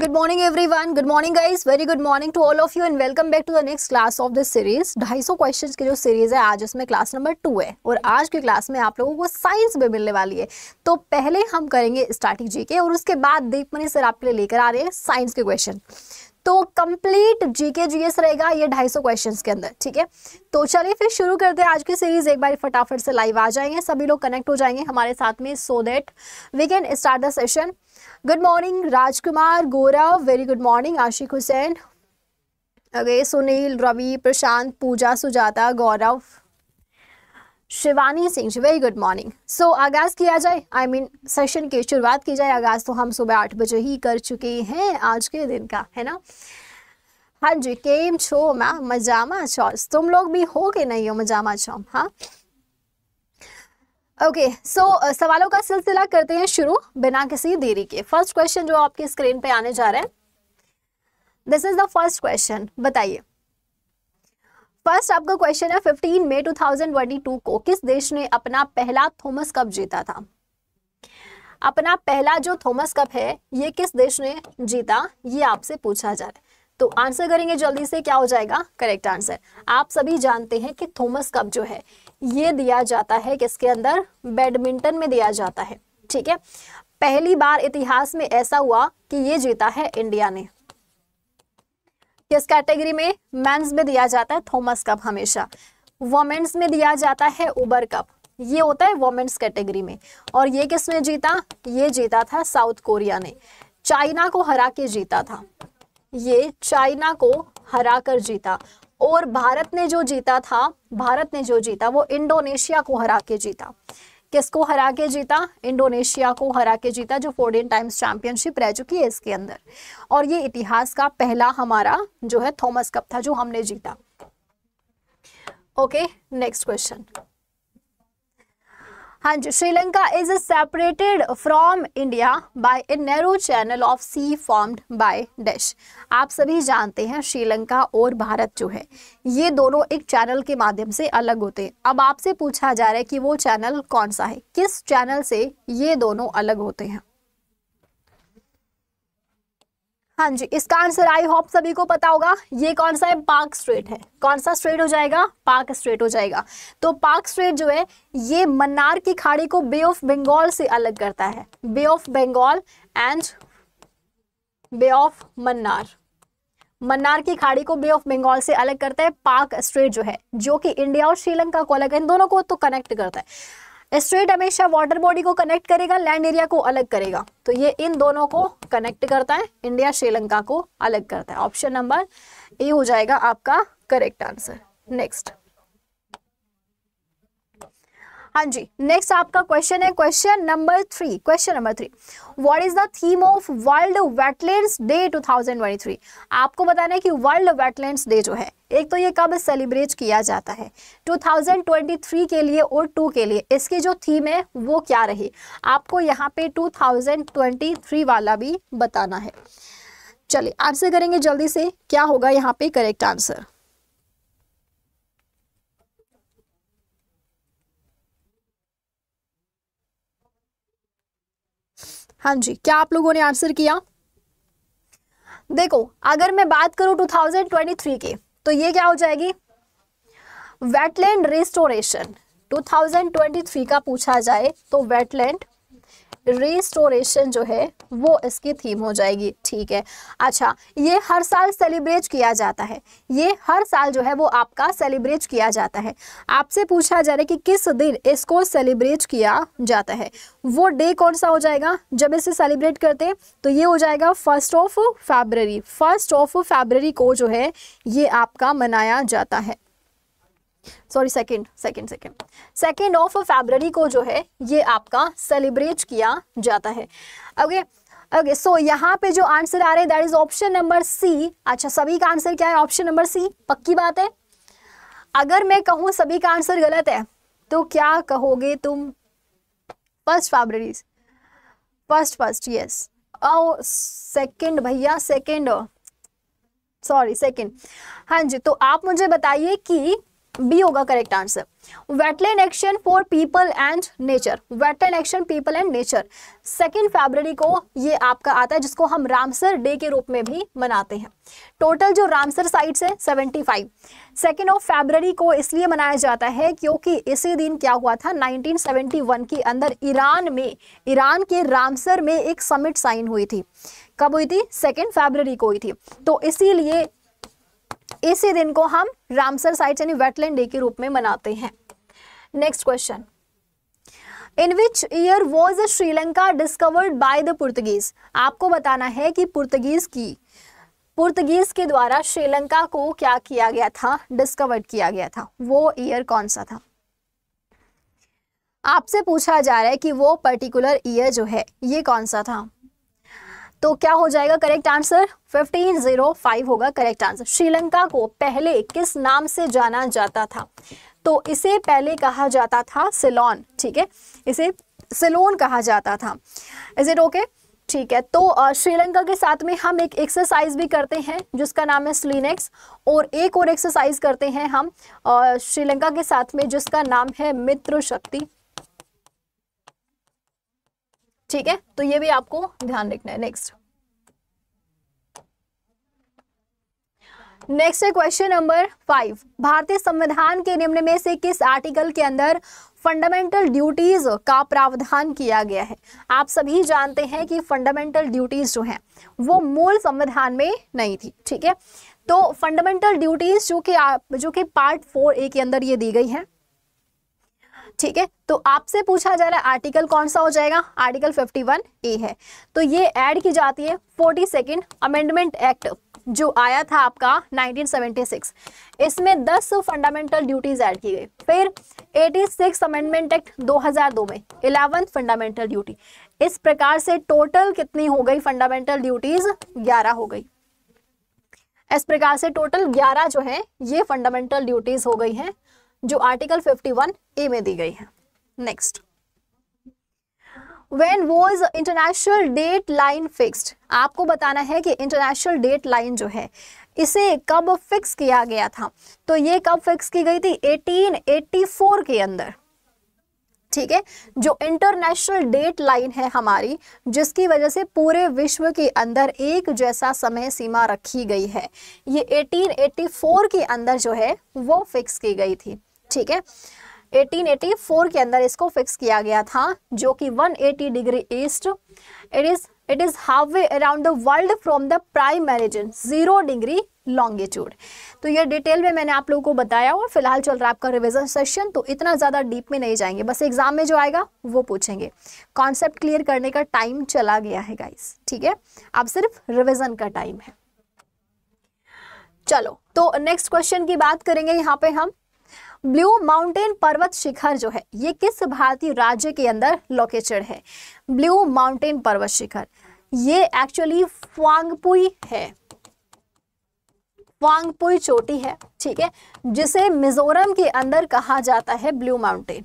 Good morning everyone good morning guys very good morning to all of you and welcome back to the next class of this series ढाई सौ question की जो series है आज उसमें class number two है और आज की क्लास में आप लोगों को साइंस में मिलने वाली है तो पहले हम करेंगे स्टार्टिंग जी के और उसके बाद दीपमणि सर आपके लिए लेकर आ रहे हैं साइंस के क्वेश्चन तो कंप्लीट जीके जीएस रहेगा ये 250 क्वेश्चंस के अंदर ठीक है तो चलिए फिर शुरू करते हैं आज की सीरीज एक बार फटाफट से लाइव आ जाएंगे सभी लोग कनेक्ट हो जाएंगे हमारे साथ में so that we can start the session good morning Rajkumar Gaurav very good morning Ashiq Hussain अगे Sunil Ravi Prashant Pooja Sujata Gaurav Shivani Singh ji very good morning so आगाज़ किया जाए I I mean mean, session की शुरुआत की जाए आगाज़ तो हम सुबह आठ बजे ही कर चुके हैं आज के दिन का है ना हाँ जी केम छो मा मजामा चौस तुम लोग भी हो के नहीं हो मजामा चौम हाँ ओके okay, सो so, सवालों का सिलसिला करते हैं शुरू बिना किसी देरी के फर्स्ट क्वेश्चन जो आपके स्क्रीन पे आने जा रहे हैं this is the first question बताइए फर्स्ट आपका क्वेश्चन है 15 मई 2022 को किस देश ने अपना पहला थॉमस कप जीता था अपना पहला जो थॉमस कप है ये किस देश ने जीता ये आपसे पूछा जा रहा है तो आंसर करेंगे जल्दी से क्या हो जाएगा करेक्ट आंसर आप सभी जानते हैं कि थॉमस कप जो है ये दिया जाता है किसके अंदर बैडमिंटन में दिया जाता है ठीक है पहली बार इतिहास में ऐसा हुआ कि ये जीता है इंडिया ने किस कैटेगरी में मेंस में दिया जाता है थॉमस कप हमेशा वोमेन्स में दिया जाता है उबर कप ये होता है वोमेन्स कैटेगरी में और ये किसने जीता ये जीता था साउथ कोरिया ने चाइना को हरा के जीता था ये चाइना को हरा कर जीता और भारत ने जो जीता था भारत ने जो जीता वो इंडोनेशिया को हरा के जीता किसको हरा के जीता इंडोनेशिया को हरा के जीता जो फोर्टीन टाइम्स चैंपियनशिप रह चुकी है इसके अंदर और ये इतिहास का पहला हमारा जो है थॉमस कप था जो हमने जीता ओके नेक्स्ट क्वेश्चन हाँ जी Sri Lanka is separated from India by a narrow channel of sea formed by dash आप सभी जानते हैं श्रीलंका और भारत जो है ये दोनों एक चैनल के माध्यम से अलग होते हैं अब आपसे पूछा जा रहा है कि वो चैनल कौन सा है किस चैनल से ये दोनों अलग होते हैं हाँ जी इसका आंसर आई होप सभी को पता होगा ये कौन सा है पार्क स्ट्रेट है कौन सा स्ट्रेट हो जाएगा पार्क स्ट्रेट हो जाएगा तो पार्क स्ट्रेट जो है ये मन्नार की खाड़ी को बे ऑफ बंगाल से अलग करता है Bay of Bengal and Bay of Mannar Mannar की खाड़ी को बे ऑफ बंगाल से अलग करता है पार्क स्ट्रेट जो है जो कि इंडिया और श्रीलंका को अलग है इन दोनों को तो कनेक्ट करता है स्ट्रेट हमेशा वाटर बॉडी को कनेक्ट करेगा लैंड एरिया को अलग करेगा तो ये इन दोनों को कनेक्ट करता है इंडिया श्रीलंका को अलग करता है ऑप्शन नंबर ए हो जाएगा आपका करेक्ट आंसर नेक्स्ट हाँ जी नेक्स्ट आपका क्वेश्चन है question number three question number three what is the theme of World Wetlands Day 2023 आपको बताना है कि वर्ल्ड वेटलैंड्स डे जो है एक तो ये कब सेलिब्रेट किया जाता है 2023 के लिए और टू के लिए इसकी जो थीम है वो क्या रही आपको यहाँ पे 2023 वाला भी बताना है चलिए आंसर करेंगे जल्दी से क्या होगा यहाँ पे करेक्ट आंसर हाँ जी क्या आप लोगों ने आंसर किया देखो अगर मैं बात करूं 2023 की तो ये क्या हो जाएगी वेटलैंड रिस्टोरेशन 2023 का पूछा जाए तो वेटलैंड रिस्टोरेशन जो है वो इसकी थीम हो जाएगी ठीक है अच्छा ये हर साल सेलिब्रेट किया जाता है ये हर साल जो है वो आपका सेलिब्रेट किया जाता है आपसे पूछा जा रहा है कि किस दिन इसको सेलिब्रेट किया जाता है वो डे कौन सा हो जाएगा जब इसे सेलिब्रेट करते हैं तो ये हो जाएगा first of February first of February को जो है ये आपका मनाया जाता है sorry second second second second of February को जो है ये आपका सेलिब्रेट किया जाता है ओके ओके सो यहाँ पे जो आंसर आ रहे हैं that is option number C अच्छा सभी का आंसर क्या है ऑप्शन नंबर सी पक्की बात है अगर मैं कहूँ सभी का आंसर गलत है तो क्या कहोगे तुम first February first first yes ओ सेकेंड भैया सेकेंड सॉरी सेकेंड हाँ जी तो आप मुझे बताइए कि बी होगा correct answer wetland action for people and nature wetland action people and nature second February को ये आपका आता है जिसको हम रामसर डे के रूप में भी मनाते हैं टोटल जो रामसर साइट्स है seventy five second of February को इसलिए मनाया जाता है क्योंकि इसी दिन क्या हुआ था 1971 के अंदर ईरान में ईरान के रामसर में एक समिट साइन हुई थी कब हुई थी सेकेंड फेबररी को हुई थी तो इसीलिए इसी दिन को हम रामसर साइट यानी वेटलैंड डे के रूप में मनाते हैं next question in which year was Sri Lanka discovered by the Portuguese आपको बताना है कि पुर्तगीज की पुर्तगीज के द्वारा श्रीलंका को क्या किया गया था डिस्कवर्ड किया गया था वो ईयर कौन सा था आपसे पूछा जा रहा है कि वो पर्टिकुलर ईयर जो है ये कौन सा था तो क्या हो जाएगा करेक्ट आंसर 1505 होगा करेक्ट आंसर श्रीलंका को पहले किस नाम से जाना जाता था तो इसे पहले कहा जाता था सिलोन ठीक है इसे सिलोन कहा जाता था इज इट ओके ठीक है तो श्रीलंका के साथ में हम एक एक्सरसाइज भी करते हैं जिसका नाम है स्लिनेक्स और एक और एक्सरसाइज करते हैं हम श्रीलंका के साथ में जिसका नाम है मित्र शक्ति ठीक है तो ये भी आपको ध्यान रखना है नेक्स्ट नेक्स्ट है क्वेश्चन नंबर फाइव भारतीय संविधान के निम्न में से किस आर्टिकल के अंदर फंडामेंटल ड्यूटीज का प्रावधान किया गया है आप सभी जानते हैं कि फंडामेंटल ड्यूटीज जो हैं वो मूल संविधान में नहीं थी ठीक है तो फंडामेंटल ड्यूटीज जो कि जो कि पार्ट फोर ए के अंदर ये दी गई है ठीक है तो आपसे पूछा जा रहा है आर्टिकल कौन सा हो जाएगा आर्टिकल 51 ए है तो ये ऐड की जाती है फोर्टी सेकेंड अमेंडमेंट एक्ट जो आया था आपका 1976 इसमें 10 फंडामेंटल ड्यूटीज ऐड की गई फिर 86 अमेंडमेंट एक्ट 2002 में इलेवन फंडामेंटल ड्यूटी इस प्रकार से टोटल कितनी हो गई फंडामेंटल ड्यूटीज 11 हो गई इस प्रकार से टोटल 11 जो है ये फंडामेंटल ड्यूटीज हो गई हैं जो आर्टिकल 51 ए में दी गई है next when was international date line fixed आपको बताना है कि इंटरनेशनल डेट लाइन जो है इसे कब फिक्स किया गया था तो ये कब फिक्स की गई थी 1884 के अंदर ठीक है जो इंटरनेशनल डेट लाइन है हमारी जिसकी वजह से पूरे विश्व के अंदर एक जैसा समय सीमा रखी गई है ये 1884 के अंदर जो है वो फिक्स की गई थी ठीक है 1884 के अंदर इसको फिक्स किया गया था जो कि 180 degree east it is it is half way around the world from the prime meridian zero degree longitude तो ये डिटेल में मैंने आप लोगों को बताया और फिलहाल चल रहा है आपका रिविजन सेशन तो इतना ज़्यादा डीप में नहीं जाएंगे बस एग्जाम में जो आएगा वो पूछेंगे कॉन्सेप्ट क्लियर करने का टाइम चला गया है गाइस ठीक है अब सिर्फ रिविजन का टाइम है चलो तो नेक्स्ट क्वेश्चन की बात करेंगे यहाँ पे हम ब्लू माउंटेन पर्वत शिखर जो है ये किस भारतीय राज्य के अंदर लोकेटेड है ब्लू माउंटेन पर्वत शिखर ये एक्चुअली फ्वांगपुई है फ्वांगपुई चोटी है ठीक है जिसे मिजोरम के अंदर कहा जाता है ब्लू माउंटेन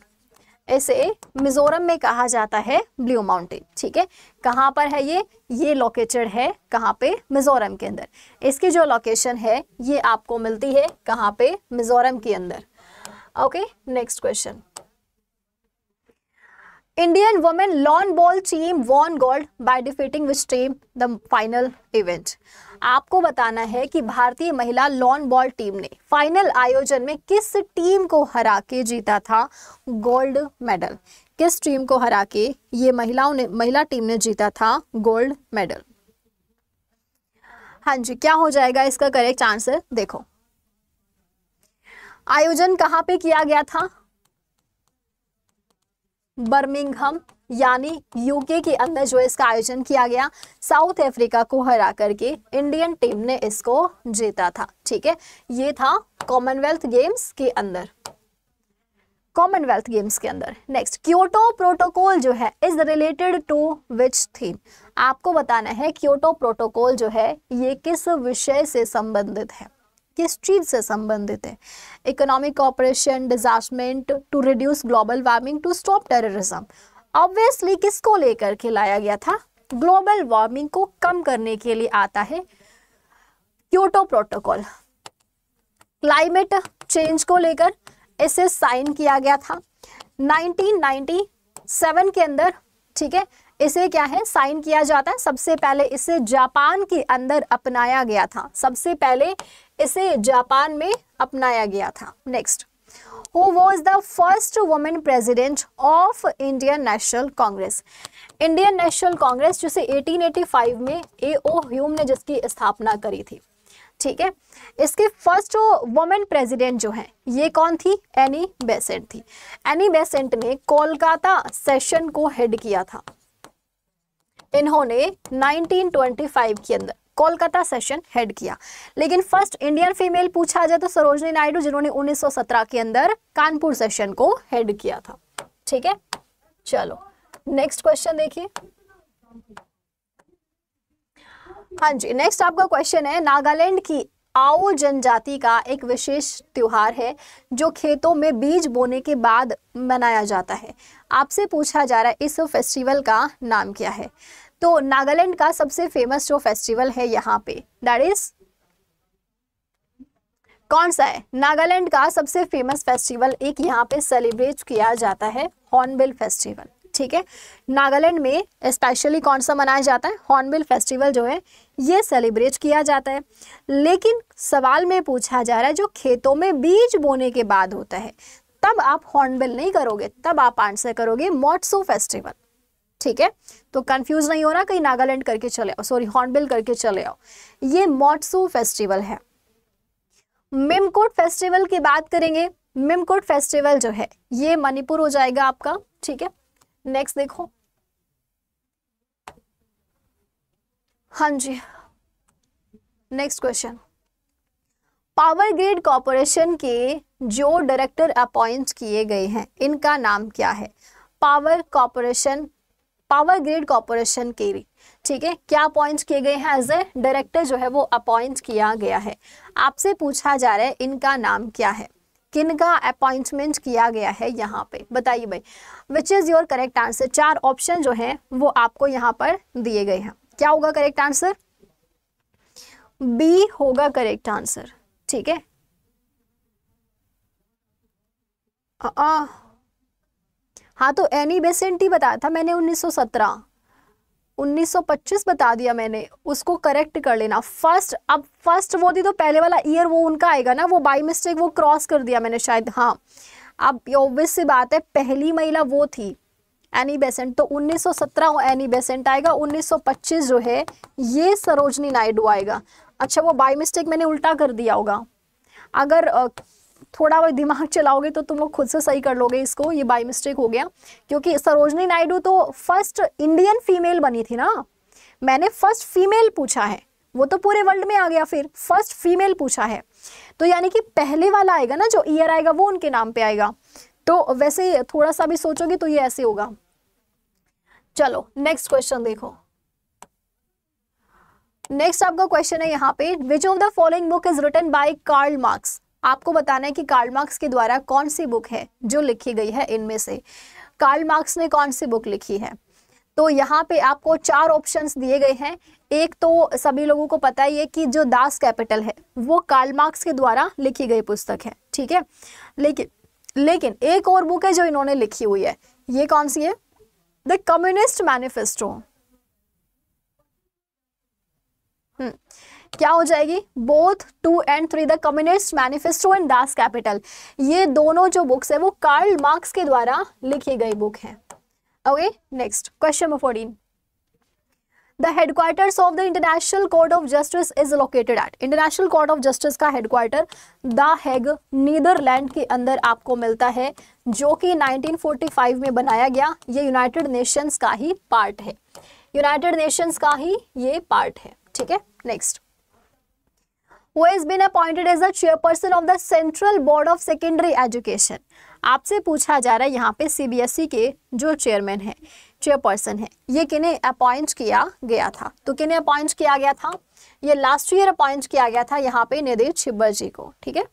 इसे मिजोरम में कहा जाता है ब्लू माउंटेन ठीक है कहाँ पर है ये ये लोकेटेड है कहाँ पे मिजोरम के अंदर इसकी जो लोकेशन है ये आपको मिलती है कहाँ पे मिजोरम के अंदर okay next question Indian women lawn ball team won gold by defeating which team the final event आपको बताना है कि भारतीय महिला लॉन बॉल टीम ने फाइनल आयोजन में किस टीम को हरा के जीता था गोल्ड मेडल किस टीम को हरा के ये महिलाओं ने महिला टीम ने जीता था गोल्ड मेडल हाँ जी क्या हो जाएगा इसका करेक्ट आंसर देखो आयोजन कहाँ पे किया गया था बर्मिंगहम यानी यूके के अंदर जो इसका आयोजन किया गया साउथ अफ्रीका को हरा करके इंडियन टीम ने इसको जीता था ठीक है ये था कॉमनवेल्थ गेम्स के अंदर कॉमनवेल्थ गेम्स के अंदर नेक्स्ट क्योटो प्रोटोकॉल जो है is related to which theme आपको बताना है क्योटो प्रोटोकॉल जो है ये किस विषय से संबंधित है ये इस चीज़ से संबंधित है economic operation disarmament to reduce global warming to stop terrorism obviously किसको लेकर के लाया गया था ग्लोबल वार्मिंग को कम करने के लिए आता है क्योटो प्रोटोकॉल क्लाइमेट चेंज को लेकर इसे साइन किया गया था 1997 के अंदर ठीक है इसे क्या है साइन किया जाता है सबसे पहले इसे जापान के अंदर अपनाया गया था सबसे पहले इसे जापान में अपनाया गया था next who was the first woman president of Indian National Congress. Indian National Congress जिसे 1885 में ए ओ ह्यूम ने जिसकी स्थापना करी थी ठीक है इसके फर्स्ट वुमेन प्रेसिडेंट जो है ये कौन थी एनी बेसेंट थी एनी बेसेंट ने कोलकाता सेशन को हेड किया था इन्होंने 1925 के अंदर कोलकाता सेशन हेड किया लेकिन फर्स्ट इंडियन फीमेल पूछा जाए तो सरोजनी नायडू जिन्होंने 1917 के अंदर कानपुर सेशन को हेड किया था ठीक है चलो नेक्स्ट क्वेश्चन देखिए हाँ जी नेक्स्ट आपका क्वेश्चन है नागालैंड की आओ जनजाति का एक विशेष त्योहार है जो खेतों में बीज बोने के बाद मनाया जाता है आपसे पूछा जा रहा है इस फेस्टिवल का नाम क्या है तो नागालैंड का सबसे फेमस जो फेस्टिवल है यहाँ पे दैट इज कौन सा है नागालैंड का सबसे फेमस फेस्टिवल एक यहाँ पे सेलिब्रेट किया जाता है हॉर्नबिल फेस्टिवल ठीक है नागालैंड में स्पेशली कौन सा मनाया जाता है हॉर्नबिल फेस्टिवल जो है ये सेलिब्रेट किया जाता है लेकिन सवाल में पूछा जा रहा है जो खेतों में बीज बोने के बाद होता है तब आप हॉर्नबिल नहीं करोगे तब आप आंसर करोगे मॉट्सो फेस्टिवल ठीक है तो कंफ्यूज नहीं होना कहीं नागालैंड करके चले आओ सॉरी हॉर्नबिल करके चले आओ ये मॉटसू फेस्टिवल है मिमकोट फेस्टिवल की बात करेंगे मिमकोट फेस्टिवल जो है ये मणिपुर हो जाएगा आपका ठीक है नेक्स्ट देखो हाँ जी next question power grid corporation के जो डायरेक्टर अपॉइंट किए गए हैं इनका नाम क्या है power corporation power grid corporation केरी ठीक है क्या अपॉइंट किए गए हैं एज ए डायरेक्टर जो है वो अपॉइंट किया गया है आपसे पूछा जा रहा है इनका नाम क्या है किन का अपॉइंटमेंट किया गया है यहाँ पे बताइए भाई which is your correct answer चार ऑप्शन जो है वो आपको यहाँ पर दिए गए हैं क्या होगा करेक्ट आंसर बी होगा करेक्ट आंसर ठीक है हाँ तो एनी बेसेंट ही बताया था मैंने 1917 1925 बता दिया मैंने उसको करेक्ट कर लेना फर्स्ट अब फर्स्ट वो थी तो पहले वाला ईयर वो उनका आएगा ना वो बाई मिस्टेक वो क्रॉस कर दिया मैंने शायद हाँ अब ऑब्वियस सी बात है पहली महिला वो थी एनी बेसेंट तो 1917 एनी बेसेंट आएगा 1925 जो है ये सरोजनी नायडू आएगा अच्छा वो बाई मिस्टेक मैंने उल्टा कर दिया होगा अगर थोड़ा वो दिमाग चलाओगे तो तुम लोग खुद से सही कर लोगे इसको ये बाई मिस्टेक हो गया क्योंकि सरोजनी नायडू तो फर्स्ट इंडियन फीमेल बनी थी ना मैंने फर्स्ट फीमेल पूछा है वो तो पूरे वर्ल्ड में आ गया फिर फर्स्ट फीमेल पूछा है तो यानी कि पहले वाला आएगा ना जो ईयर आएगा वो उनके नाम पे आएगा तो वैसे थोड़ा सा भी सोचोगे तो ये ऐसे होगा चलो नेक्स्ट क्वेश्चन देखो नेक्स्ट आपका क्वेश्चन है यहाँ पे which of the following book is written by Karl Marx आपको बताना है कि कार्ल मार्क्स के द्वारा कौन सी बुक है जो लिखी गई है इनमें से कार्ल मार्क्स ने कौन सी बुक लिखी है तो यहाँ पे आपको चार ऑप्शंस दिए गए हैं एक तो सभी लोगों को पता ही है कि जो दास कैपिटल है वो कार्ल मार्क्स के द्वारा लिखी गई पुस्तक है ठीक है लेकिन लेकिन एक और बुक है जो इन्होंने लिखी हुई है ये कौन सी है द कम्युनिस्ट मैनिफेस्टो क्या हो जाएगी both two and three the communist manifesto and Das Kapital ये दोनों जो बुक्स है वो कार्ल मार्क्स के द्वारा लिखी गई बुक है okay next question number fourteen the headquarters of the International Court of Justice is located at International Court of Justice का हेडक्वार्टर द हैग नीदरलैंड के अंदर आपको मिलता है जो कि 1945 में बनाया गया ये यूनाइटेड नेशंस का ही पार्ट है यूनाइटेड नेशंस का ही ये पार्ट है ठीक है next who is been appointed as a chairperson of the Central Board of Secondary Education आपसे पूछा जा रहा है यहाँ पे सीबीएसई e के जो चेयरमैन है चेयरपर्सन है ये किन्हें अपॉइंट किया गया था तो किन्हें अपॉइंट किया गया था ये लास्ट ईयर अपॉइंट किया गया था यहाँ पे निधि छिब्बर जी को ठीक है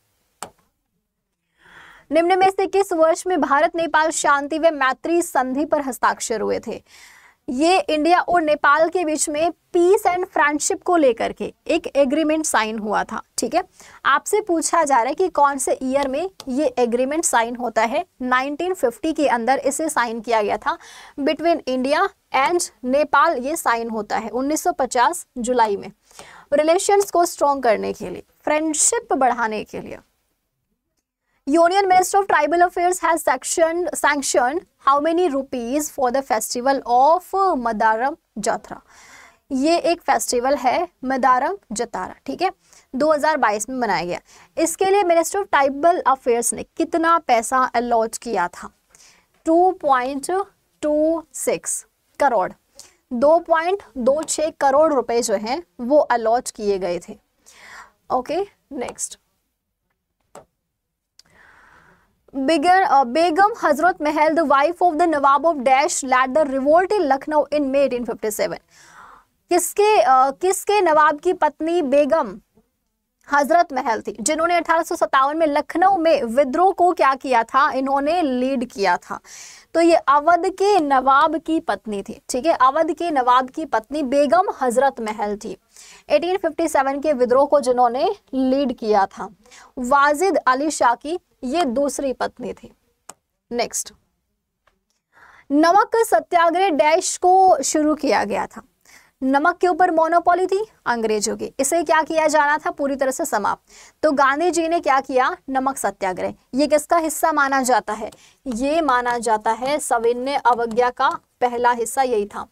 निम्न में से किस वर्ष में भारत नेपाल शांति व मैत्री संधि पर हस्ताक्षर हुए थे ये इंडिया और नेपाल के बीच में पीस एंड फ्रेंडशिप को लेकर के एक एग्रीमेंट साइन हुआ था ठीक है आपसे पूछा जा रहा है कि कौन से ईयर में ये एग्रीमेंट साइन होता है 1950 के अंदर इसे साइन किया गया था बिटवीन इंडिया एंड नेपाल ये साइन होता है 1950 जुलाई में रिलेशंस को स्ट्रॉन्ग करने के लिए फ्रेंडशिप बढ़ाने के लिए union minister of tribal affairs has how many rupees for the festival of Medaram Jatara ये एक फेस्टिवल है मदारम जतारा ठीक है 2022 में मनाया गया इसके लिए मिनिस्टर ऑफ ट्राइबल अफेयर्स ने कितना पैसा अलॉट किया था 2.26 करोड़ 2.26 करोड़ रुपए जो हैं वो अलॉट किए गए थे okay next bigger Begum Hazrat Mahal the wife of the nawab of dash led the revolt in Lucknow in May eighteen fifty seven किसके किसके नवाब की पत्नी बेगम हजरत महल थी जिन्होंने अठारह में लखनऊ में विद्रोह को क्या किया था इन्होंने लीड किया था तो ये अवध के नवाब की पत्नी थी ठीक है अवध के नवाब की पत्नी बेगम हजरत महल थी 1857 के विद्रोह को जिन्होंने लीड किया था वाजिद अली शाह की ये दूसरी पत्नी थी नेक्स्ट नमक सत्याग्रह डैश को शुरू किया गया था नमक के ऊपर मोनोपोली थी अंग्रेजों की इसे क्या किया जाना था पूरी तरह से समाप्त तो गांधी जी ने क्या किया नमक सत्याग्रह ये किसका हिस्सा माना जाता है ये माना जाता है सविनय अवज्ञा का पहला हिस्सा यही था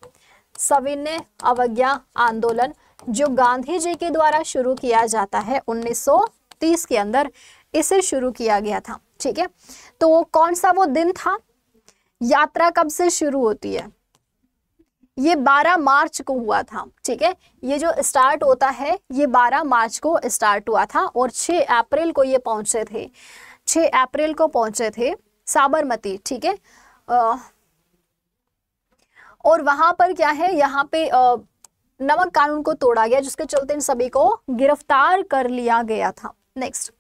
सविनय अवज्ञा आंदोलन जो गांधी जी के द्वारा शुरू किया जाता है 1930 के अंदर इसे शुरू किया गया था ठीक है तो कौन सा वो दिन था यात्रा कब से शुरू होती है ये 12 मार्च को हुआ था ठीक है ये जो स्टार्ट होता है ये 12 मार्च को स्टार्ट हुआ था और 6 अप्रैल को ये पहुंचे थे 6 अप्रैल को पहुंचे थे साबरमती ठीक है और वहां पर क्या है यहाँ पे आ, नमक कानून को तोड़ा गया जिसके चलते इन सभी को गिरफ्तार कर लिया गया था next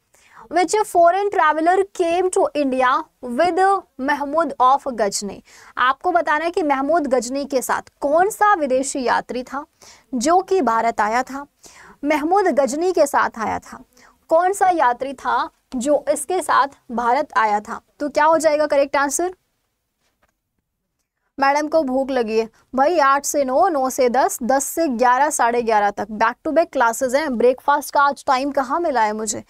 which a foreign traveler came to India with Mahmud of Ghazni आपको बताना है कि महमूद गजनी के साथ कौन सा विदेशी यात्री था जो कि भारत आया था महमूद गजनी के साथ आया था कौन सा यात्री था जो इसके साथ भारत आया था तो क्या हो जाएगा करेक्ट आंसर मैडम को भूख लगी है भाई आठ से नौ नौ से दस दस से ग्यारह साढ़े ग्यारह तक बैक टू बैक क्लासेस हैं ब्रेकफास्ट का आज टाइम कहाँ मिला है मुझे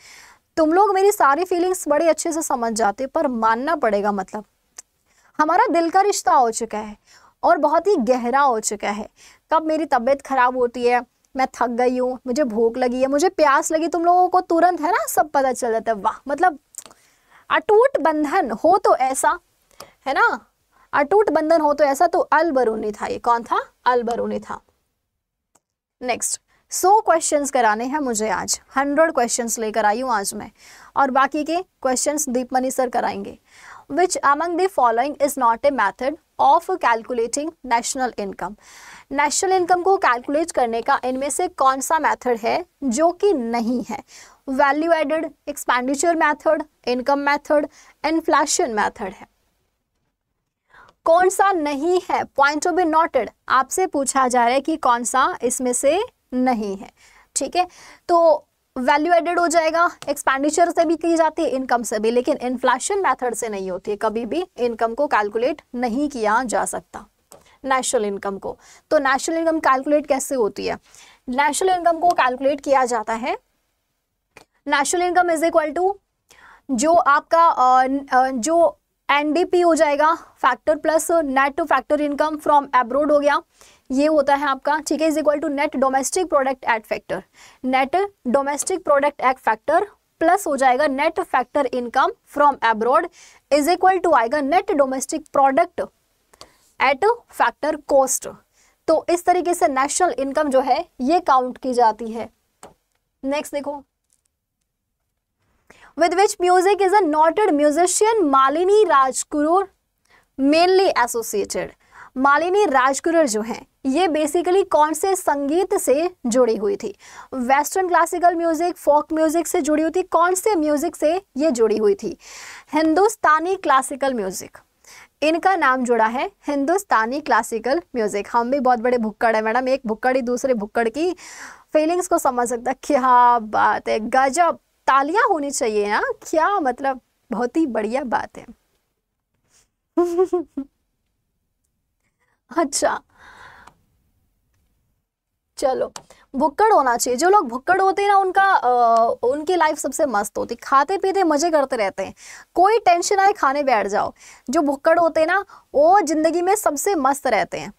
तुम लोग मेरी सारी फीलिंग्स बड़े अच्छे से समझ जाते पर मानना पड़ेगा मतलब हमारा दिल का रिश्ता हो चुका है और बहुत ही गहरा हो चुका है कब मेरी तबीयत खराब होती है मैं थक गई हूँ मुझे भूख लगी है मुझे प्यास लगी तुम लोगों को तुरंत है ना सब पता चल जाता है वाह मतलब अटूट बंधन हो तो ऐसा है ना अटूट बंधन हो तो ऐसा तो अल बरूनी था ये कौन था अलबरूनी था नेक्स्ट सो क्वेश्चन कराने हैं मुझे आज हंड्रेड क्वेश्चन लेकर आई हूँ आज मैं और बाकी के क्वेश्चन दीप मनी सर कराएंगे which among the following is not a method of calculating national income national income को कैलकुलेट करने का इनमें से कौन सा मैथड है जो कि नहीं है value added expenditure method income method inflation method है कौन सा नहीं है पॉइंट टू बी नोटेड आपसे पूछा जा रहा है कि कौन सा इसमें से नहीं है ठीक है तो वैल्यू एडेड हो जाएगा एक्सपेंडिचर से भी की जाती है इनकम से भी लेकिन इन्फ्लेशन मेथड से नहीं होती है कभी भी इनकम को कैलकुलेट नहीं किया जा सकता नेशनल इनकम को तो नेशनल इनकम कैलकुलेट कैसे होती है नेशनल इनकम को कैलकुलेट किया जाता है national income is equal to जो आपका जो एनडीपी हो जाएगा factor plus net factor income from abroad हो गया ये होता है आपका ठीक है is equal to net domestic product at factor net domestic product at factor plus हो जाएगा net factor income from abroad is equal to आएगा net domestic product at factor cost तो इस तरीके से नेशनल इनकम जो है ये काउंट की जाती है नेक्स्ट देखो with which music is a noted musician Malini Rajurkar mainly associated Malini Rajurkar जो है ये बेसिकली कौन से संगीत से जुड़ी हुई थी western classical music folk music से जुड़ी हुई थी कौन से म्यूजिक से ये जुड़ी हुई थी हिंदुस्तानी क्लासिकल म्यूजिक इनका नाम जुड़ा है हिंदुस्तानी क्लासिकल म्यूजिक हम भी बहुत बड़े भुक्कड़ है मैडम एक भुक्कड़ ही दूसरे भुक्कड़ की फीलिंग्स को समझ सकता क्या बात है गजब तालियां होनी चाहिए यहाँ क्या मतलब बहुत ही बढ़िया बात है अच्छा चलो भुक्कड़ होना चाहिए जो लोग भुक्कड़ होते हैं ना उनका आ, उनकी लाइफ सबसे मस्त होती खाते पीते मजे करते रहते हैं कोई टेंशन आए खाने बैठ जाओ जो भुक्कड़ होते हैं ना वो जिंदगी में सबसे मस्त रहते हैं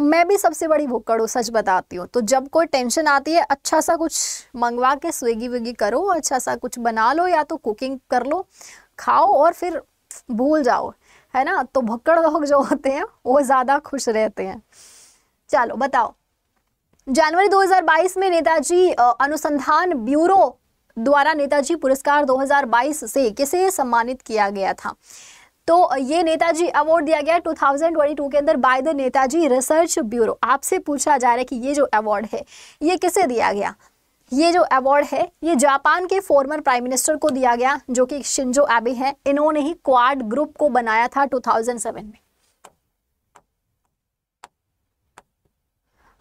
मैं भी सबसे बड़ी भुक्कड़ हूँ सच बताती हूँ तो जब कोई टेंशन आती है अच्छा सा कुछ मंगवा के स्विगी विगी करो अच्छा सा कुछ बना लो या तो कुकिंग कर लो खाओ और फिर भूल जाओ है ना तो भुक्कड़ लोग जो होते हैं वो ज़्यादा खुश रहते हैं चलो बताओ जनवरी 2022 में नेताजी अनुसंधान ब्यूरो द्वारा नेताजी पुरस्कार 2022 से किसे सम्मानित किया गया था तो ये नेताजी अवार्ड दिया गया 2022 के अंदर by the Netaji research bureau आपसे पूछा जा रहा है कि ये जो अवार्ड है ये किसे दिया गया ये जो अवार्ड है ये जापान के फॉर्मर प्राइम मिनिस्टर को दिया गया जो कि शिंजो एबे हैं इन्होंने ही क्वाड ग्रुप को बनाया था 2007 में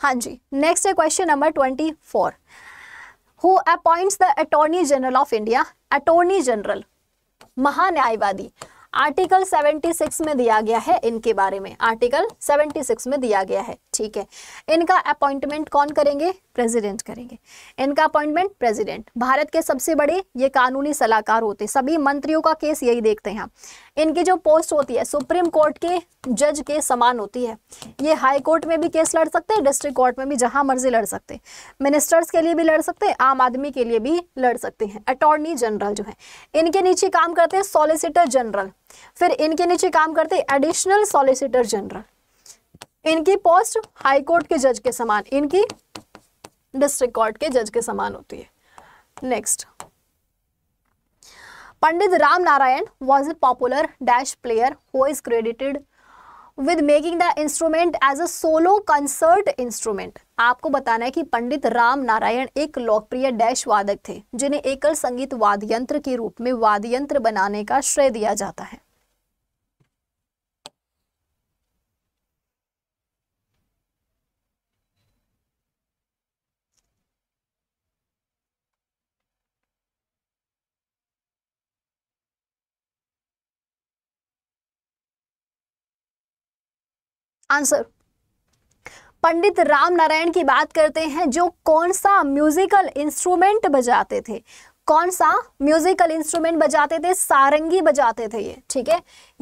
हाँ जी नेक्स्ट है question number twenty four who appoints the attorney general of India attorney general महान्यायवादी आर्टिकल 76 में दिया गया है इनके बारे में आर्टिकल 76 में दिया गया है ठीक है इनका अपॉइंटमेंट कौन करेंगे प्रेसिडेंट करेंगे इनका अपॉइंटमेंट प्रेसिडेंट भारत के सबसे बड़े ये कानूनी सलाहकार होते सभी मंत्रियों का केस यही देखते हैं इनकी जो पोस्ट होती है सुप्रीम कोर्ट के जज के समान होती है ये हाई कोर्ट में भी केस लड़ सकते हैं डिस्ट्रिक्ट कोर्ट में भी जहां मर्जी लड़ सकते मिनिस्टर्स के लिए भी लड़ सकते हैं आम आदमी के लिए भी लड़ सकते हैं अटॉर्नी जनरल जो है इनके नीचे काम करते हैं सोलिसिटर जनरल फिर इनके नीचे काम करते एडिशनल सॉलिसिटर जनरल इनकी पोस्ट हाई कोर्ट के जज के समान इनकी डिस्ट्रिक्ट कोर्ट के जज के समान होती है next Pandit Ram Narayan was a popular dash player who is credited with making the instrument as a solo concert instrument आपको बताना है कि पंडित राम नारायण एक लोकप्रिय डैश वादक थे जिन्हें एकल संगीत वाद्यंत्र के रूप में वाद्यंत्र बनाने का श्रेय दिया जाता है आंसर पंडित राम नारायण की बात करते हैं जो कौन सा म्यूजिकल इंस्ट्रूमेंट बजाते थे कौन सा म्यूजिकल इंस्ट्रूमेंट बजाते थे सारंगी बजाते थे ये ठीक है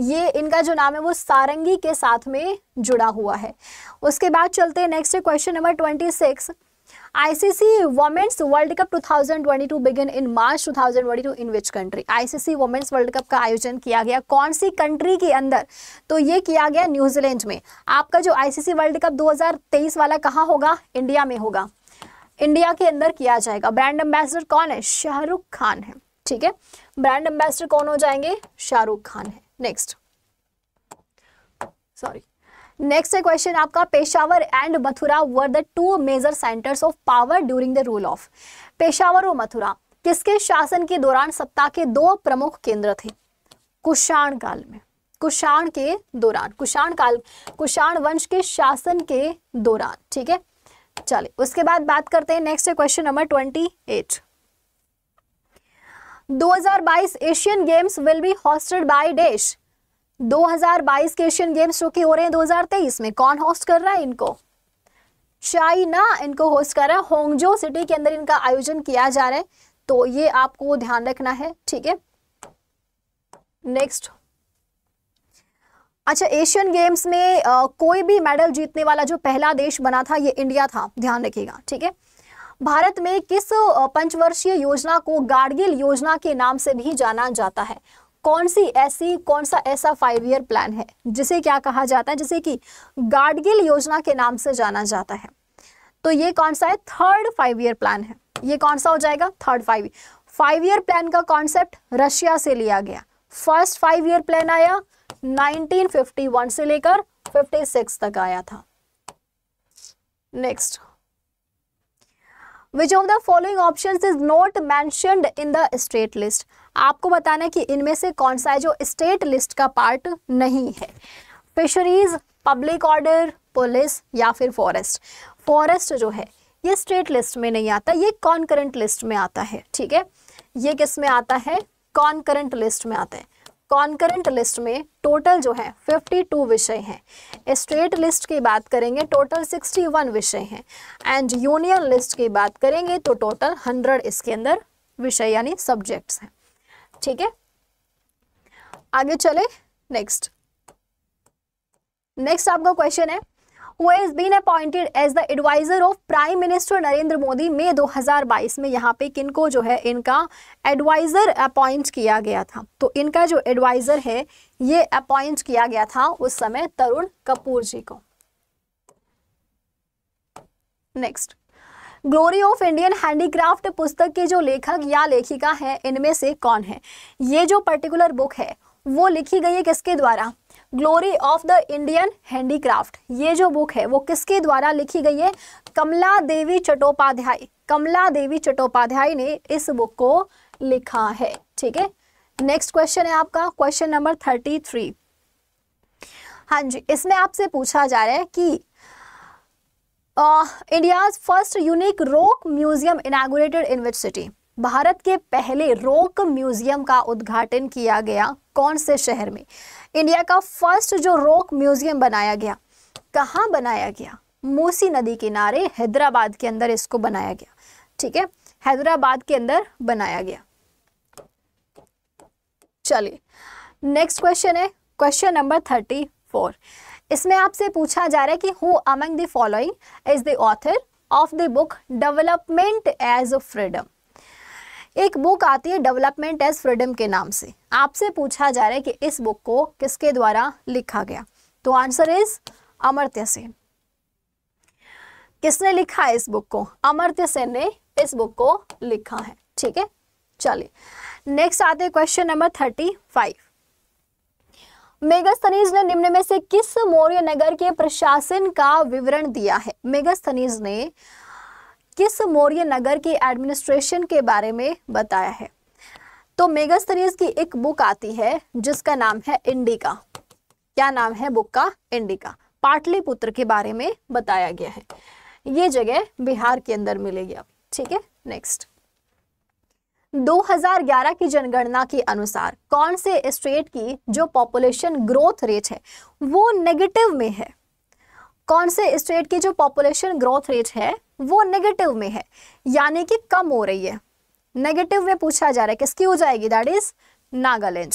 ये इनका जो नाम है वो सारंगी के साथ में जुड़ा हुआ है उसके बाद चलते हैं next question number twenty six ICC Women's world cup 2022 begin in March 2022 in which country ICC women's world cup का आयोजन किया गया कौन सी कंट्री के अंदर तो ये किया गया न्यूजीलैंड में आपका जो आईसीसी वर्ल्ड कप 2023 वाला कहाँ होगा इंडिया में होगा इंडिया के अंदर किया जाएगा ब्रांड एम्बेसडर कौन है शाहरुख खान है ठीक है ब्रांड एम्बेसडर कौन हो जाएंगे शाहरुख खान है नेक्स्ट सॉरी नेक्स्ट है क्वेश्चन आपका Peshawar and Mathura were the two major centres of power during the rule of Peshawar और मथुरा किसके शासन के दौरान सत्ता के दो प्रमुख केंद्र थे कुषाण काल में कुषाण के दौरान कुषाण काल कुषाण वंश के शासन के दौरान ठीक है चलिए उसके बाद बात करते हैं नेक्स्ट है question number twenty eight 2022 Asian games will be hosted by देश 2022 के एशियन गेम्स जो कि हो रहे हैं 2023 में कौन होस्ट कर रहा है इनको चाइना इनको होस्ट कर रहा है होंगजो सिटी के अंदर इनका आयोजन किया जा रहा है तो ये आपको ध्यान रखना है ठीक है नेक्स्ट अच्छा एशियन गेम्स में आ, कोई भी मेडल जीतने वाला जो पहला देश बना था ये इंडिया था ध्यान रखिएगा ठीक है भारत में किस पंचवर्षीय योजना को गाड़गिल योजना के नाम से भी जाना जाता है कौन सी ऐसी कौन सा ऐसा फाइव ईयर प्लान है जिसे क्या कहा जाता है जिसे कि गाडगिल योजना के नाम से जाना जाता है तो ये कौन सा है थर्ड फाइव ईयर प्लान है ये कौन सा हो जाएगा third five five year plan का कॉन्सेप्ट रशिया से लिया गया फर्स्ट फाइव ईयर प्लान आया 1951 से लेकर 56 तक आया था next which of the following option is not mentioned in the आपको बताना है कि इनमें से कौन सा है जो स्टेट लिस्ट का पार्ट नहीं है फिशरीज पब्लिक ऑर्डर पुलिस या फिर फॉरेस्ट फॉरेस्ट जो है ये स्टेट लिस्ट में नहीं आता ये कॉन्करेंट लिस्ट में आता है ठीक है ये किस में आता है कॉन्करेंट लिस्ट में आता है कॉन्करेंट लिस्ट में टोटल जो है 52 विषय हैं स्टेट लिस्ट की बात करेंगे टोटल 61 विषय हैं एंड यूनियन लिस्ट की बात करेंगे तो टोटल 100 इसके अंदर विषय यानी सब्जेक्ट्स हैं ठीक है आगे चले नेक्स्ट नेक्स्ट आपका क्वेश्चन है who is been appointed as the adviser of prime minister Narendra Modi मई 2022 में यहाँ पे किनको जो है इनका एडवाइजर अपॉइंट किया गया था तो इनका जो एडवाइजर है ये अपॉइंट किया गया था उस समय तरुण कपूर जी को next glory of Indian handicraft पुस्तक के जो लेखक या लेखिका हैं इनमें से कौन है ये जो पर्टिकुलर बुक है वो लिखी गई है किसके द्वारा glory of the Indian handicraft ये जो बुक है वो किसके द्वारा लिखी गई है कमला देवी चट्टोपाध्याय कमला देवी चट्टोपाध्याय ने इस बुक को लिखा है ठीक है नेक्स्ट क्वेश्चन है आपका क्वेश्चन नंबर थर्टी थ्री हाँ जी इसमें आपसे पूछा जा रहा है कि India's first unique rock museum museum in which city Bharat के पहले रोक म्यूजियम का उद्घाटन किया गया कौन से शहर में इंडिया का फर्स्ट जो रोक म्यूजियम बनाया गया कहाँ बनाया गया मूसी नदी किनारे हैदराबाद के अंदर इसको बनाया गया ठीक है हैदराबाद के अंदर बनाया गया चलिए नेक्स्ट क्वेश्चन है क्वेश्चन नंबर थर्टी फोर इसमें आपसे पूछा जा रहा है कि who among the following is the author of the book development as freedom एक बुक आती है डेवलपमेंट एज फ्रीडम के नाम से आपसे पूछा जा रहा है कि इस बुक को किसके द्वारा लिखा गया तो आंसर इज अमर्त्य सेन किसने लिखा है इस बुक को अमर्त्य सेन ने इस बुक को लिखा है ठीक है चलिए नेक्स्ट आते हैं question number thirty five Megasthenes ने निम्न में से किस मौर्य नगर के प्रशासन का विवरण दिया है मेगास्थनीज ने किस मौर्य नगर के एडमिनिस्ट्रेशन के बारे में बताया है तो मेगास्थनीज की एक बुक आती है जिसका नाम है इंडिका क्या नाम है बुक का इंडिका पाटलिपुत्र के बारे में बताया गया है ये जगह बिहार के अंदर मिलेगी अब ठीक है नेक्स्ट 2011 की जनगणना के अनुसार कौन से स्टेट की जो पॉपुलेशन ग्रोथ रेट है वो नेगेटिव में है कौन से स्टेट की जो पॉपुलेशन ग्रोथ रेट है वो नेगेटिव में है यानी कि कम हो रही है नेगेटिव में पूछा जा रहा है किसकी हो जाएगी दैट इज नागालैंड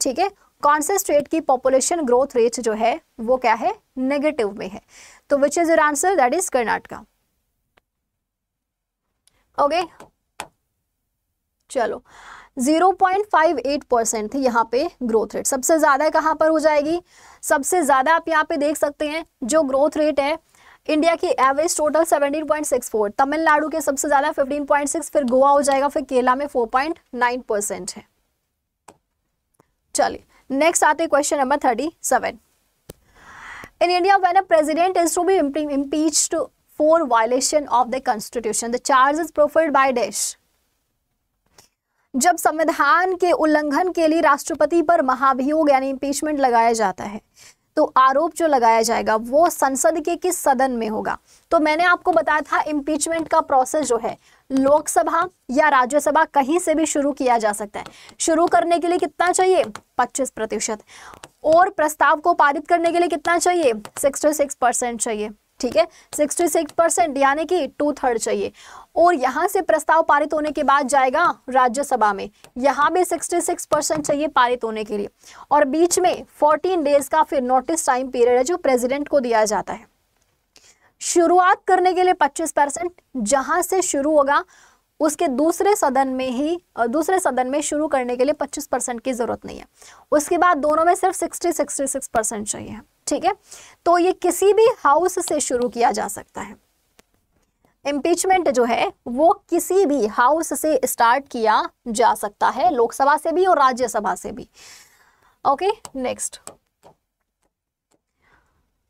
ठीक है कौन से स्टेट की पॉपुलेशन ग्रोथ रेट जो है वो क्या है नेगेटिव में है तो which is your answer that is Karnataka okay चलो 0.58 परसेंट थी यहाँ पे ग्रोथ रेट सबसे ज़्यादा कहाँ पर हो जाएगी सबसे ज़्यादा आप यहाँ पे देख सकते हैं जो ग्रोथ रेट है इंडिया की एवरेज टोटल 17.64 तमिलनाडु के सबसे ज़्यादा 15.6 फिर गोवा हो जाएगा फिर केरला में 4.9 परसेंट है चलिए नेक्स्ट आते question number 37 in India when a president is to be impeach for violation of the constitution the charge is preferred by dash जब संविधान के उल्लंघन के लिए राष्ट्रपति पर महाभियोग यानी इम्पीचमेंट लगाया जाता है तो आरोप जो लगाया जाएगा वो संसद के किस सदन में होगा तो मैंने आपको बताया था इम्पीचमेंट का प्रोसेस जो है लोकसभा या राज्यसभा कहीं से भी शुरू किया जा सकता है शुरू करने के लिए कितना चाहिए 25 प्रतिशत और प्रस्ताव को पारित करने के लिए कितना चाहिए 66 परसेंट चाहिए ठीक है 66 परसेंट यानी कि टू थर्ड चाहिए और यहां से प्रस्ताव पारित होने के बाद जाएगा राज्यसभा में यहां भी 66 परसेंट चाहिए पारित होने के लिए और बीच में 14 डेज का फिर नोटिस टाइम पीरियड है जो प्रेसिडेंट को दिया जाता है शुरुआत करने के लिए 25 परसेंट जहां से शुरू होगा उसके दूसरे सदन में ही दूसरे सदन में शुरू करने के लिए 25 परसेंट की ज़रूरत नहीं है उसके बाद दोनों में सिर्फ 60 66 परसेंट चाहिए ठीक है तो ये किसी भी हाउस से शुरू किया जा सकता है इम्पीचमेंट जो है वो किसी भी हाउस से स्टार्ट किया जा सकता है लोकसभा से भी और राज्यसभा से भी ओके नेक्स्ट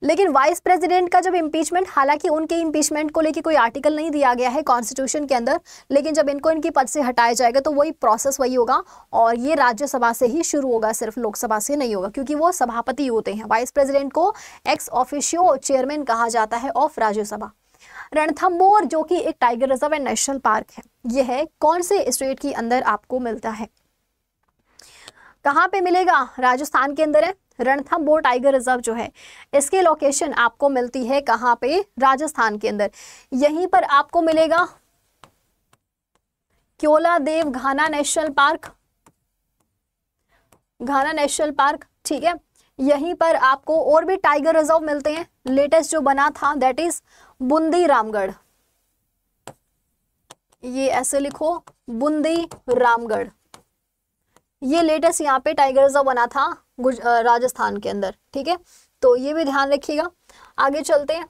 लेकिन वाइस प्रेसिडेंट का जब इम्पीचमेंट हालांकि उनके इम्पीचमेंट को लेके कोई आर्टिकल नहीं दिया गया है कॉन्स्टिट्यूशन के अंदर लेकिन जब इनको इनकी पद से हटाया जाएगा तो वही प्रोसेस वही होगा और ये राज्यसभा से ही शुरू होगा सिर्फ लोकसभा से नहीं होगा क्योंकि वो सभापति होते हैं वाइस प्रेसिडेंट को एक्स ऑफिशियो चेयरमैन कहा जाता है ऑफ राज्यसभा रणथम्बोर जो कि एक tiger reserve and national park है यह है कौन से स्टेट के अंदर आपको मिलता है कहाँ पे मिलेगा राजस्थान के अंदर है रणथम्बोर टाइगर रिजर्व जो है इसकी लोकेशन आपको मिलती है कहाँ पे राजस्थान के अंदर यहीं पर आपको मिलेगा Keoladeo Ghana national park Ghana national park ठीक है यहीं पर आपको और भी टाइगर रिजर्व मिलते हैं लेटेस्ट जो बना था दैट इज बुंदी रामगढ़ ये ऐसे लिखो बुंदी रामगढ़ ये लेटेस्ट यहाँ पे टाइगर रिजर्व बना था राजस्थान के अंदर ठीक है तो ये भी ध्यान रखिएगा आगे चलते हैं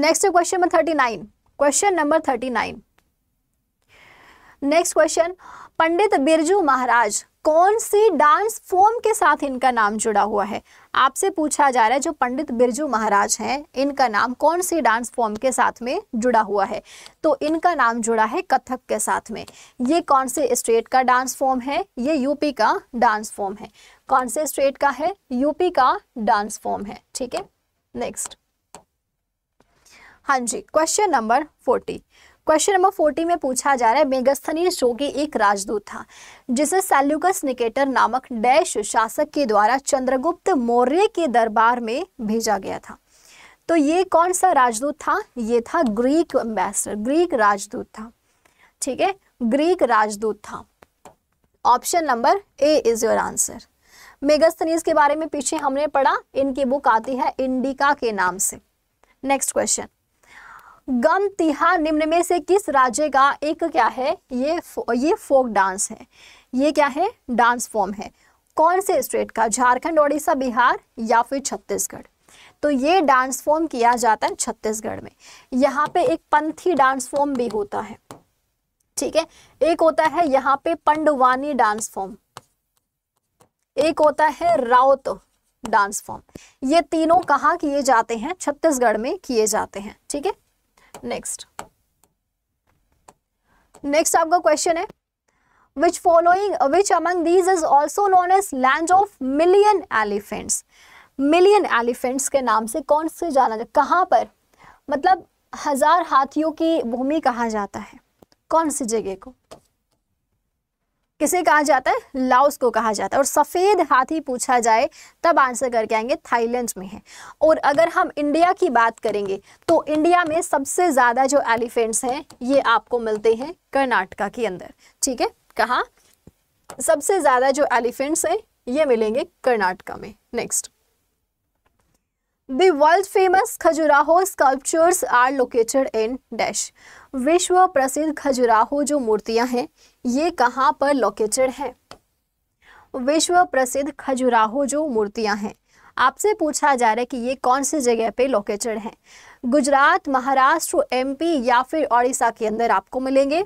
next question number thirty nine question number thirty nine next question Pandit Birju Maharaj कौन सी डांस फॉर्म के साथ इनका नाम जुड़ा हुआ है आपसे पूछा जा रहा है जो पंडित बिरजू महाराज हैं इनका नाम कौन सी डांस फॉर्म के साथ में जुड़ा हुआ है तो इनका नाम जुड़ा है कथक के साथ में ये कौन से स्टेट का डांस फॉर्म है ये यूपी का डांस फॉर्म है कौन से स्टेट का है यूपी का डांस फॉर्म है ठीक है नेक्स्ट हाँ जी question number forty question number forty में पूछा जा रहा है शो के एक राजदूत था जिसे सेल्यूकस निकेटर नामक डैश शासक के द्वारा चंद्रगुप्त मौर्य के दरबार में भेजा गया था तो ये कौन सा राजदूत था ये था ग्रीक एम्बेसडर ग्रीक राजदूत था ठीक है ग्रीक राजदूत था option number A is your answer Megasthenes के बारे में पीछे हमने पढ़ा इनकी बुक आती है इंडिका के नाम से नेक्स्ट क्वेश्चन गम तिहा निम्न में से किस राज्य का एक क्या है ये फो, ये फोक डांस है ये क्या है डांस फॉर्म है कौन से स्टेट का झारखंड ओडिशा बिहार या फिर छत्तीसगढ़ तो ये डांस फॉर्म किया जाता है छत्तीसगढ़ में यहाँ पे एक पंथी डांस फॉर्म भी होता है ठीक है एक होता है यहाँ पे पंडवानी डांस फॉर्म एक होता है राउत डांस फॉर्म ये तीनों कहाँ किए जाते हैं छत्तीसगढ़ में किए जाते हैं ठीक है नेक्स्ट नेक्स्ट आपका क्वेश्चन है which following which among these is also known as land of million elephants million elephants के नाम से कौन से जाना जाए कहाँ पर मतलब हजार हाथियों की भूमि कहा जाता है कौन सी जगह को किसे कहा जाता है लाओस को कहा जाता है और सफ़ेद हाथी पूछा जाए तब आंसर करके आएंगे थाईलैंड में है और अगर हम इंडिया की बात करेंगे तो इंडिया में सबसे ज़्यादा जो एलिफेंट्स हैं ये आपको मिलते हैं कर्नाटका के अंदर ठीक है कहाँ सबसे ज़्यादा जो एलिफेंट्स हैं ये मिलेंगे कर्नाटका में next world famous Khajuraho sculptures are located in dash विश्व प्रसिद्ध खजुराहो जो मूर्तियां हैं ये कहाँ पर लोकेटेड है विश्व प्रसिद्ध खजुराहो जो मूर्तियां हैं आपसे पूछा जा रहा है कि ये कौन से जगह पे लोकेटेड हैं गुजरात महाराष्ट्र एमपी या फिर ओडिशा के अंदर आपको मिलेंगे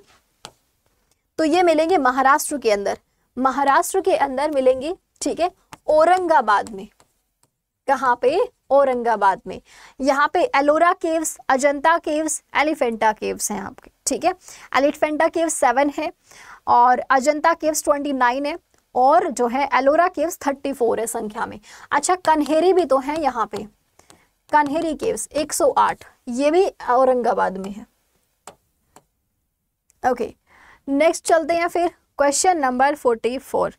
तो ये मिलेंगे महाराष्ट्र के अंदर महाराष्ट्र के अंदर मिलेंगे ठीक है औरंगाबाद में कहाँ पे औरंगाबाद में यहाँ पे Ellora caves Ajanta caves Elephanta caves हैं आपके ठीक है एलिफेंटा केव्स सेवन है और अजंता केव्स 29 है और जो है एलोरा केव्स 34 है संख्या में अच्छा कन्हेरी भी तो है यहाँ पे कन्हेरी केव्स 108 ये भी औरंगाबाद में है ओके नेक्स्ट चलते हैं फिर question number 44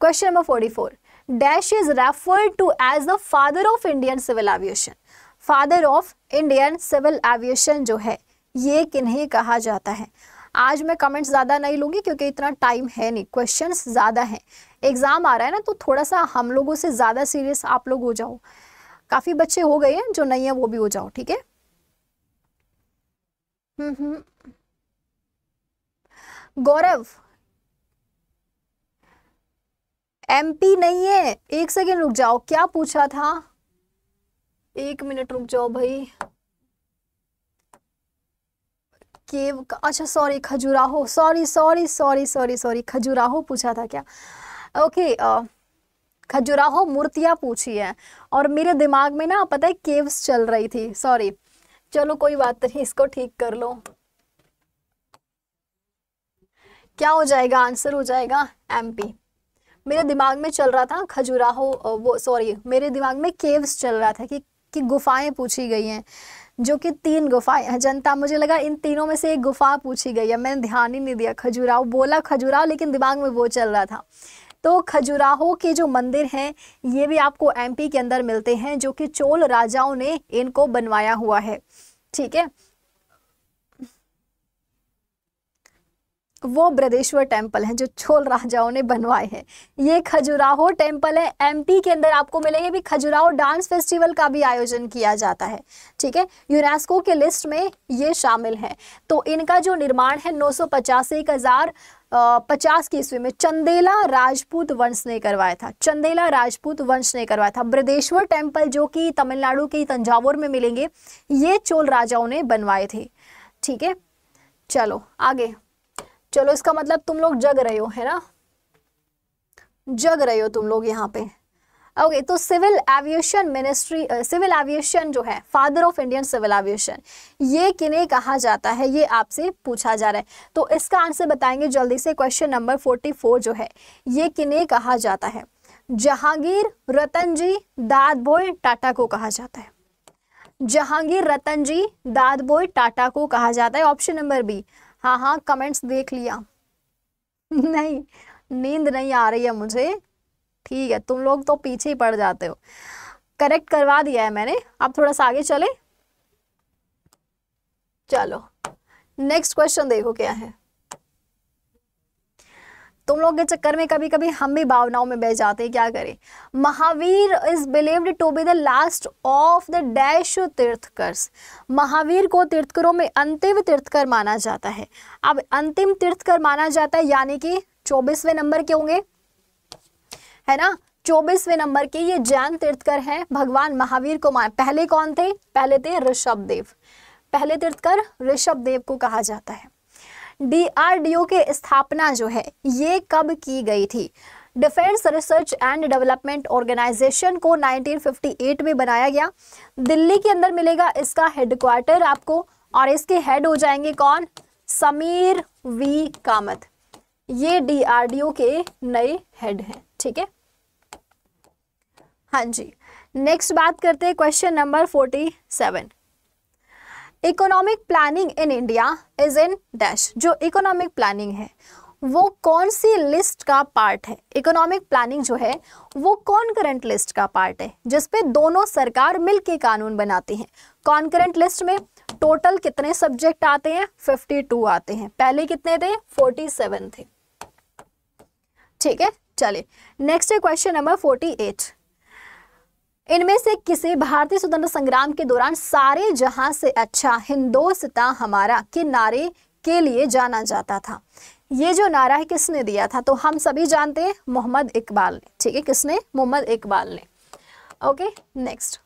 question number 44 dash is referred to as the father of Indian civil aviation father of Indian civil aviation जो है ये किन्हें कहा जाता है आज मैं कमेंट्स ज़्यादा नहीं लूँगी क्योंकि इतना टाइम है नहीं क्वेश्चन ज़्यादा हैं एग्ज़ाम आ रहा है ना तो थोड़ा सा हम लोगों से ज़्यादा सीरियस आप लोग हो जाओ काफ़ी बच्चे हो गए हैं जो नहीं है वो भी हो जाओ ठीक है हम्म, हम्म। गौरव एमपी नहीं है एक सेकेंड रुक जाओ क्या पूछा था एक मिनट रुक जाओ भाई के अच्छा sorry Khajuraho sorry sorry sorry sorry sorry Khajuraho पूछा था क्या ओके खजुराहो मूर्तियाँ पूछी है और मेरे दिमाग में ना पता है केव्स चल रही थी सॉरी चलो कोई बात नहीं इसको ठीक कर लो क्या हो जाएगा आंसर हो जाएगा एमपी मेरे दिमाग में चल रहा था खजुराहो वो सॉरी मेरे दिमाग में केव्स चल रहा था कि कि गुफाएं पूछी गई हैं जो कि तीन गुफाएं हैं जनता मुझे लगा इन तीनों में से एक गुफा पूछी गई है मैंने ध्यान ही नहीं दिया खजुराहो बोला खजुराहो लेकिन दिमाग में वो चल रहा था तो खजुराहो के जो मंदिर हैं ये भी आपको एमपी के अंदर मिलते हैं जो कि चोल राजाओं ने इनको बनवाया हुआ है ठीक है वो ब्रदेश्वर टेम्पल हैं जो छोल राजाओं ने बनवाए हैं ये खजुराहो टेम्पल है एमपी के अंदर आपको मिलेंगे भी खजुराहो डांस फेस्टिवल का भी आयोजन किया जाता है ठीक है यूनेस्को के लिस्ट में ये शामिल है तो इनका जो निर्माण है नौ सौ पचास एक हज़ार पचास की ईस्वी में चंदेला राजपूत वंश ने करवाया था चंदेला राजपूत वंश ने करवाया था ब्रदेश्वर टेम्पल जो कि तमिलनाडु के तंजावुर में मिलेंगे ये चोल राजाओं ने बनवाए थे ठीक है चलो आगे चलो इसका मतलब तुम लोग जग रहे हो है ना जग रहे हो तुम लोग यहाँ पे ओके okay, तो civil aviation ministry civil aviation जो है father of Indian civil aviation ये किन्हें कहा जाता है ये आपसे पूछा जा रहा है तो इसका आंसर बताएंगे जल्दी से क्वेश्चन नंबर फोर्टी फोर जो है ये किन्हें कहा जाता है जहांगीर रतन जी दाद बोय टाटा को कहा जाता है जहांगीर रतन जी दाद बोय टाटा को कहा जाता है ऑप्शन नंबर बी हाँ हाँ कमेंट्स देख लिया नहीं नींद नहीं आ रही है मुझे ठीक है तुम लोग तो पीछे ही पड़ जाते हो करेक्ट करवा दिया है मैंने अब थोड़ा सा आगे चले चलो नेक्स्ट क्वेश्चन देखो क्या है तुम लोग के चक्कर में कभी कभी हम भी भावनाओं में बह जाते हैं क्या करें Mahavir is believed to be the last of the dash tirthankar Mahavir को तीर्थकरों में अंतिम तीर्थकर माना जाता है अब अंतिम तीर्थकर माना जाता है यानी कि चौबीसवें नंबर के होंगे है ना चौबीसवें नंबर के ये जैन तीर्थकर हैं भगवान महावीर को मान पहले कौन थे पहले थे ऋषभ देव पहले तीर्थकर ऋषभ देव को कहा जाता है डीआरडीओ की स्थापना जो है ये कब की गई थी defence research and development organisation को 1958 में बनाया गया दिल्ली के अंदर मिलेगा इसका हेडक्वार्टर आपको और इसके हेड हो जाएंगे कौन समीर वी कामत ये डीआरडीओ के नए हेड हैं ठीक है हाँ जी नेक्स्ट बात करते हैं question number forty seven economic planning in India is in dash जो इकोनॉमिक प्लानिंग है वो कौन सी लिस्ट का पार्ट है इकोनॉमिक प्लानिंग जो है वो कौन करंट लिस्ट का पार्ट है जिसपे दोनों सरकार मिलके कानून बनाती हैं कौन करंट लिस्ट में टोटल कितने सब्जेक्ट आते हैं 52 आते हैं पहले कितने थे 47 थे ठीक है चलिए नेक्स्ट है क्वेश्चन नंबर 48 इनमें से किसी भारतीय स्वतंत्र संग्राम के दौरान सारे जहां से अच्छा हिंदोस्ता हमारा के नारे के लिए जाना जाता था ये जो नारा है किसने दिया था तो हम सभी जानते हैं मोहम्मद इकबाल ने ठीक है किसने मोहम्मद इकबाल ने ओके नेक्स्ट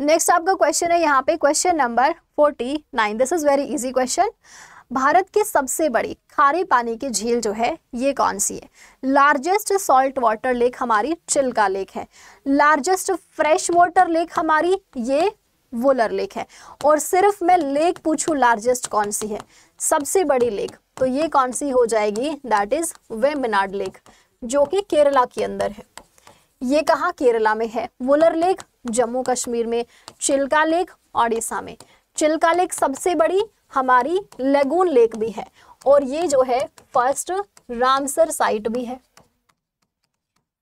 नेक्स्ट आपका क्वेश्चन है यहाँ पे question number forty nine this is very easy question Bharat की सबसे बड़ी खारे पानी की झील जो है ये कौन सी है लार्जेस्ट सॉल्ट वाटर लेक हमारी चिल्का लेक है लार्जेस्ट फ्रेश वाटर लेक हमारी ये वोलर लेक है और सिर्फ मैं लेक पूछू लार्जेस्ट कौन सी है सबसे बड़ी लेक तो ये कौन सी हो जाएगी दैट इज वेमिनाड लेक जो कि केरला के अंदर है ये कहाँ केरला में है वुलर लेक जम्मू कश्मीर में चिल्का लेक ओडिशा में चिल्का लेक सबसे बड़ी हमारी लेगून लेक भी है और ये जो है फर्स्ट रामसर साइट भी है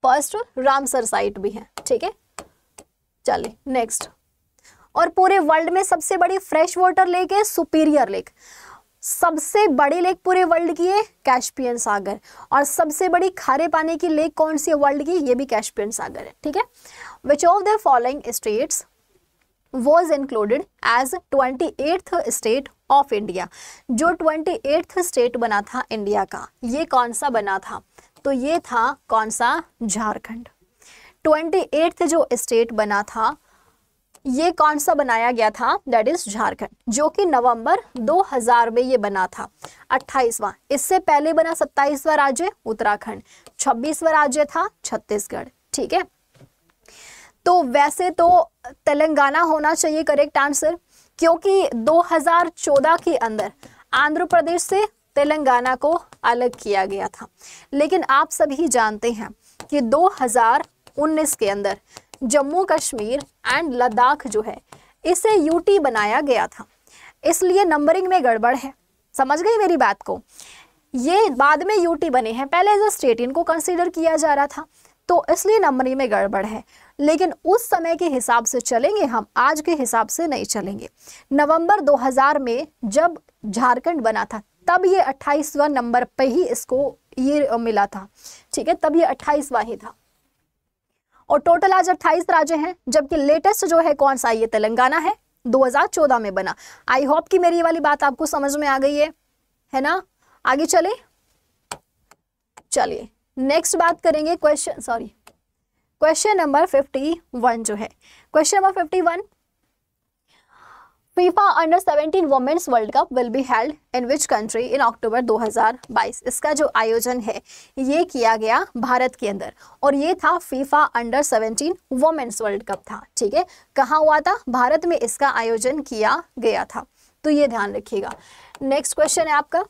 फर्स्ट रामसर साइट भी है ठीक है चले नेक्स्ट और पूरे वर्ल्ड में सबसे बड़ी फ्रेश वाटर लेक है सुपीरियर लेक सबसे बड़ी लेक पूरे वर्ल्ड की है कैशपियन सागर और सबसे बड़ी खारे पानी की लेक कौन सी है वर्ल्ड की ये भी कैशपियन सागर है ठीक है which of the following states was included as twenty eighth state of India जो ट्वेंटी एट्थ स्टेट बना था इंडिया का ये कौन सा बना था तो ये था कौन सा झारखंड ट्वेंटी एट्थ जो स्टेट बना था ये कौन सा बनाया गया था दैट इज झारखंड जो कि नवंबर 2000 में ये बना था 28वां इससे पहले बना 27वां राज्य उत्तराखंड 26वां राज्य था छत्तीसगढ़ ठीक है तो वैसे तो तेलंगाना होना चाहिए करेक्ट आंसर क्योंकि 2014 के अंदर आंध्र प्रदेश से तेलंगाना को अलग किया गया था लेकिन आप सभी जानते हैं कि 2019 के अंदर जम्मू कश्मीर एंड लद्दाख जो है इसे यूटी बनाया गया था इसलिए नंबरिंग में गड़बड़ है समझ गई मेरी बात को ये बाद में यूटी बने हैं पहले एज अ स्टेट इनको कंसिडर किया जा रहा था तो इसलिए नंबरिंग में गड़बड़ है लेकिन उस समय के हिसाब से चलेंगे हम आज के हिसाब से नहीं चलेंगे नवंबर 2000 में जब झारखंड बना था तब ये अट्ठाईसवा नंबर पे ही इसको ये मिला था ठीक है तब ये अट्ठाईसवा ही था और टोटल आज अट्ठाईस राज्य हैं जबकि लेटेस्ट जो है कौन सा ये तेलंगाना है 2014 में बना आई होप कि मेरी ये वाली बात आपको समझ में आ गई है है ना आगे चले चलिए नेक्स्ट बात करेंगे क्वेश्चन सॉरी क्वेश्चन नंबर 51 जो है question number 51 FIFA under 17 women's world cup will be held in which country in October 2022 इसका जो आयोजन है ये किया गया भारत के अंदर और ये था FIFA under 17 women's world cup था ठीक है कहाँ हुआ था भारत में इसका आयोजन किया गया था तो ये ध्यान रखिएगा नेक्स्ट क्वेश्चन है आपका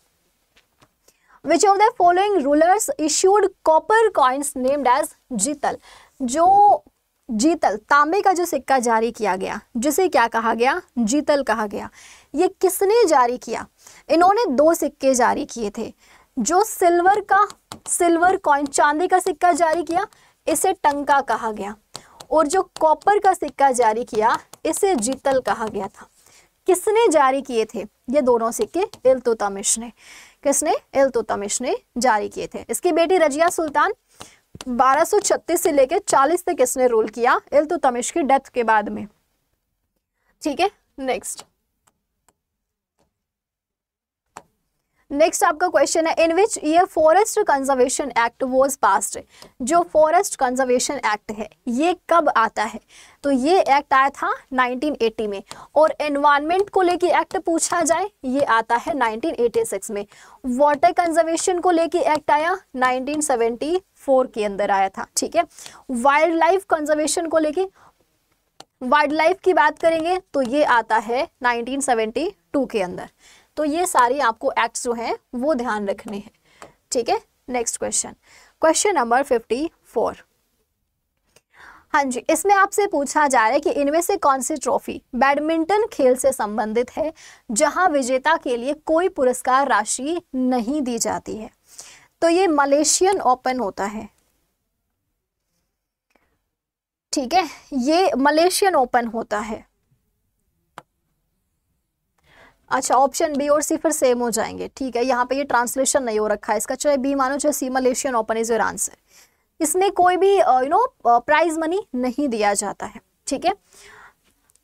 which of the following rulers issued copper coins named as jital जो जीतल तांबे का जो सिक्का जारी किया गया जिसे क्या कहा गया जीतल कहा गया ये किसने जारी किया इन्होंने दो सिक्के जारी किए थे जो सिल्वर का सिल्वर कॉइन चांदी का सिक्का जारी किया इसे टंका कहा गया और जो कॉपर का सिक्का जारी किया इसे जीतल कहा गया था किसने जारी किए थे ये दोनों सिक्के इल्तुतमिश ने किसने इल्तुतमिश ने जारी किए थे इसकी बेटी रजिया सुल्तान 1236 से लेकर 40 तक इसने रूल किया इल्तुतमिश की डेथ के बाद में ठीक है नेक्स्ट नेक्स्ट आपका क्वेश्चन है इन विच ये forest conservation act was pass जो फॉरेस्ट कंजर्वेशन एक्ट है ये कब आता है तो ये एक्ट आया था 1980 में और एनवायरमेंट को लेके एक्ट पूछा जाए ये आता है 1986 में वाटर कंजर्वेशन को लेके एक्ट आया 1974 के अंदर आया था ठीक है वाइल्ड लाइफ कंजर्वेशन को लेके वाइल्ड लाइफ की बात करेंगे तो ये आता है नाइनटीन के अंदर तो ये सारी आपको एक्ट जो है वो ध्यान रखने हैं ठीक है next question question number fifty four हाँ जी इसमें आपसे पूछा जा रहा है कि इनमें से कौन सी ट्रॉफी बैडमिंटन खेल से संबंधित है जहां विजेता के लिए कोई पुरस्कार राशि नहीं दी जाती है तो ये मलेशियन ओपन होता है ठीक है ये मलेशियन ओपन होता है अच्छा ऑप्शन बी और सी फिर सेम हो जाएंगे ठीक है यहाँ पे ये ट्रांसलेशन नहीं हो रखा है इसका चाहे बी मानो चाहे C Malaysian open is your answer इसमें कोई भी यू नो प्राइज मनी नहीं दिया जाता है ठीक है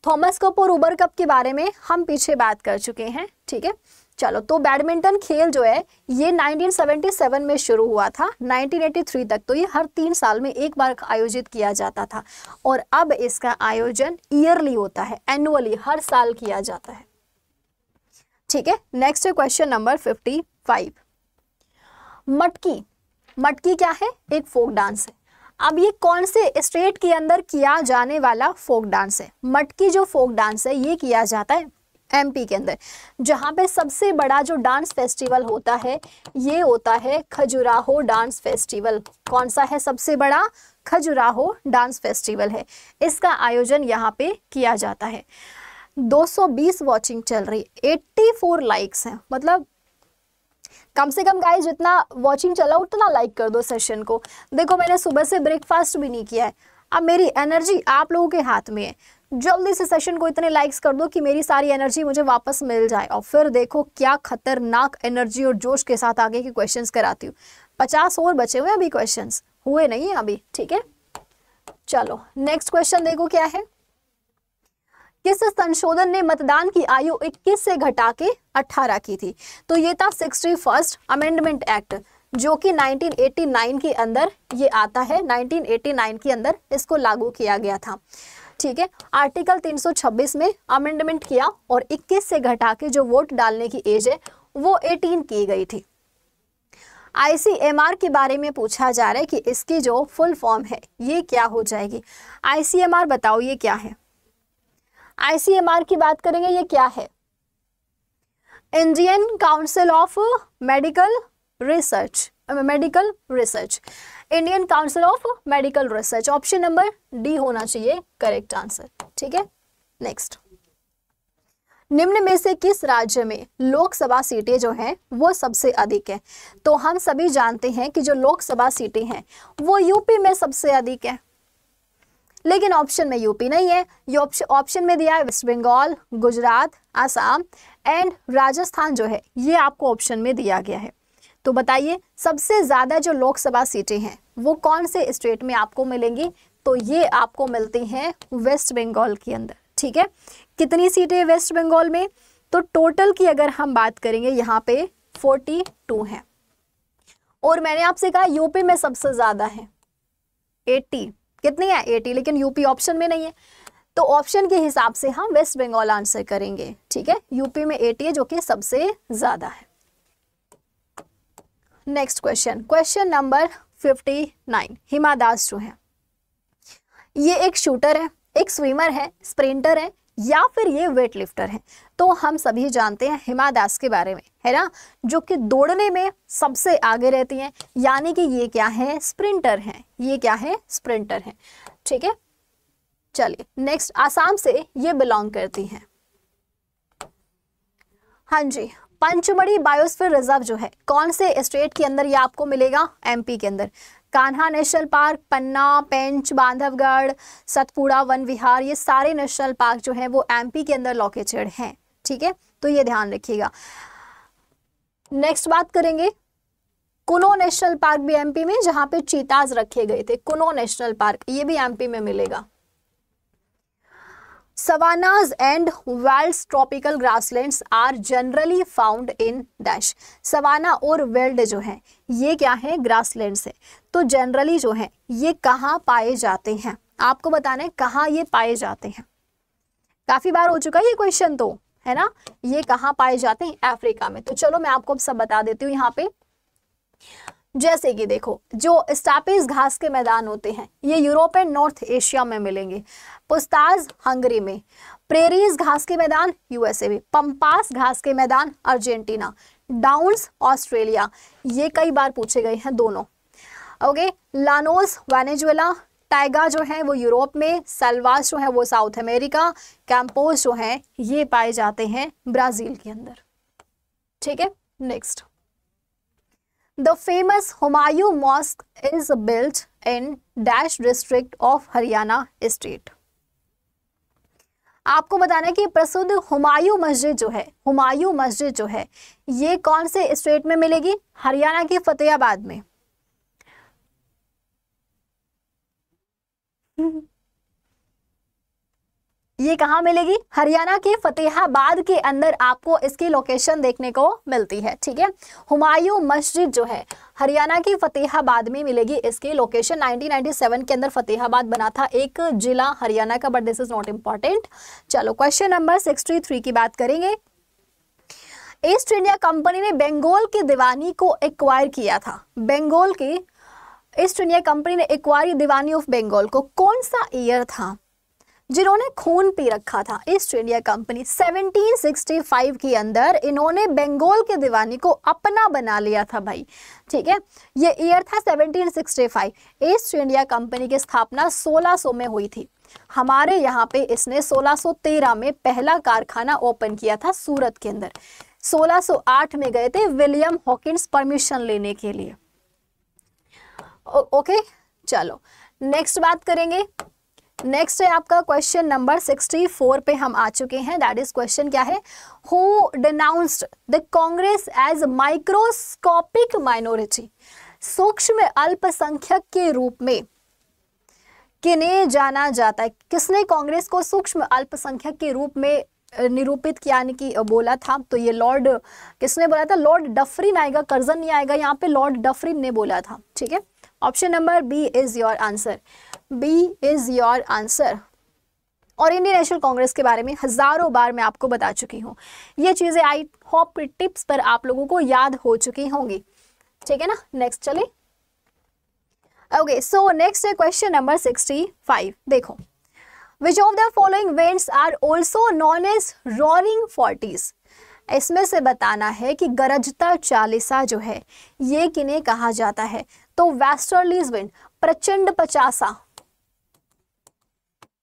थॉमस कप और उबर कप के बारे में हम पीछे बात कर चुके हैं ठीक है चलो तो बैडमिंटन खेल जो है ये 1977 में शुरू हुआ था 1983 तक तो ये हर तीन साल में एक बार आयोजित किया जाता था और अब इसका आयोजन ईयरली होता है एनुअली हर साल किया जाता है ठीक है नेक्स्ट है क्वेश्चन नंबर फिफ्टी फाइव मटकी मटकी क्या है एक फोक डांस है अब ये कौन से स्टेट के अंदर किया जाने वाला फोक डांस है मटकी जो फोक डांस है ये किया जाता है एमपी के अंदर जहाँ पे सबसे बड़ा जो डांस फेस्टिवल होता है ये होता है खजुराहो डांस फेस्टिवल कौन सा है सबसे बड़ा खजुराहो डांस फेस्टिवल है इसका आयोजन यहाँ पे किया जाता है 220 वॉचिंग चल रही 84 लाइक्स हैं मतलब कम से कम गाइस जितना वॉचिंग चला उतना लाइक कर दो सेशन को देखो मैंने सुबह से ब्रेकफास्ट भी नहीं किया है अब मेरी एनर्जी आप लोगों के हाथ में है जल्दी से सेशन को इतने लाइक्स कर दो कि मेरी सारी एनर्जी मुझे वापस मिल जाए और फिर देखो क्या खतरनाक एनर्जी और जोश के साथ आगे के क्वेश्चंस कराती हूँ पचास और बचे हुए अभी क्वेश्चंस हुए नहीं अभी ठीक है चलो नेक्स्ट क्वेश्चन देखो क्या है किस संशोधन ने मतदान की आयु 21 से घटा के 18 की थी तो ये था सिक्सटी फर्स्ट अमेंडमेंट एक्ट जो कि 1989 के अंदर ये आता है 1989 के अंदर इसको लागू किया गया था ठीक है आर्टिकल 326 में अमेंडमेंट किया और 21 से घटा के जो वोट डालने की एज है वो 18 की गई थी आईसीएमआर के बारे में पूछा जा रहा है कि इसकी जो फुल फॉर्म है ये क्या हो जाएगी आईसीएमआर बताओ ये क्या है आईसीएमआर की बात करेंगे ये क्या है Indian council of medical research medical research Indian council of medical research option number D होना चाहिए करेक्ट आंसर ठीक है नेक्स्ट निम्न में से किस राज्य में लोकसभा सीटें जो हैं वो सबसे अधिक है तो हम सभी जानते हैं कि जो लोकसभा सीटें हैं वो यूपी में सबसे अधिक है लेकिन ऑप्शन में यूपी नहीं है ये ऑप्शन में दिया है वेस्ट बंगाल गुजरात आसाम एंड राजस्थान जो है ये आपको ऑप्शन में दिया गया है तो बताइए सबसे ज़्यादा जो लोकसभा सीटें हैं वो कौन से स्टेट में आपको मिलेंगी तो ये आपको मिलती हैं वेस्ट बंगाल के अंदर ठीक है कितनी सीटें वेस्ट बंगाल में तो टोटल की अगर हम बात करेंगे यहाँ पे 42 हैं और मैंने आपसे कहा यूपी में सबसे ज़्यादा है एट्टी कितनी है एटी लेकिन यूपी ऑप्शन में नहीं है तो ऑप्शन के हिसाब से हम वेस्ट बंगाल आंसर करेंगे ठीक है यूपी में एटी है जो कि सबसे ज्यादा है next question question number fifty nine Hima Das जो है ये एक शूटर है एक स्विमर है स्प्रिंटर है या फिर ये वेट लिफ्टर है तो हम सभी जानते हैं हिमा दास के बारे में है ना जो कि दौड़ने में सबसे आगे रहती हैं यानी कि ये क्या है स्प्रिंटर हैं ये क्या है स्प्रिंटर हैं ठीक है चलिए नेक्स्ट आसाम से ये बिलोंग करती हैं हाँ जी पंचमढ़ी बायोस्फीयर रिजर्व जो है कौन से स्टेट के अंदर ये आपको मिलेगा एमपी के अंदर कान्हा नेशनल पार्क पन्ना पेंच बांधवगढ़ सतपुड़ा वन विहार ये सारे नेशनल पार्क जो हैं वो एमपी के अंदर लोकेटेड हैं ठीक है तो ये ध्यान रखिएगा नेक्स्ट बात करेंगे कुनो नेशनल पार्क भी एमपी में जहां पे चीताज रखे गए थे कुनो नेशनल पार्क ये भी एमपी में मिलेगा savannas and veld tropical grasslands are generally found in dash savanna और वेल्ड जो है ये क्या है ग्रासलैंड्स है तो जनरली जो है ये कहाँ पाए जाते हैं आपको बताना है कहाँ ये पाए जाते हैं काफी बार हो चुका है ये क्वेश्चन तो है ना ये कहाँ पाए जाते हैं अफ्रीका में तो चलो मैं आपको सब बता देती हूँ यहाँ पे जैसे कि देखो जो स्टापिस घास के मैदान होते हैं ये यूरोप एंड नॉर्थ एशिया में मिलेंगे पुस्ताज हंगरी में प्रेरीज घास के मैदान यूएसए में पंपास घास के मैदान अर्जेंटीना डाउन्स ऑस्ट्रेलिया ये कई बार पूछे गए हैं दोनों ओके लानोस वेनेजुएला टाइगा जो है वो यूरोप में सलवास जो है वो साउथ अमेरिका कैंपोस जो है ये पाए जाते हैं ब्राजील के अंदर ठीक है next the famous Humayun mosque is built in dash district of Haryana state आपको बताना है कि प्रसिद्ध हुमायूं मस्जिद जो है हुमायूं मस्जिद जो है ये कौन से स्टेट में मिलेगी हरियाणा के फतेहाबाद में ये कहा मिलेगी हरियाणा के फतेहाबाद के अंदर आपको इसकी लोकेशन देखने को मिलती है ठीक है हुमायूं मस्जिद जो है हरियाणा की फतेहाबाद में मिलेगी इसकी लोकेशन 1997 के अंदर फतेहाबाद बना था एक जिला हरियाणा का but this is not important चलो क्वेश्चन नंबर 63 की बात करेंगे ईस्ट इंडिया कंपनी ने बेंगोल की दीवानी को एक्वायर किया था बेंगोल की ईस्ट इंडिया कंपनी ने इक्वारी दीवानी ऑफ बंगाल को कौन सा ईयर था जिन्होंने खून पी रखा था ईस्ट इंडिया कंपनी 1765 के अंदर इन्होंने बंगाल के दीवानी को अपना बना लिया था भाई ठीक है ये ईयर था 1765 ईस्ट इंडिया कंपनी की स्थापना 1600 में हुई थी हमारे यहाँ पे इसने 1613 में पहला कारखाना ओपन किया था सूरत के अंदर 1608 में गए थे विलियम हॉकिंस परमिशन लेने के लिए ओके चलो नेक्स्ट बात करेंगे नेक्स्ट है आपका क्वेश्चन नंबर 64 पे हम आ चुके हैं दैट इज क्वेश्चन क्या है who denounced the Congress as microscopic minority सूक्ष्म अल्पसंख्यक के रूप में किने जाना जाता है किसने कांग्रेस को सूक्ष्म अल्पसंख्यक के रूप में निरूपित किया कि बोला था तो ये लॉर्ड किसने बोला था लॉर्ड डफरिन आएगा कर्जन नहीं आएगा यहाँ पे लॉर्ड डफरिन ने बोला था ठीक है option number B is your answer B is your answer और इंडियन नेशनल कांग्रेस के बारे में हज़ारों बार मैं आपको बता चुकी हूँ ये चीज़ें आई होप की टिप्स पर आप लोगों को याद हो चुकी होंगी ठीक है ना नेक्स्ट चले ओके सो नेक्स्ट है क्वेश्चन नंबर सिक्सटी फाइव देखो which of the following winds are also known as roaring forties इसमें से बताना है कि गरजता चालीसा जो है ये किन्हें कहा जाता है तो वेस्टर्लीज विंड प्रचंड पचासा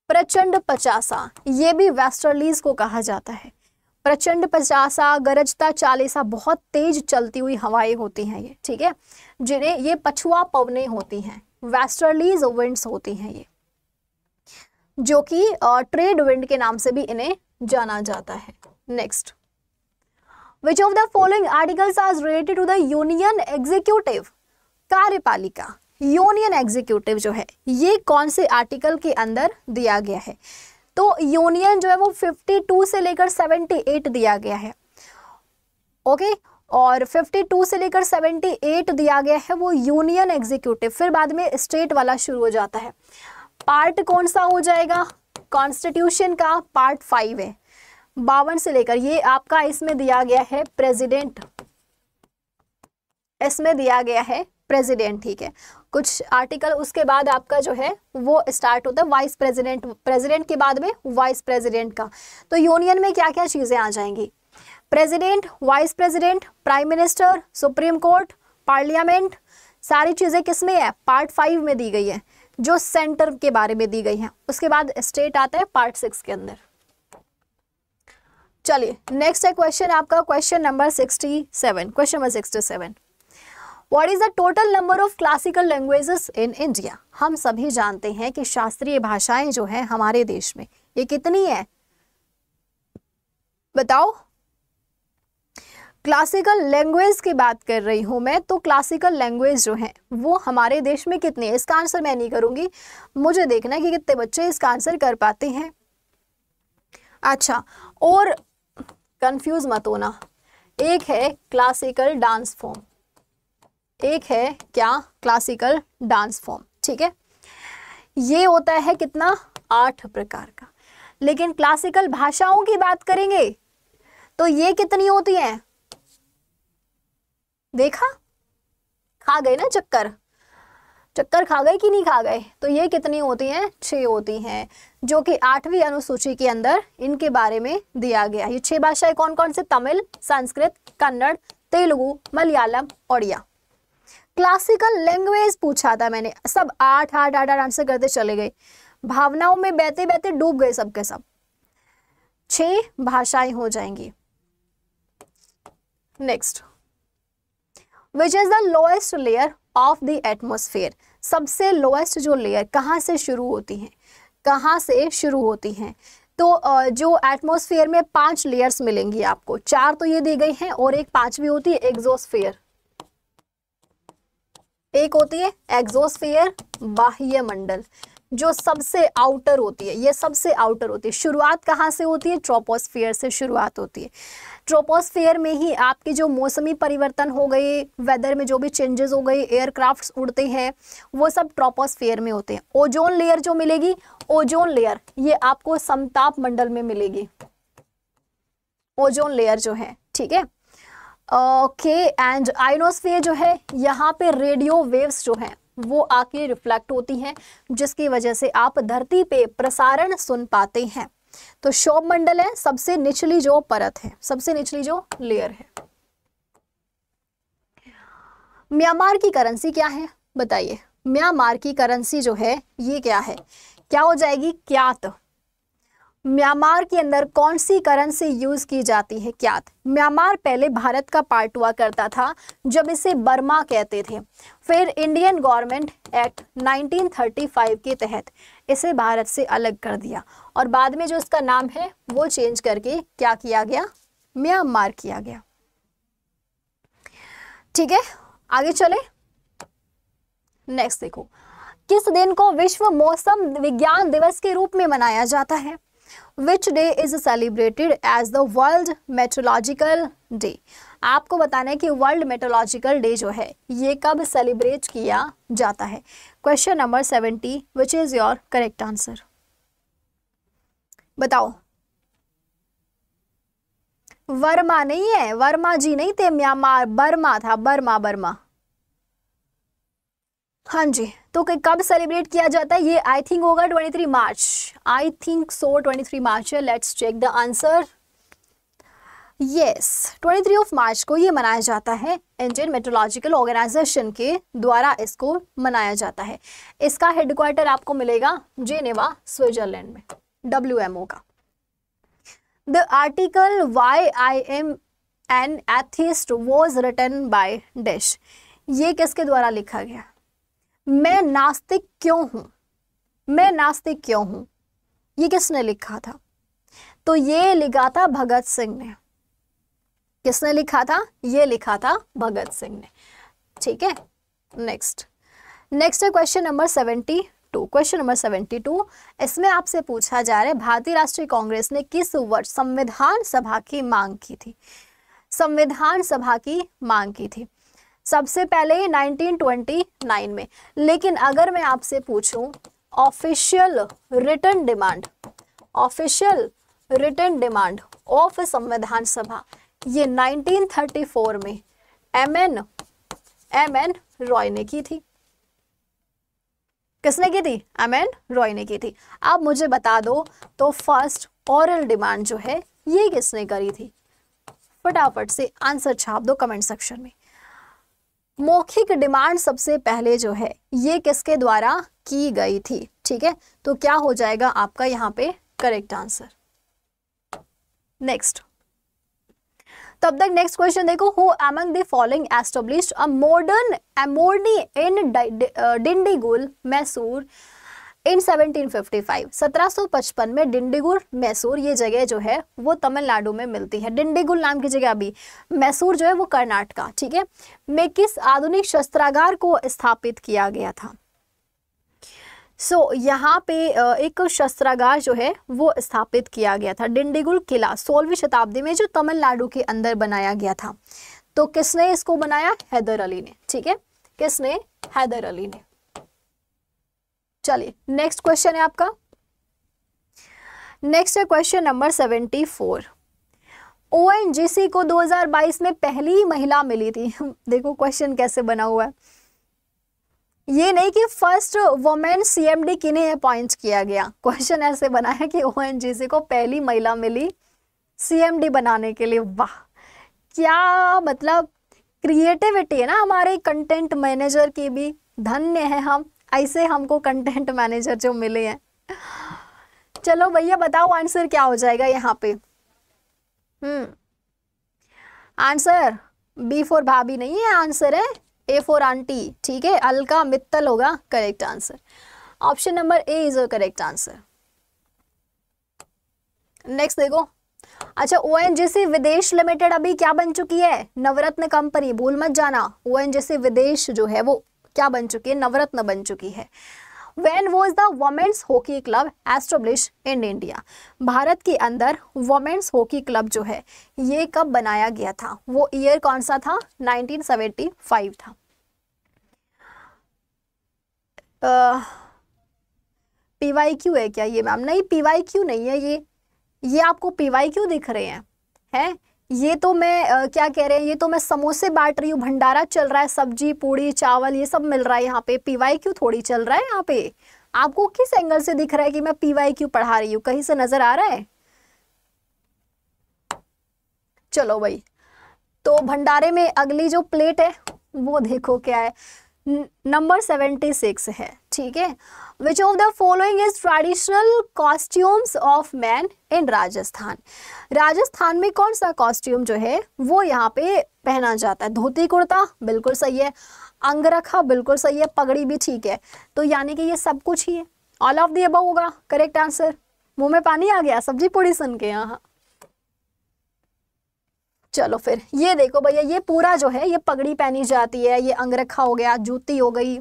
प्रचंड पचासा ये भी वेस्टर्लीज को कहा जाता है प्रचंड पचासा गरजता चालीसा बहुत तेज चलती हुई हवाएं होती हैं ये ठीक है जिन्हें ये पछुआ पवने होती हैं वेस्टर्लीज विंड्स होती हैं ये जो कि ट्रेड विंड के नाम से भी इन्हें जाना जाता है next which of the following articles are related to the union executive कार्यपालिका यूनियन एग्जीक्यूटिव जो है ये कौन से आर्टिकल के अंदर दिया गया है तो यूनियन जो है वो 52 से लेकर 78 दिया गया है ओके और 52 से लेकर 78 दिया गया है वो यूनियन एग्जीक्यूटिव फिर बाद में स्टेट वाला शुरू हो जाता है पार्ट कौन सा हो जाएगा कॉन्स्टिट्यूशन का पार्ट फाइव है बावन से लेकर ये आपका इसमें दिया गया है प्रेसिडेंट इसमें दिया गया है प्रेसिडेंट ठीक है कुछ आर्टिकल उसके बाद आपका जो है वो स्टार्ट होता है वाइस प्रेसिडेंट प्रेसिडेंट के बाद में वाइस प्रेसिडेंट का तो यूनियन में क्या क्या चीज़ें आ जाएंगी president vice president prime minister supreme court parliament सारी चीज़ें किस में है पार्ट फाइव में दी गई है जो सेंटर के बारे में दी गई है उसके बाद स्टेट आता है पार्ट सिक्स के अंदर चलिए नेक्स्ट है क्वेश्चन आपका question number sixty seven question number sixty seven what is the total number of classical languages in India हम सभी जानते हैं कि शास्त्रीय भाषाएं जो है हमारे देश में ये कितनी है बताओ क्लासिकल लैंग्वेज की बात कर रही हूं मैं तो क्लासिकल लैंग्वेज जो है वो हमारे देश में कितनी है इसका आंसर मैं नहीं करूंगी मुझे देखना है कि कितने बच्चे इसका आंसर कर पाते हैं अच्छा और कंफ्यूज मत होना एक है क्लासिकल डांस फॉर्म एक है क्या क्लासिकल डांस फॉर्म ठीक है ये होता है कितना आठ प्रकार का लेकिन क्लासिकल भाषाओं की बात करेंगे तो ये कितनी होती है देखा खा गए ना चक्कर चक्कर खा गए कि नहीं खा गए तो ये कितनी होती हैं छः होती हैं जो कि आठवीं अनुसूची के अंदर इनके बारे में दिया गया ये छह भाषाएं कौन कौन से तमिल संस्कृत कन्नड़ तेलुगु मलयालम ओडिया क्लासिकल लैंग्वेज पूछा था मैंने सब आठ आठ आठ आठ आंसर करते चले गए भावनाओं में बहते बहते डूब गए सबके सब छह भाषाएं हो जाएंगी next which is the lowest layer of the atmosphere सबसे लोएस्ट जो लेयर कहाँ से शुरू होती हैं कहाँ से शुरू होती हैं तो जो एटमोस्फेयर में पांच लेयर्स मिलेंगी आपको चार तो ये दी गई हैं और एक पांचवी होती है एग्जोस्फेयर एक होती है एग्जोस्फियर बाह्य मंडल जो सबसे आउटर होती है ये सबसे आउटर होती है शुरुआत कहाँ से होती है ट्रोपोस्फियर से शुरुआत होती है ट्रोपोस्फियर में ही आपके जो मौसमी परिवर्तन हो गए वेदर में जो भी चेंजेस हो गए एयरक्राफ्ट उड़ते हैं वो सब ट्रोपोस्फियर में होते हैं ओजोन लेयर जो मिलेगी ओजोन लेयर ये आपको समताप मंडल में मिलेगी ओजोन लेयर जो है ठीक है ओके एंड आयनोस्फेयर जो है यहाँ पे रेडियो वेव्स जो हैं वो आके रिफ्लेक्ट होती हैं जिसकी वजह से आप धरती पे प्रसारण सुन पाते हैं तो शोभ मंडल है सबसे निचली जो परत है सबसे निचली जो लेयर है म्यांमार की करेंसी क्या है बताइए म्यांमार की करेंसी जो है ये क्या है क्या हो जाएगी तो म्यांमार के अंदर कौन सी करेंसी यूज की जाती है क्या म्यांमार पहले भारत का पार्ट हुआ करता था जब इसे बर्मा कहते थे फिर इंडियन गवर्नमेंट एक्ट 1935 के तहत इसे भारत से अलग कर दिया और बाद में जो इसका नाम है वो चेंज करके क्या किया गया म्यांमार किया गया ठीक है आगे चले नेक्स्ट देखो किस दिन को विश्व मौसम विज्ञान दिवस के रूप में मनाया जाता है which day is celebrated as the world metrological day आपको बताना है कि वर्ल्ड मेट्रोलॉजिकल डे जो है ये कब सेलिब्रेट किया जाता है question number seventy which is your correct answer बताओ वर्मा नहीं है वर्मा जी नहीं थे म्यांमार बर्मा था बर्मा बर्मा हाँ जी तो कब सेलिब्रेट किया जाता है ये आई थिंक होगा 23 मार्च आई थिंक सो 23 मार्च है let's check the answer yes 23 of March को ये मनाया जाता है इंडियन मेट्रोलॉजिकल ऑर्गेनाइजेशन के द्वारा इसको मनाया जाता है इसका हेडक्वार्टर आपको मिलेगा जेनेवा स्विट्जरलैंड में डब्ल्यू का the article why I am an atheist was written by dash ये किसके द्वारा लिखा गया मैं नास्तिक क्यों हूं मैं नास्तिक क्यों हूं ये किसने लिखा था तो ये लिखा था भगत सिंह ने किसने लिखा था ये लिखा था भगत सिंह ने ठीक है नेक्स्ट नेक्स्ट है question number seventy two question number seventy two इसमें आपसे पूछा जा रहा है भारतीय राष्ट्रीय कांग्रेस ने किस वर्ष संविधान सभा की मांग की थी संविधान सभा की मांग की थी सबसे पहले 1929 में लेकिन अगर मैं आपसे पूछूं official return demand official return demand of संविधान सभा ये 1934 में M N M N Roy ने की थी किसने की थी एम एन रॉय ने की थी आप मुझे बता दो तो फर्स्ट ऑरल डिमांड जो है ये किसने करी थी फटाफट से आंसर छाप दो कमेंट सेक्शन में मौखिक डिमांड सबसे पहले जो है ये किसके द्वारा की गई थी ठीक है तो क्या हो जाएगा आपका यहाँ पे करेक्ट आंसर नेक्स्ट तब तक नेक्स्ट क्वेश्चन देखो who among the following establish a modern एमोर्नी इन डिंडीगुल मैसूर इन 1755 1755 में डिंडीगुल मैसूर ये जगह जो है वो तमिलनाडु में मिलती है डिंडीगुल नाम की जगह अभी मैसूर जो है वो कर्नाटका ठीक है में किस आधुनिक शस्त्रागार को स्थापित किया गया था सो so, यहाँ पे एक शस्त्रागार जो है वो स्थापित किया गया था डिंडीगुल किला सोलहवीं शताब्दी में जो तमिलनाडु के अंदर बनाया गया था तो किसने इसको बनाया हैदर अली ने ठीक है किसने हैदर अली ने चलिए नेक्स्ट क्वेश्चन है आपका नेक्स्ट है क्वेश्चन नंबर सेवेंटी फोर ओ को 2022 में पहली महिला मिली थी देखो क्वेश्चन कैसे बना हुआ है ये नहीं कि फर्स्ट वोमेन सीएमडी किन्हें अपॉइंट किया गया क्वेश्चन ऐसे बना है कि ओ को पहली महिला मिली सीएमडी बनाने के लिए वाह क्या मतलब क्रिएटिविटी है ना हमारे कंटेंट मैनेजर की भी धन्य है हम ऐसे हमको कंटेंट मैनेजर जो मिले हैं चलो भैया बताओ आंसर क्या हो जाएगा यहाँ पे हम्म आंसर बी फोर भाभी नहीं है आंसर है ए फोर आंटी ठीक है अलका मित्तल होगा correct answer option number A is a correct answer next देखो अच्छा ओ विदेश लिमिटेड अभी क्या बन चुकी है नवरत्न कंपनी भूल मत जाना ओ विदेश जो है वो क्या बन चुकी है नवरत्न बन चुकी है when was the women's hockey club establish in India Bharat के अंदर वोमेंस हॉकी क्लब जो है ये कब बनाया गया था वो ईयर कौन सा था 1975 था पीवाई क्यू है क्या ये मैम नहीं पीवाई क्यू नहीं है ये ये आपको पीवाई क्यू दिख रहे हैं है ये तो मैं आ, क्या कह रहे हैं ये तो मैं समोसे बांट रही हूँ भंडारा चल रहा है सब्जी पूड़ी चावल ये सब मिल रहा है यहाँ पे पीवाई क्यू थोड़ी चल रहा है यहाँ पे आपको किस एंगल से दिख रहा है कि मैं पीवाई क्यू पढ़ा रही हूँ कहीं से नजर आ रहा है चलो भाई तो भंडारे में अगली जो प्लेट है वो देखो क्या है नंबर सेवेंटी सिक्स है ठीक है which of the following is traditional costumes of man in Rajasthan Rajasthan में कौन सा कॉस्ट्यूम जो है वो यहाँ पे पहना जाता है धोती कुर्ता बिल्कुल सही है अंगरखा बिल्कुल सही है पगड़ी भी ठीक है तो यानी कि ये सब कुछ ही है ऑल ऑफ दी अब होगा करेक्ट आंसर मुंह में पानी आ गया सब्जी पूरी सुन के यहाँ हाँ। चलो फिर ये देखो भैया ये पूरा जो है ये पगड़ी पहनी जाती है ये अंगरखा हो गया जूती हो गई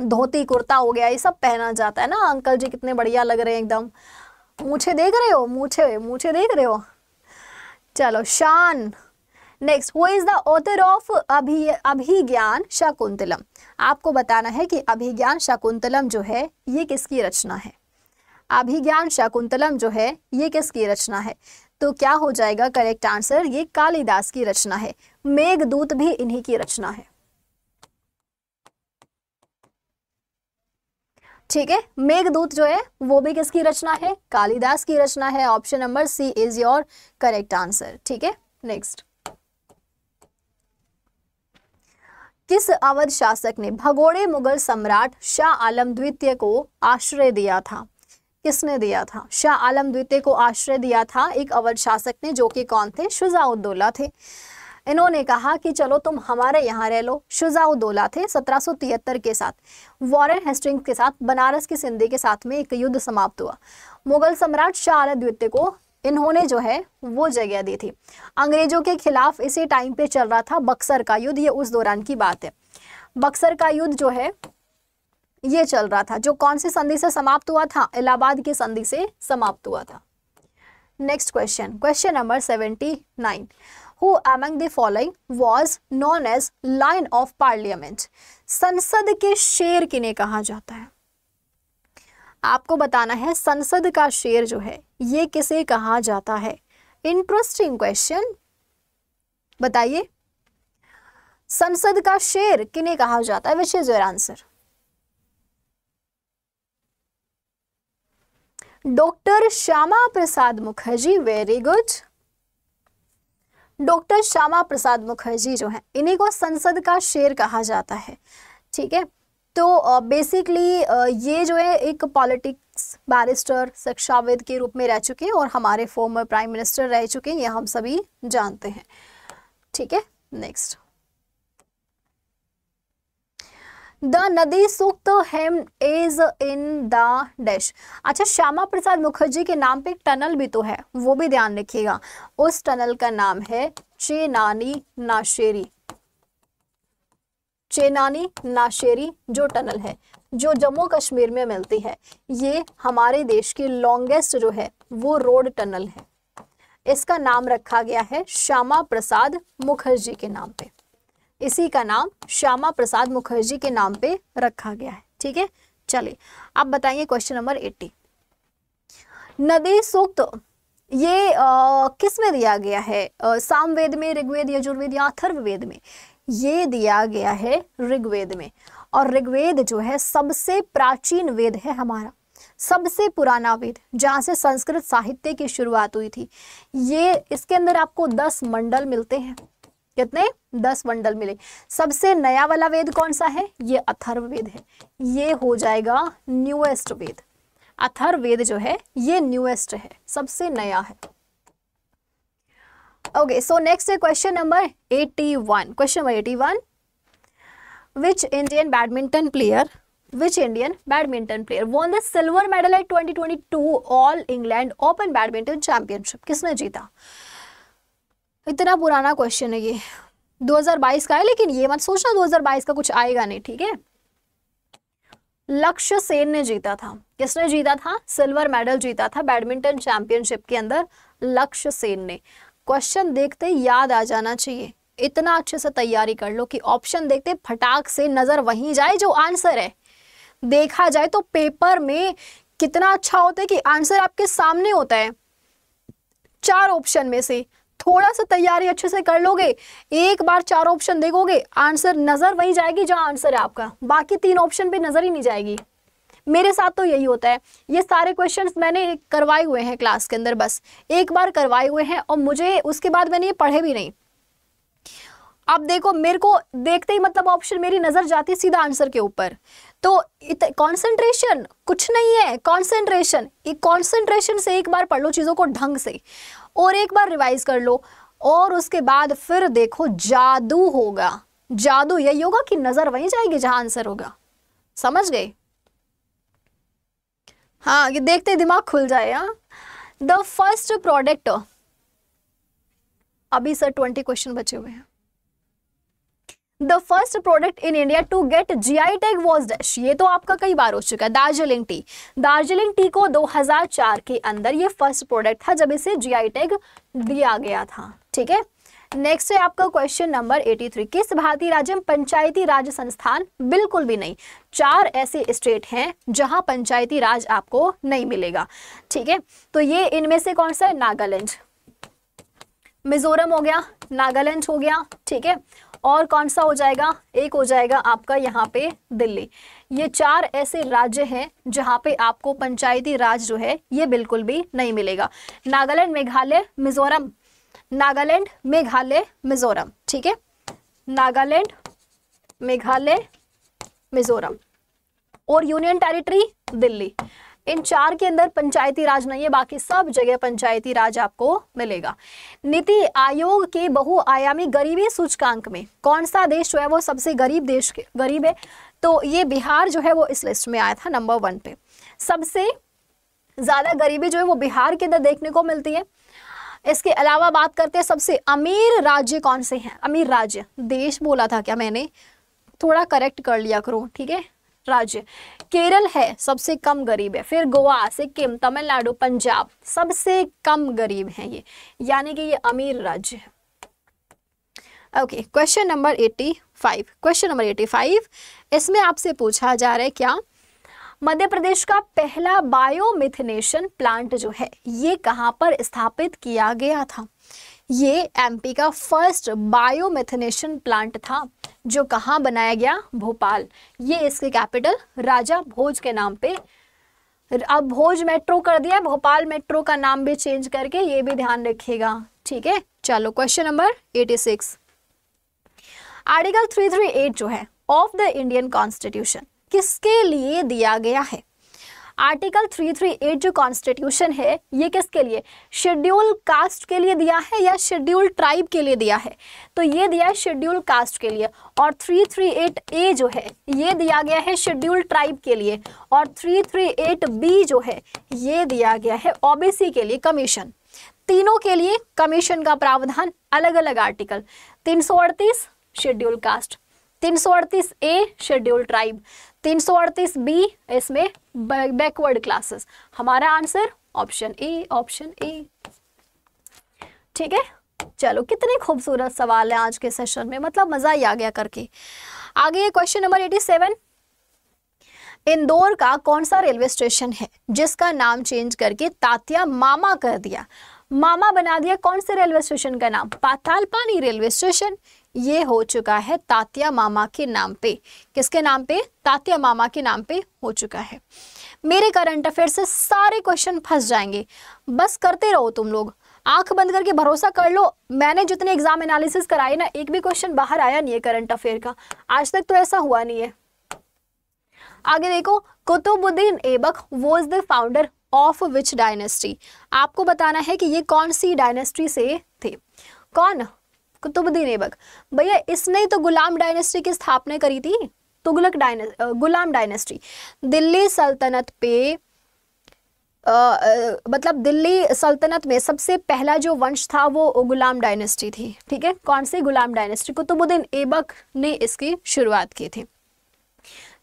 धोती कुर्ता हो गया ये सब पहना जाता है ना अंकल जी कितने बढ़िया लग रहे हैं एकदम मुझे देख रहे हो मुझे मुझे देख रहे हो चलो शान next who is the author of Abhi Abhigyan Shakuntalam आपको बताना है कि अभिज्ञान शाकुंतलम जो है ये किसकी रचना है अभिज्ञान शकुंतलम जो है ये किसकी रचना है तो क्या हो जाएगा करेक्ट आंसर ये कालिदास की रचना है मेघदूत भी इन्हीं की रचना है ठीक है मेघदूत जो है वो भी किसकी रचना है कालिदास की रचना है option number C is your correct answer ठीक है नेक्स्ट किस अवध शासक ने भगोड़े मुगल सम्राट शाह आलम द्वितीय को आश्रय दिया था किसने दिया था शाह आलम द्वितीय को आश्रय दिया था एक अवध शासक ने जो कि कौन थे शुजाउद्दौला थे इन्होंने कहा कि चलो तुम हमारे यहाँ रह लो शुजाउद्दौला थे 1773 के साथ वॉरन हेस्टिंग्स के साथ बनारस की सिंधी के साथ में एक युद्ध समाप्त हुआ मुगल सम्राट शाह आलम द्वितीय को इन्होंने जो है वो जगह दी थी अंग्रेजों के खिलाफ इसी टाइम पे चल रहा था बक्सर का युद्ध ये उस दौरान की बात है बक्सर का युद्ध जो है ये चल रहा था जो कौन सी संधि से समाप्त हुआ था इलाहाबाद की संधि से समाप्त हुआ था next question question number seventy nine who among as lion of parliament संसद के शेर किन्हें कहा जाता है आपको बताना है संसद का शेर जो है ये किसे कहा जाता है इंटरेस्टिंग क्वेश्चन बताइए संसद का शेर किन्हें कहा जाता है which is your answer doctor Shyama Prasad Mukherjee very good doctor Shyama Prasad Mukherjee जो हैं इन्हीं को संसद का शेर कहा जाता है ठीक है तो बेसिकली ये जो है एक पॉलिटिक्स बैरिस्टर शिक्षाविद के रूप में रह चुके हैं और हमारे फॉर्मर प्राइम मिनिस्टर रह चुके हैं ये हम सभी जानते हैं ठीक है next the Nadi Sukta hymn is in the dash अच्छा श्यामा प्रसाद मुखर्जी के नाम पे एक टनल भी तो है वो भी ध्यान रखिएगा उस टनल का नाम है चेनानी नाशेरी चेनानी नाशेरी जो टनल है जो जम्मू कश्मीर में मिलती है ये हमारे देश की लॉन्गेस्ट जो है वो रोड टनल है इसका नाम रखा गया है श्यामा प्रसाद मुखर्जी के नाम पे इसी का नाम श्यामा प्रसाद मुखर्जी के नाम पे रखा गया है ठीक है चलिए आप बताइए क्वेश्चन नंबर एट्टी नदी सूक्त ये किस में दिया गया है सामवेद में ऋग्वेद यजुर्वेद या अथर्ववेद में ये दिया गया है ऋग्वेद में और ऋग्वेद जो है सबसे प्राचीन वेद है हमारा सबसे पुराना वेद जहां से संस्कृत साहित्य की शुरुआत हुई थी ये इसके अंदर आपको दस मंडल मिलते हैं कितने दस बंडल मिले सबसे नया वाला वेद कौन सा है ये अथर्वेद है ये हो जाएगा न्यूएस्ट वेद अथर्वेद जो है ये न्यूएस्ट है सबसे नया है ओके सो नेक्स्ट है question number eighty one question number eighty one which Indian badminton player which Indian badminton player won the silver medal at twenty twenty two all England open badminton championship किसने जीता इतना पुराना question है ये 2022 का है लेकिन ये मत सोचना 2022 का कुछ आएगा नहीं ठीक है लक्ष्य सेन ने जीता था किसने जीता था सिल्वर मेडल जीता था बैडमिंटन चैंपियनशिप के अंदर लक्ष्य सेन ने क्वेश्चन देखते याद आ जाना चाहिए इतना अच्छे से तैयारी कर लो कि ऑप्शन देखते फटाक से नजर वहीं जाए जो आंसर है देखा जाए तो पेपर में कितना अच्छा होता है कि आंसर आपके सामने होता है चार ऑप्शन में से थोड़ा सा तैयारी अच्छे से कर लोगे एक बार चार ऑप्शन देखोगे आंसर नज़र वही जाएगी जहाँ आंसर है आपका बाकी तीन ऑप्शन पे नज़र ही नहीं जाएगी मेरे साथ तो यही होता है ये सारे क्वेश्चंस मैंने करवाए हुए हैं क्लास के अंदर बस एक बार करवाए हुए हैं और मुझे उसके बाद मैंने ये पढ़े भी नहीं अब देखो मेरे को देखते ही मतलब ऑप्शन मेरी नज़र जाती है सीधा आंसर के ऊपर तो कंसंट्रेशन कुछ नहीं है कंसंट्रेशन कंसंट्रेशन से एक बार पढ़ लो चीज़ों को ढंग से और एक बार रिवाइज कर लो और उसके बाद फिर देखो जादू होगा जादू यही होगा कि नजर वहीं जाएगी जहां आंसर होगा समझ गए हाँ ये देखते दिमाग खुल जाए हाँ द फर्स्ट प्रोडक्ट अभी सर ट्वेंटी क्वेश्चन बचे हुए हैं the first product in India to get G I tag was dash ये तो आपका कई बार हो चुका है दार्जिलिंग टी दार्जिलिंग टी को 2004 के अंदर ये फर्स्ट प्रोडक्ट था जब इसे जी आई टेक दिया गया था ठीक है नेक्स्ट है आपका क्वेश्चन नंबर 83 किस भारतीय राज्य में पंचायती राज संस्थान बिल्कुल भी नहीं चार ऐसे स्टेट हैं जहां पंचायती राज आपको नहीं मिलेगा ठीक है तो ये इनमें से कौन सा है नागालैंड मिजोरम हो गया नागालैंड हो गया ठीक है और कौन सा हो जाएगा एक हो जाएगा आपका यहाँ पे दिल्ली ये चार ऐसे राज्य हैं जहाँ पे आपको पंचायती राज जो है ये बिल्कुल भी नहीं मिलेगा नागालैंड मेघालय मिजोरम नागालैंड मेघालय मिजोरम ठीक है नागालैंड मेघालय मिजोरम और यूनियन टेरिटरी दिल्ली इन चार के अंदर पंचायती राज नहीं है बाकी सब जगह पंचायती राज आपको मिलेगा नीति आयोग के बहुआयामी गरीबी सूचकांक में कौन सा देश जो है वो सबसे गरीब देश गरीब है तो ये बिहार जो है वो इस लिस्ट में आया था नंबर वन पे सबसे ज़्यादा गरीबी जो है वो बिहार के अंदर देखने को मिलती है इसके अलावा बात करते हैं सबसे अमीर राज्य कौन से हैं अमीर राज्य देश बोला था क्या मैंने थोड़ा करेक्ट कर लिया करो ठीक है राज्य केरल है सबसे कम गरीब है फिर गोवा सिक्किम तमिलनाडु पंजाब सबसे कम गरीब है ये यानी कि ये अमीर राज्य है okay question number eighty five question number eighty five इसमें आपसे पूछा जा रहा है क्या मध्य प्रदेश का पहला बायोमिथिनेशन प्लांट जो है ये कहाँ पर स्थापित किया गया था ये एमपी का फर्स्ट बायोमेथनेशन प्लांट था जो कहाँ बनाया गया भोपाल ये इसके कैपिटल राजा भोज के नाम पे अब भोज मेट्रो कर दिया भोपाल मेट्रो का नाम भी चेंज करके ये भी ध्यान रखिएगा ठीक है चलो क्वेश्चन नंबर 86 आर्टिकल 338 जो है ऑफ द इंडियन कॉन्स्टिट्यूशन किसके लिए दिया गया है आर्टिकल 338 जो कॉन्स्टिट्यूशन है ये किसके लिए शेड्यूल कास्ट के लिए दिया है या शेड्यूल ट्राइब के लिए दिया है तो ये दिया है शेड्यूल कास्ट के लिए और 338 ए जो है ये दिया गया है शेड्यूल ट्राइब के लिए और 338 बी जो है ये दिया गया है ओबीसी के लिए कमीशन तीनों के लिए कमीशन का प्रावधान अलग अलग आर्टिकल तीन शेड्यूल कास्ट तीन ए शेड्यूल ट्राइब तीन सौ अड़तीस बी इसमें बैकवर्ड क्लासेस हमारा answer option A option A ठीक है चलो कितने खूबसूरत सवाल है आज के सेशन में मतलब मजा ही आ गया करके आगे question number eighty seven Indore का कौन सा रेलवे स्टेशन है जिसका नाम चेंज करके तात्या मामा कर दिया मामा बना दिया कौन से रेलवे स्टेशन का नाम पातालपानी रेलवे स्टेशन ये हो चुका है तात्या मामा के नाम पे किसके नाम पे तात्या मामा के नाम पे हो चुका है मेरे करंट अफेयर से सारे क्वेश्चन फंस जाएंगे बस करते रहो तुम लोग आंख बंद करके भरोसा कर लो मैंने जितने एग्जाम एनालिसिस कराए ना एक भी क्वेश्चन बाहर आया नहीं है करंट अफेयर का आज तक तो ऐसा हुआ नहीं है आगे देखो Qutubuddin Aibak was the founder of which dynasty आपको बताना है कि ये कौन सी डायनेस्टी से थे कौन कुतुबद्दीन ऐबक भैया इसने तो गुलाम डायनेस्टी की स्थापना करी थी तुगलक डायने गुलाम डायनेस्टी दिल्ली सल्तनत पे आ, मतलब दिल्ली सल्तनत में सबसे पहला जो वंश था वो गुलाम डायनेस्टी थी ठीक है कौन सी गुलाम डायनेस्टी कुतुबुद्दीन ऐबक ने इसकी शुरुआत की थी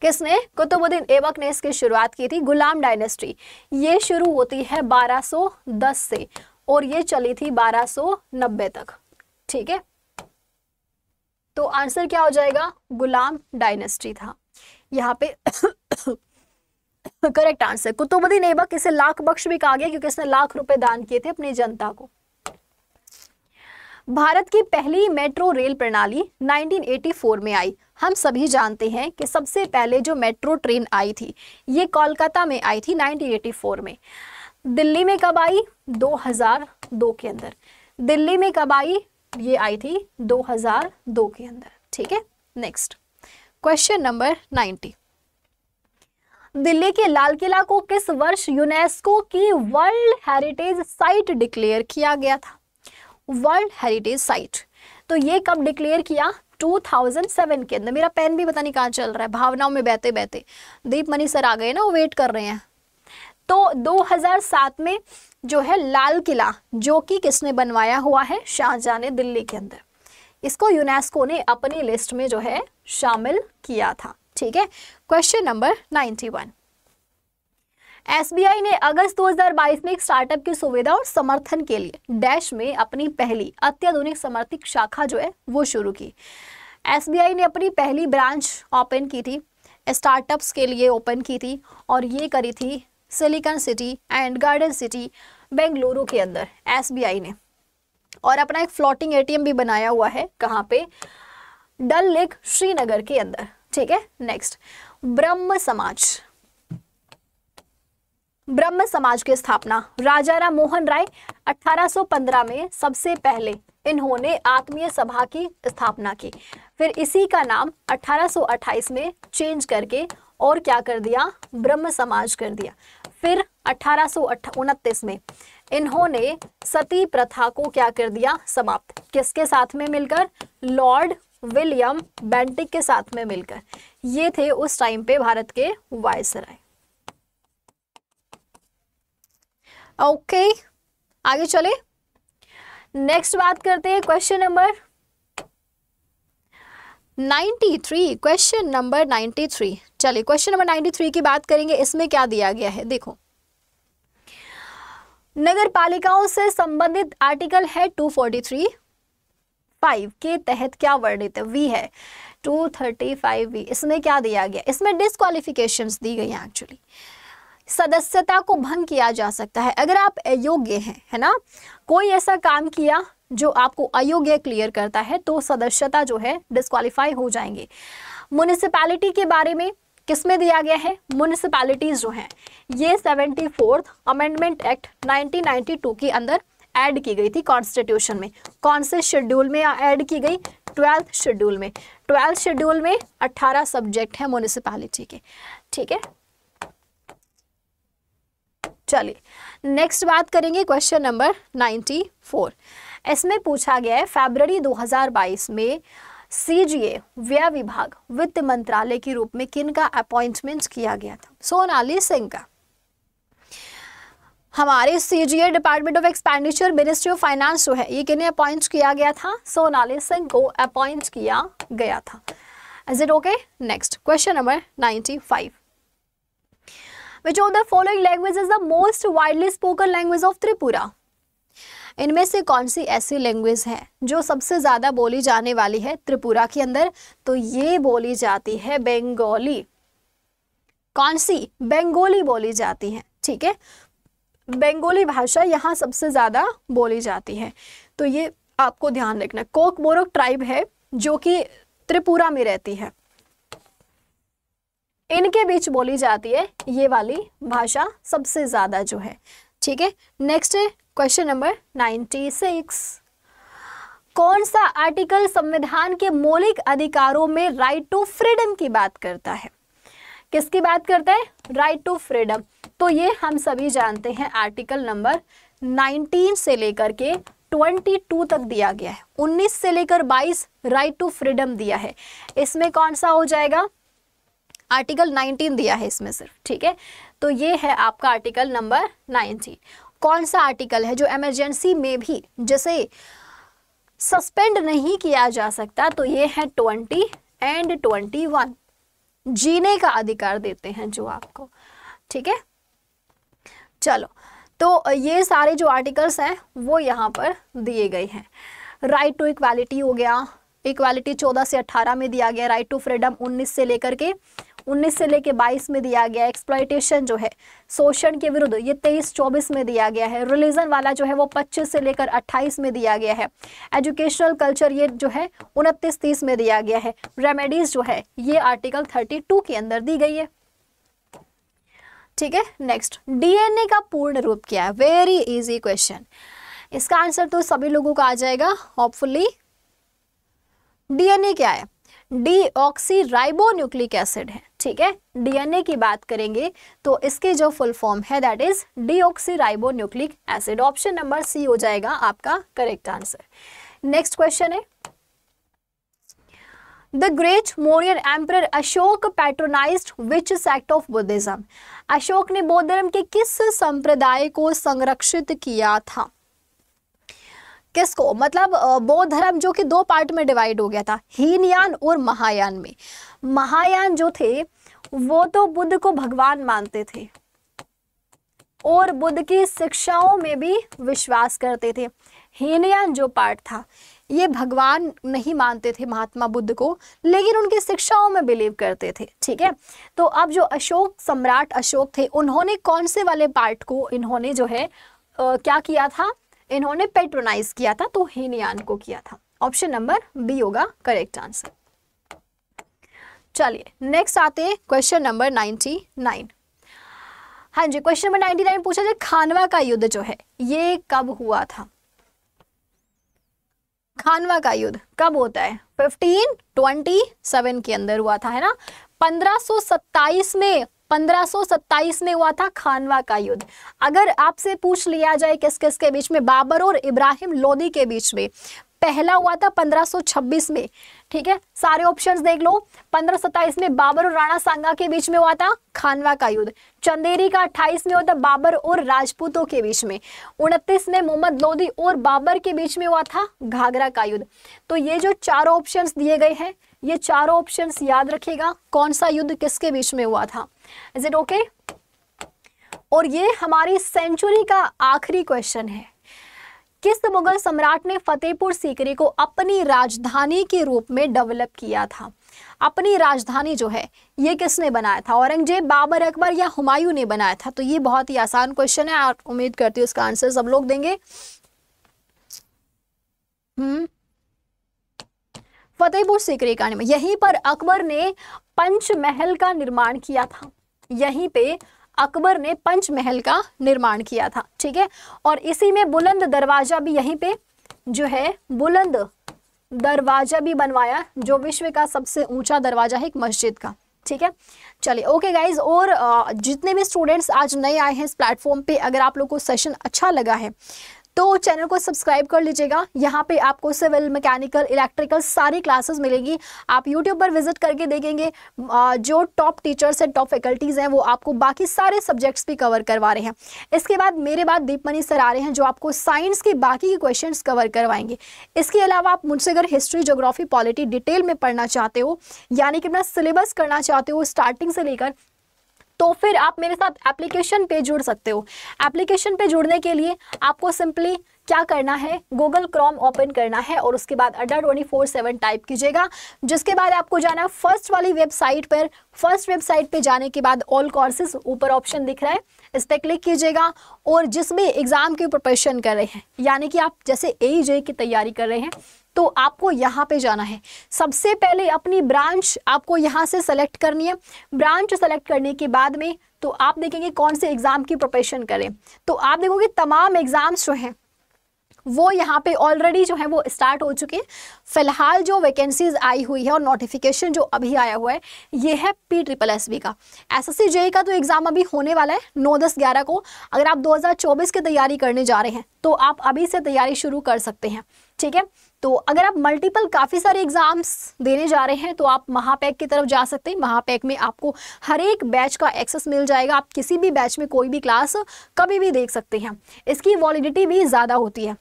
किसने कुतुबुद्दीन ऐबक ने इसकी शुरुआत की थी गुलाम डायनेस्टी ये शुरू होती है 1210 से और ये चली थी 1290 तक ठीक है तो आंसर क्या हो जाएगा गुलाम डायनेस्टी था यहाँ पे करेक्ट आंसर कुतुबुद्दीन ऐबक इसे लाख बख्श भी कहा गया क्योंकि इसने लाख रुपए दान किए थे अपनी जनता को भारत की पहली मेट्रो रेल प्रणाली 1984 में आई हम सभी जानते हैं कि सबसे पहले जो मेट्रो ट्रेन आई थी ये कोलकाता में आई थी 1984 में दिल्ली में कब आई 2002 के अंदर दिल्ली में कब आई 2002 ये आई थी 2002 के अंदर ठीक है नेक्स्ट क्वेश्चन नंबर 90 दिल्ली के लाल किला को किस वर्ष यूनेस्को की वर्ल्ड हेरिटेज साइट डिक्लेयर किया गया था वर्ल्ड हेरिटेज साइट तो ये कब डिक्लेयर किया 2007 के अंदर मेरा पेन भी पता नहीं कहाँ चल रहा है भावनाओं में बहते बहते दीप मनी सर आ गए ना वो वेट कर रहे हैं तो 2007 में जो है लाल किला जो कि किसने बनवाया हुआ है शाहजहां ने दिल्ली के अंदर इसको यूनेस्को ने अपनी लिस्ट में जो है शामिल किया था ठीक है क्वेश्चन नंबर वन एसबीआई ने अगस्त 2022 में एक स्टार्टअप की सुविधा और समर्थन के लिए डैश में अपनी पहली अत्याधुनिक समर्थित शाखा जो है वो शुरू की एसबीआई ने अपनी पहली ब्रांच ओपन की थी स्टार्टअप्स के लिए ओपन की थी और ये करी थी silicon city and garden city Bengaluru के अंदर एसबीआई ने और अपना एक फ्लोटिंग एटीएम भी बनाया हुआ है कहाँ पे डल लेक श्रीनगर के अंदर ठीक है नेक्स्ट ब्रह्म समाज ब्रह्म समाज की स्थापना राजा राम मोहन राय 1815 में सबसे पहले इन्होंने आत्मीय सभा की स्थापना की फिर इसी का नाम 1828 में चेंज करके और क्या कर दिया ब्रह्म समाज कर दिया फिर अठारह में इन्होंने सती प्रथा को क्या कर दिया समाप्त किसके साथ में मिलकर लॉर्ड विलियम बेंटिक के साथ में मिलकर ये थे उस टाइम पे भारत के वायसराय ओके आगे चले नेक्स्ट बात करते हैं क्वेश्चन नंबर 93 क्वेश्चन नंबर 93 चलिए क्वेश्चन नंबर 93 की बात करेंगे इसमें क्या दिया गया है देखो नगर पालिकाओं से संबंधित आर्टिकल है 243 5 के तहत क्या वर्णित है वी है 235 वी इसमें क्या दिया गया इसमें डिस्कालिफिकेशंस दी गई हैं एक्चुअली सदस्यता को भंग किया जा सकता है अगर आप अयोग्य हैं है ना कोई ऐसा काम किया जो आपको अयोग्य क्लियर करता है तो सदस्यता जो है डिस्कालीफाई हो जाएंगे म्यूनिसिपैलिटी के बारे में किस में दिया गया है म्यूनिसिपैलिटीज़ जो हैं ये सेवेंटी फोर्थ अमेंडमेंट एक्ट 1992 के अंदर ऐड की गई थी कॉन्स्टिट्यूशन में कौन से शेड्यूल में ऐड की गई ट्वेल्थ शेड्यूल में ट्वेल्थ शेड्यूल में 18 सब्जेक्ट हैं म्यूनिसिपैलिटी के ठीक है चलिए नेक्स्ट बात करेंगे क्वेश्चन नंबर फोर इसमें पूछा गया है फेबररी 2022 में सीजीए व्यय विभाग वित्त मंत्रालय के रूप में किन का अपॉइंटमेंट किया गया था सोनाली सिंह का हमारे CGA department of expenditure ministry of finance जो है ये किन्हें अपॉइंट किया गया था सोनाली सिंह को अपॉइंट किया गया था is it okay next question number ninety which of the following language is the most widely spoken language of Tripura इनमें से कौन सी ऐसी लैंग्वेज है जो सबसे ज़्यादा बोली जाने वाली है त्रिपुरा के अंदर तो ये बोली जाती है बेंगोली कौन सी बेंगोली बोली जाती है ठीक है बेंगोली भाषा यहाँ सबसे ज़्यादा बोली जाती है तो ये आपको ध्यान रखना कोक बोरोक ट्राइब है जो कि त्रिपुरा में रहती है इनके बीच बोली जाती है ये वाली भाषा सबसे ज़्यादा जो है ठीक है नेक्स्ट है क्वेश्चन नंबर 96 कौन सा आर्टिकल संविधान के मौलिक अधिकारों में राइट टू फ्रीडम की बात करता है किसकी बात करता है राइट टू फ्रीडम तो ये हम सभी जानते हैं आर्टिकल नंबर 19 से लेकर के 22 तक दिया गया है 19 से लेकर 22 राइट टू फ्रीडम दिया है इसमें कौन सा हो जाएगा आर्टिकल 19 दिया है इसमें सिर्फ ठीक है तो ये है आपका आर्टिकल नंबर नाइनटीन कौन सा आर्टिकल है जो इमरजेंसी में भी जैसे सस्पेंड नहीं किया जा सकता तो ये है ट्वेंटी एंड ट्वेंटी वन जीने का अधिकार देते हैं जो आपको ठीक है चलो तो ये सारे जो आर्टिकल्स हैं वो यहाँ पर दिए गए हैं राइट टू इक्वालिटी हो गया इक्वालिटी चौदह से अट्ठारह में दिया गया राइट टू फ्रीडम उन्नीस से लेकर के उन्नीस से लेके बाईस में दिया गया एक्सप्लाइटेशन जो है शोषण के विरुद्ध ये तेईस चौबीस में दिया गया है रिलीजन वाला जो है वो पच्चीस से लेकर अट्ठाईस में दिया गया है एजुकेशनल कल्चर ये जो है उनतीस तीस में दिया गया है रेमेडीज जो है ये आर्टिकल थर्टी के अंदर दी गई है ठीक है नेक्स्ट डीएनए का पूर्ण रूप क्या है वेरी इजी क्वेश्चन इसका आंसर तो सभी लोगों का आ जाएगा होपफुली डीएनए क्या है deoxyribonucleic acid है ठीक है डीएनए की बात करेंगे तो इसके जो फुल फॉर्म है that is deoxyribonucleic acid option number C हो जाएगा आपका करेक्ट आंसर नेक्स्ट क्वेश्चन है the great Mauryan emperor Ashoka patronise which sect of Buddhism Ashoka ने बौद्ध धर्म के किस संप्रदाय को संरक्षित किया था किसको मतलब बौद्ध धर्म जो कि दो पार्ट में डिवाइड हो गया था हीनयान और महायान में महायान जो थे वो तो बुद्ध को भगवान मानते थे और बुद्ध की शिक्षाओं में भी विश्वास करते थे हीनयान जो पार्ट था ये भगवान नहीं मानते थे महात्मा बुद्ध को लेकिन उनकी शिक्षाओं में बिलीव करते थे ठीक है तो अब जो अशोक सम्राट अशोक थे उन्होंने कौन से वाले पार्ट को इन्होंने जो है आ, क्या किया था इन्होंने पेट्रोनाइज किया था तो हीनयान को किया था ऑप्शन नंबर बी होगा करेक्ट आंसर चलिए नेक्स्ट आते हैं क्वेश्चन नंबर नाइनटी नाइन हाँ जी क्वेश्चन नंबर नाइन्टी नाइन पूछा जाए खानवा का युद्ध जो है ये कब हुआ था खानवा का युद्ध कब होता है फिफ्टीन ट्वेंटी सेवन के अंदर हुआ था है ना पंद्रह सो सत्ताईस में 1527 में हुआ था खानवा का युद्ध अगर आपसे पूछ लिया जाए किस किस के बीच में बाबर और इब्राहिम लोदी के बीच में पहला हुआ था 1526 में ठीक है सारे ऑप्शन देख लो पंद्रह सत्ताईस में बाबर और राणा सांगा के बीच में हुआ था खानवा का युद्ध चंदेरी का अट्ठाईस में हुआ था बाबर और राजपूतों के बीच में उनतीस में मोहम्मद लोधी और बाबर के बीच में हुआ था घाघरा का युद्ध तो ये जो चार ऑप्शन दिए गए हैं ये चारों ऑप्शन याद रखेगा कौन सा युद्ध किसके बीच में हुआ था इज इट ओके और ये हमारी सेंचुरी का आखिरी क्वेश्चन है किस मुगल सम्राट ने फतेहपुर सीकरी को अपनी राजधानी के रूप में डेवलप किया था अपनी राजधानी जो है ये किसने बनाया था औरंगजेब बाबर अकबर या हुमायूं ने बनाया था तो ये बहुत ही आसान क्वेश्चन है आप उम्मीद करती हूँ उसका आंसर सब लोग देंगे हम्म फतेहपुर सीकरी का यहीं पर अकबर ने पंचमहल का निर्माण किया था यहीं पे अकबर ने पंचमहल का निर्माण किया था ठीक है और इसी में बुलंद दरवाजा भी यहीं पे जो है बुलंद दरवाजा भी बनवाया जो विश्व का सबसे ऊंचा दरवाजा है एक मस्जिद का ठीक है चलिए ओके गाइज और जितने भी स्टूडेंट्स आज नए आए हैं इस प्लेटफॉर्म पे अगर आप लोग को सेशन अच्छा लगा है तो चैनल को सब्सक्राइब कर लीजिएगा यहाँ पे आपको सिविल मैकेनिकल इलेक्ट्रिकल सारी क्लासेस मिलेंगी आप यूट्यूब पर विजिट करके देखेंगे जो टॉप टीचर्स हैं टॉप फैकल्टीज़ हैं वो आपको बाकी सारे सब्जेक्ट्स भी कवर करवा रहे हैं इसके बाद मेरे बाद दीपमणि सर आ रहे हैं जो आपको साइंस के बाकी के क्वेश्चन कवर करवाएंगे इसके अलावा आप मुझसे अगर हिस्ट्री जोग्राफी पॉलिटी डिटेल में पढ़ना चाहते हो यानी कि अपना सिलेबस करना चाहते हो स्टार्टिंग से लेकर तो फिर आप मेरे साथ एप्लीकेशन पे जुड़ सकते हो एप्लीकेशन पे जुड़ने के लिए आपको सिंपली क्या करना है गूगल क्रोम ओपन करना है और उसके बाद अड्डा ट्वेंटी फोर सेवन टाइप कीजिएगा जिसके बाद आपको जाना है फर्स्ट वाली वेबसाइट पर फर्स्ट वेबसाइट पे जाने के बाद ऑल कोर्सेज ऊपर ऑप्शन दिख रहा है इस पर क्लिक कीजिएगा और जिसमें एग्ज़ाम की प्रिपरेशन कर रहे हैं यानी कि आप जैसे ए की तैयारी कर रहे हैं तो आपको यहाँ पे जाना है सबसे पहले अपनी ब्रांच आपको यहाँ से सेलेक्ट करनी है ब्रांच सेलेक्ट करने के बाद में तो आप देखेंगे कौन से एग्ज़ाम की प्रिपरेशन करें तो आप देखोगे तमाम एग्ज़ाम्स जो हैं वो यहाँ पे ऑलरेडी जो है वो स्टार्ट हो चुके हैं फिलहाल जो वैकेंसीज आई हुई है और नोटिफिकेशन जो अभी आया हुआ है ये है पी ट्रिपल एस बी का एस एस सी जे का तो एग्ज़ाम अभी होने वाला है नौ दस ग्यारह को अगर आप 2024 की तैयारी करने जा रहे हैं तो आप अभी से तैयारी शुरू कर सकते हैं ठीक है तो अगर आप मल्टीपल काफ़ी सारे एग्ज़ाम्स देने जा रहे हैं तो आप महापैक की तरफ जा सकते हैं महापैक में आपको हर एक बैच का एक्सेस मिल जाएगा आप किसी भी बैच में कोई भी क्लास कभी भी देख सकते हैं इसकी वॉलिडिटी भी ज़्यादा होती है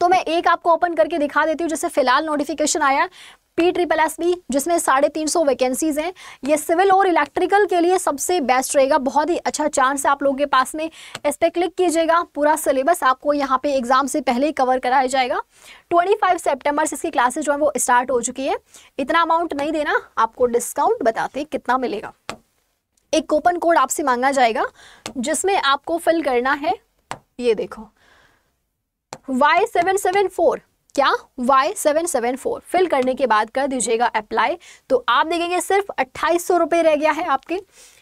तो मैं एक आपको ओपन करके दिखा देती हूँ जैसे फिलहाल नोटिफिकेशन आया पी ट्रिपल एस बी जिसमें साढ़े तीन सौ वैकेंसीज हैं ये सिविल और इलेक्ट्रिकल के लिए सबसे बेस्ट रहेगा बहुत ही अच्छा चांस है आप लोगों के पास में इस पर क्लिक कीजिएगा पूरा सिलेबस आपको यहाँ पे एग्जाम से पहले ही कवर कराया जाएगा ट्वेंटी फाइव सेप्टेम्बर से इसकी क्लासेज जो है वो स्टार्ट हो चुकी है इतना अमाउंट नहीं देना आपको डिस्काउंट बताते कितना मिलेगा एक कूपन कोड आपसे मांगा जाएगा जिसमें आपको फिल करना है ये देखो वाई सेवन सेवन फोर क्या Y seven seven four fill करने के बाद कर दीजिएगा अप्लाई तो आप देखेंगे सिर्फ अट्ठाईस सौ रुपये रह गया है आपके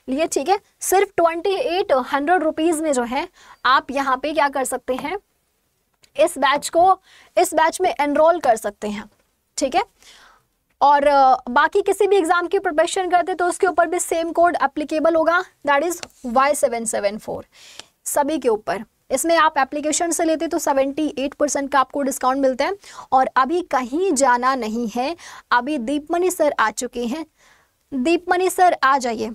लिए ठीक है सिर्फ ट्वेंटी एट हंड्रेड रुपीज़ में जो है आप यहाँ पे क्या कर सकते हैं इस बैच को इस बैच में एनरोल कर सकते हैं ठीक है और बाकी किसी भी एग्ज़ाम की प्रिपरेशन करते तो उसके ऊपर भी सेम कोड अप्लीकेबल होगा that is Y seven seven four सभी के ऊपर इसमें आप एप्लीकेशन से लेते तो 78 परसेंट का आपको डिस्काउंट मिलता है और अभी कहीं जाना नहीं है अभी दीपमणि सर आ चुके हैं दीपमणि सर आ जाइए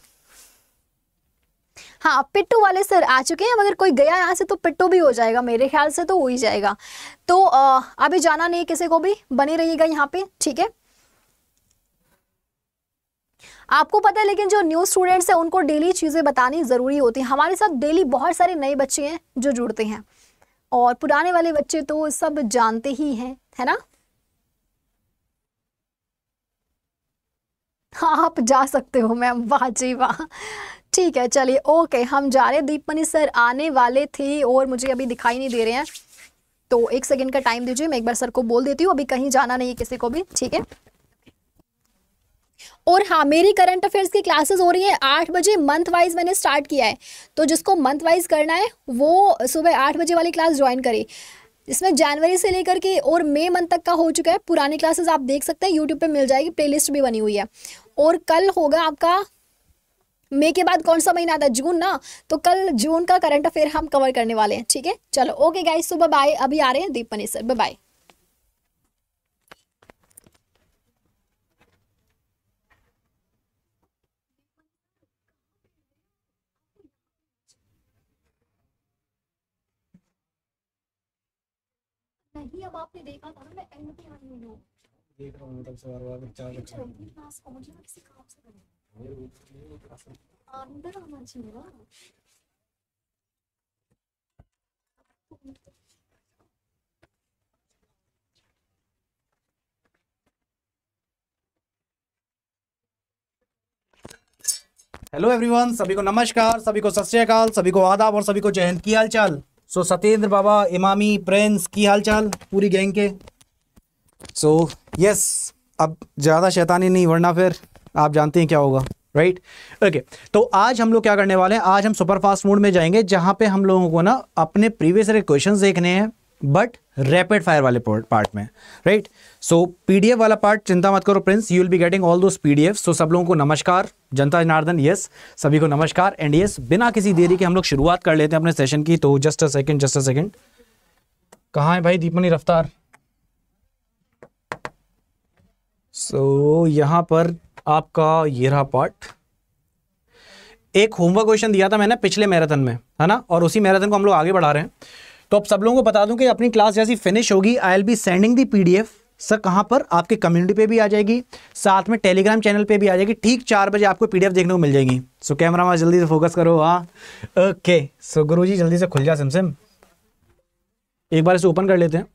हाँ पिट्टू वाले सर आ चुके हैं अगर कोई गया यहाँ से तो पिट्टू भी हो जाएगा मेरे ख्याल से तो हो ही जाएगा तो आ, अभी जाना नहीं किसी को भी बने रहिएगा यहाँ पे ठीक है आपको पता है लेकिन जो न्यू स्टूडेंट्स हैं उनको डेली चीज़ें बतानी ज़रूरी होती हैं हमारे साथ डेली बहुत सारे नए बच्चे हैं जो जुड़ते हैं और पुराने वाले बच्चे तो सब जानते ही हैं है ना आप जा सकते हो मैम वाह जी वाह ठीक है चलिए ओके हम जा रहे दीपमणि सर आने वाले थे और मुझे अभी दिखाई नहीं दे रहे हैं तो एक सेकंड का टाइम दीजिए मैं एक बार सर को बोल देती हूँ अभी कहीं जाना नहीं है किसी को भी ठीक है और हाँ मेरी करंट अफेयर्स की क्लासेस हो रही हैं आठ बजे मंथ वाइज मैंने स्टार्ट किया है तो जिसको मंथ वाइज करना है वो सुबह आठ बजे वाली क्लास ज्वाइन करे इसमें जनवरी से लेकर के और मई मंथ तक का हो चुका है पुरानी क्लासेस आप देख सकते हैं यूट्यूब पे मिल जाएगी प्लेलिस्ट भी बनी हुई है और कल होगा आपका मई के बाद कौन सा महीना आता है जून ना तो कल जून का करंट अफेयर हम कवर करने वाले हैं ठीक है चलो ओके गाइस सुबह बाय अभी आ रहे हैं दीप मनी सर बाय देखा था ना मैं एंड पे आई देख रहा बार बार चार्ज रहा क्लास ना किसी काम से अंदर आना चाहिए ना हेलो एवरीवन सभी को नमस्कार सभी को सत श्रीकाल सभी को आदाब और सभी को जय हिंद की हाल चाल सो सत्येंद्र बाबा इमामी प्रिंस की हालचाल पूरी गैंग के सो so, यस yes, अब ज़्यादा शैतानी नहीं वरना फिर आप जानते हैं क्या होगा राइट right? ओके okay, तो आज हम लोग क्या करने वाले हैं आज हम सुपर फास्ट मोड में जाएंगे जहाँ पे हम लोगों को ना अपने प्रीवियस क्वेश्चन देखने हैं बट रैपिड फायर वाले पार्ट में राइट सो पीडीएफ वाला पार्ट चिंता मत करो Prince you will be getting all those PDF so सब लोगों को नमस्कार जनता जनार्दन यस yes. सभी को नमस्कार एंड यस yes, बिना किसी देरी के हम लोग शुरुआत कर लेते हैं अपने सेशन की तो just a second just a second कहाँ है भाई दीपनी रफ्तार सो so, यहाँ पर आपका ये रहा पार्ट एक होमवर्क क्वेश्चन दिया था मैंने पिछले मैराथन में है ना और उसी मैराथन को हम लोग आगे बढ़ा रहे हैं तो आप सब लोगों को बता दूं कि अपनी क्लास जैसी फिनिश होगी I'll be sending the P sir कहाँ पर आपके कम्युनिटी पे भी आ जाएगी साथ में टेलीग्राम चैनल पे भी आ जाएगी ठीक चार बजे आपको पीडीएफ देखने को मिल जाएगी सो कैमरा मैं जल्दी से फोकस करो हाँ ओके सो गुरु जी जल्दी से खुल जा सिम सिम एक बार इसे ओपन कर लेते हैं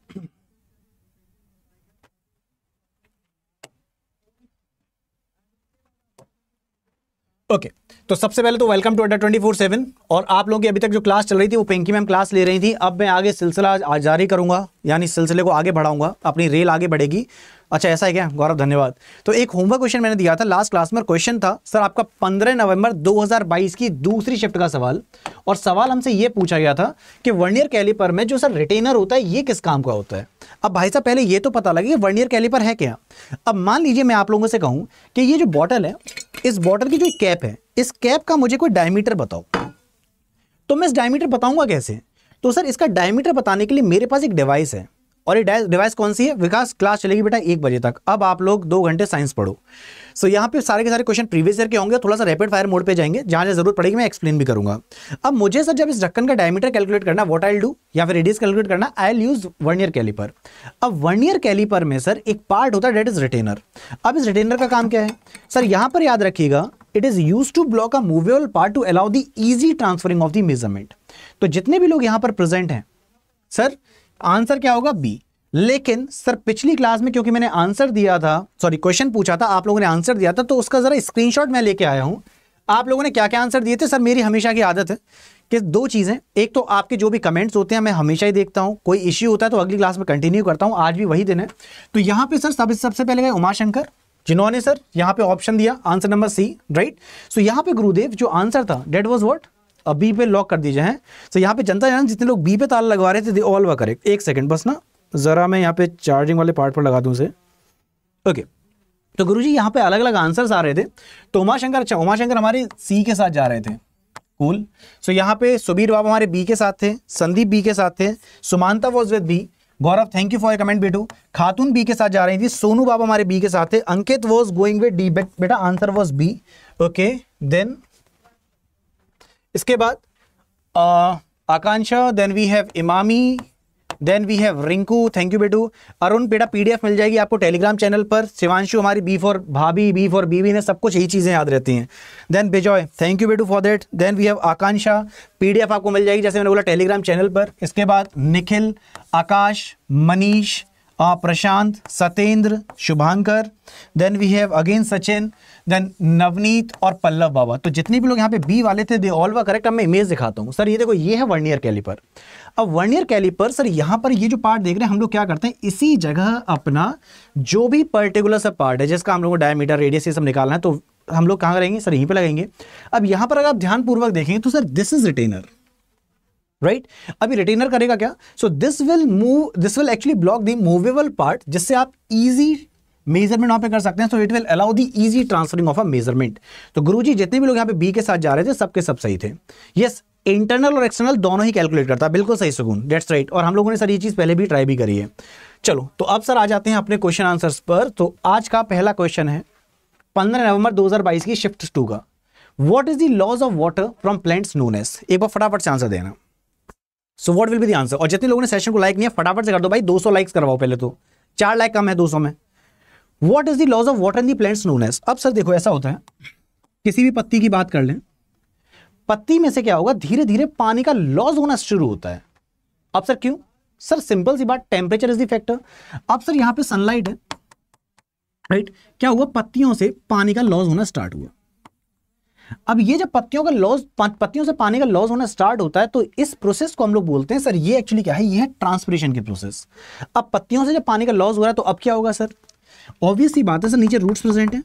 ओके okay. तो सबसे पहले तो welcome to Adda twenty four seven और आप लोगों की अभी तक जो क्लास चल रही थी वो पेंकी मैम क्लास ले रही थी अब मैं आगे सिलसिला आज जारी करूंगा यानी सिलसिले को आगे बढ़ाऊंगा अपनी रेल आगे बढ़ेगी अच्छा ऐसा है क्या गौरव धन्यवाद तो एक होमवर्क क्वेश्चन मैंने दिया था लास्ट क्लास में क्वेश्चन था सर आपका 15 नवंबर 2022 की दूसरी शिफ्ट का सवाल और सवाल हमसे ये पूछा गया था कि वर्नियर कैलिपर में जो सर रिटेनर होता है ये किस काम का होता है अब भाई साहब पहले ये तो पता लगे कि वर्नियर कैलिपर है क्या अब मान लीजिए मैं आप लोगों से कहूँ कि ये जो बॉटल है इस बॉटल की जो कैप है इस कैप का मुझे कोई डायमीटर बताओ तो मैं इस डायमीटर बताऊंगा कैसे तो सर इसका डायमीटर बताने के लिए मेरे पास एक डिवाइस है और ये डिवाइस कौन सी है विकास क्लास चलेगी बेटा एक बजे तक अब आप लोग दो घंटे साइंस पढ़ो सो यहाँ पे सारे के सारे क्वेश्चन प्रीवियस ईयर के होंगे थोड़ा सा रैपिड फायर मोड पे जाएंगे जहाँ जहाँ जरूर पड़ेगी मैं एक्सप्लेन भी करूँगा अब मुझे सर जब इस ढक्कन का डायमीटर कैलकुलेट करना वॉट आई डू या फिर रेडियस कैलकुलेट करना आई एल यूज ईयर कैलीपर अब ईयर कैलीपर में सर एक पार्ट होता है डेट इज रिटेनर अब इस रिटेनर का काम क्या है सर यहाँ पर याद रखिएगा it is used to block a movable part to allow the easy transferring of the measurement तो जितने भी लोग यहां पर प्रेजेंट हैं सर आंसर क्या होगा बी लेकिन सर पिछली क्लास में क्योंकि मैंने आंसर दिया था सॉरी क्वेश्चन पूछा था आप लोगों ने आंसर दिया था तो उसका जरा स्क्रीनशॉट मैं लेके आया हूं आप लोगों ने क्या क्या आंसर दिए थे सर मेरी हमेशा की आदत है कि दो चीज़ें एक तो आपके जो भी कमेंट्स होते हैं मैं हमेशा ही देखता हूँ कोई इश्यू होता है तो अगली क्लास में कंटिन्यू करता हूँ आज भी वही दिन है तो यहां पर सर सब सबसे पहले गए उमाशंकर जिन्होंने सर यहाँ पे ऑप्शन दिया answer number C right so यहाँ पे गुरुदेव जो आंसर था डेट वॉज वॉट अब बी पे लॉक कर दीजिए हैं सो यहाँ पे जनता जान जितने लोग बी पे ताल लगवा रहे थे ऑल वर करेक्ट एक सेकंड बस ना ज़रा मैं यहाँ पे चार्जिंग वाले पार्ट पर लगा दूँ उसे ओके तो गुरु जी यहाँ पे अलग अलग आंसर्स आ रहे थे तो उमाशंकर अच्छा उमाशंकर हमारे सी के साथ जा रहे थे कूल सो यहाँ पे सुबीर बाबा हमारे बी के साथ थे संदीप बी के साथ थे Sumanta was with B Gaurav thank you for comment बेटू खातून बी के साथ जा रही थी सोनू बाबा हमारे बी के साथ थे Ankit was going with D बेट बेटा answer was B okay then इसके बाद Akanksha then we have Imami then we have Rinku thank you बेटू अरुण बेटा पीडीएफ मिल जाएगी आपको टेलीग्राम चैनल पर शिवानशु हमारी बी फॉर भाभी बी फॉर बीवी ने सब कुछ यही चीज़ें याद रहती हैं देन बिजॉय थैंक यू बेटू for that then we have Akanksha PDF आपको मिल जाएगी जैसे मैंने बोला टेलीग्राम चैनल पर इसके बाद निखिल आकाश मनीष आ Prashant Satendra Shubhankar then we have again Sachin then Navneet और पल्लव बाबा तो जितने भी लोग यहाँ पे बी वाले थे दे ऑल वा करेक्ट अब मैं इमेज दिखाता हूँ सर ये देखो ये है वर्नियर कैलिपर अब वर्नियर कैलिपर सर यहाँ पर ये जो पार्ट देख रहे हैं हम लोग क्या करते हैं इसी जगह अपना जो भी पर्टिकुलर सा पार्ट है जिसका हम लोग को डायमीटर रेडियस ये सब निकालना है तो हम लोग कहाँ करेंगे सर यहीं पर लगेंगे अब यहाँ पर अगर आप ध्यानपूर्वक देखेंगे तो sir this is retainer right right? अभी रिटेनर करेगा क्या so this will move this will actually block the movable part जिससे आप इजी मेजरमेंट वहां पे कर सकते हैं so it will allow the easy transferring of a measurement तो गुरुजी जितने भी लोग यहां पे बी के साथ जा रहे थे सबके सब सही थे यस इंटरनल और एक्सटर्नल दोनों ही कैलकुलेट करता बिल्कुल सही सुकून डेट्स राइट और हम लोगों ने सर ये चीज़ पहले भी ट्राई भी करी है चलो तो अब सर आ जाते हैं अपने क्वेश्चन आंसर पर तो आज का पहला क्वेश्चन है पंद्रह नवंबर दो की शिफ्ट टू का what is the loss of water from plants known as एक बार फटाफट से आंसर देना so what will be the answer और जितने लोगों ने सेशन को लाइक नहीं है फटाफट से कर दो भाई 200 लाइक्स करवाओ पहले तो चार लाइक कम है 200 में what is the loss of water in the plants known as अब सर देखो ऐसा होता है किसी भी पत्ती की बात कर लें पत्ती में से क्या होगा धीरे धीरे पानी का लॉस होना शुरू होता है अब सर क्यों सर सिंपल सी बात टेम्परेचर इज द फैक्टर अब सर यहां पे सनलाइट है राइट क्या हुआ पत्तियों से पानी का लॉस होना स्टार्ट हुआ अब ये जब पत्तियों का लॉस पत्तियों से पानी का लॉस होना स्टार्ट होता है तो इस प्रोसेस को हम लोग बोलते हैं सर ये एक्चुअली क्या है ये है ट्रांसपरेशन की प्रोसेस अब पत्तियों से जब पानी का लॉस हो रहा है तो अब क्या होगा सर ऑब्वियसली बात है सर नीचे रूट्स प्रेजेंट है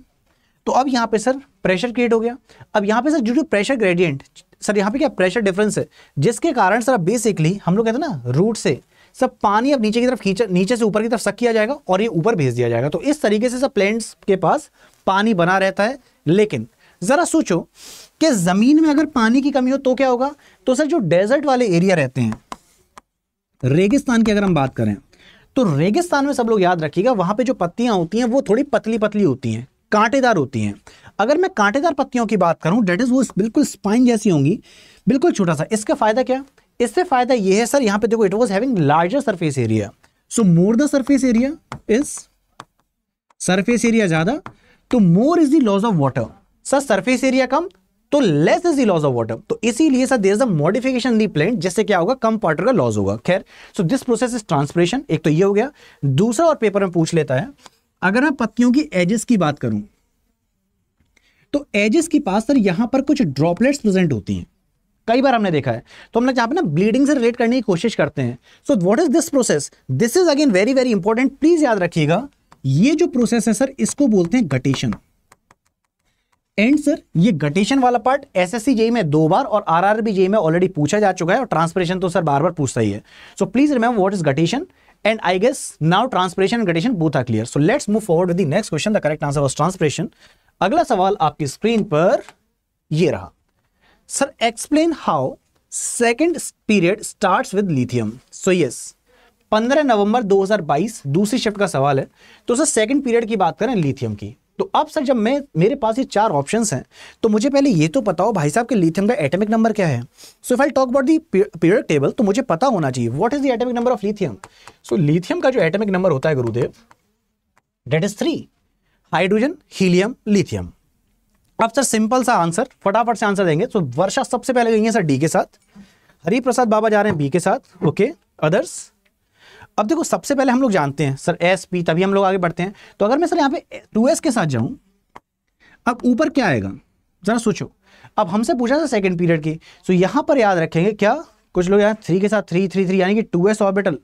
तो अब यहाँ पे सर प्रेशर क्रिएट हो गया अब यहाँ पे सर जो प्रेशर ग्रेडियंट सर यहाँ पे क्या प्रेशर डिफरेंस है जिसके कारण सर बेसिकली हम लोग कहते हैं ना रूट से सब पानी अब नीचे की तरफ खींचा नीचे से ऊपर की तरफ सक किया जाएगा और ये ऊपर भेज दिया जाएगा तो इस तरीके से सब प्लांट्स के पास पानी बना रहता है लेकिन ज़रा सोचो कि ज़मीन में अगर पानी की कमी हो तो क्या होगा तो सर जो डेजर्ट वाले एरिया रहते हैं रेगिस्तान की अगर हम बात करें तो रेगिस्तान में सब लोग याद रखिएगा वहां पे जो पत्तियां होती हैं वो थोड़ी पतली पतली होती हैं कांटेदार होती हैं अगर मैं कांटेदार पत्तियों की बात करूं डेट इज़ वो बिल्कुल स्पाइन जैसी होंगी बिल्कुल छोटा सा इसका फ़ायदा क्या इससे फ़ायदा यह है सर यहां पर देखो it was having larger surface area so more the surface area is surface area ज़्यादा तो more is the loss of water sir surface area कम तो less is loss of water तो इसीलिए sir there is a modification the plate जिससे क्या होगा कम वाटर का लॉस होगा खैर so this process is transpiration एक तो ये हो गया दूसरा और पेपर में पूछ लेता है अगर मैं पत्तियों की एजेस की बात करूं तो एजेस के पास सर यहां पर कुछ ड्रॉपलेट्स प्रेजेंट होती हैं कई बार हमने देखा है तो हम लोग यहाँ ना ब्लीडिंग से रिलेट करने की कोशिश करते हैं so what is this process this is again very very important please याद रखिएगा ये जो प्रोसेस है सर इसको बोलते हैं गटेशन एंड सर ये गटेशन वाला पार्ट एसएससी जेई में दो बार और आरआरबी जेई में ऑलरेडी पूछा जा चुका है और ट्रांसपरेशन तो सर बार बार पूछता ही है so please remember what is guttation and I guess now transpiration guttation both are clear so let's move move with with the next question. The correct answer was अगला सवाल आपकी स्क्रीन पर ये रहा sir explain how second period start with lithium so yes 15 नवंबर 2022 दूसरी shift का सवाल है तो सर सेकंड पीरियड की बात करें लिथियम की तो अब सर जब मैं मेरे पास ये चार ऑप्शन हैं तो मुझे पहले ये तो पता हो भाई साहब के लिथियम का एटॉमिक नंबर क्या है so if I talk about the period table तो मुझे पता होना चाहिए what is the atomic number of lithium so lithium का जो एटॉमिक नंबर होता है गुरुदेव that is three hydrogen helium lithium अब सर सिंपल सा आंसर फटाफट से आंसर देंगे तो वर्षा सबसे पहले गई है सर डी के साथ हरिप्रसाद बाबा जा रहे हैं बी के साथ ओके अदर्स अब देखो सबसे पहले हम लोग जानते हैं सर एस पी तभी हम लोग आगे बढ़ते हैं तो अगर मैं सर यहाँ पे टू एस के साथ जाऊँ अब ऊपर क्या आएगा ज़रा सोचो अब हमसे पूछा था सेकेंड पीरियड की सो यहाँ पर याद रखेंगे क्या कुछ लोग यहाँ थ्री के साथ थ्री थ्री थ्री यानी कि two S orbital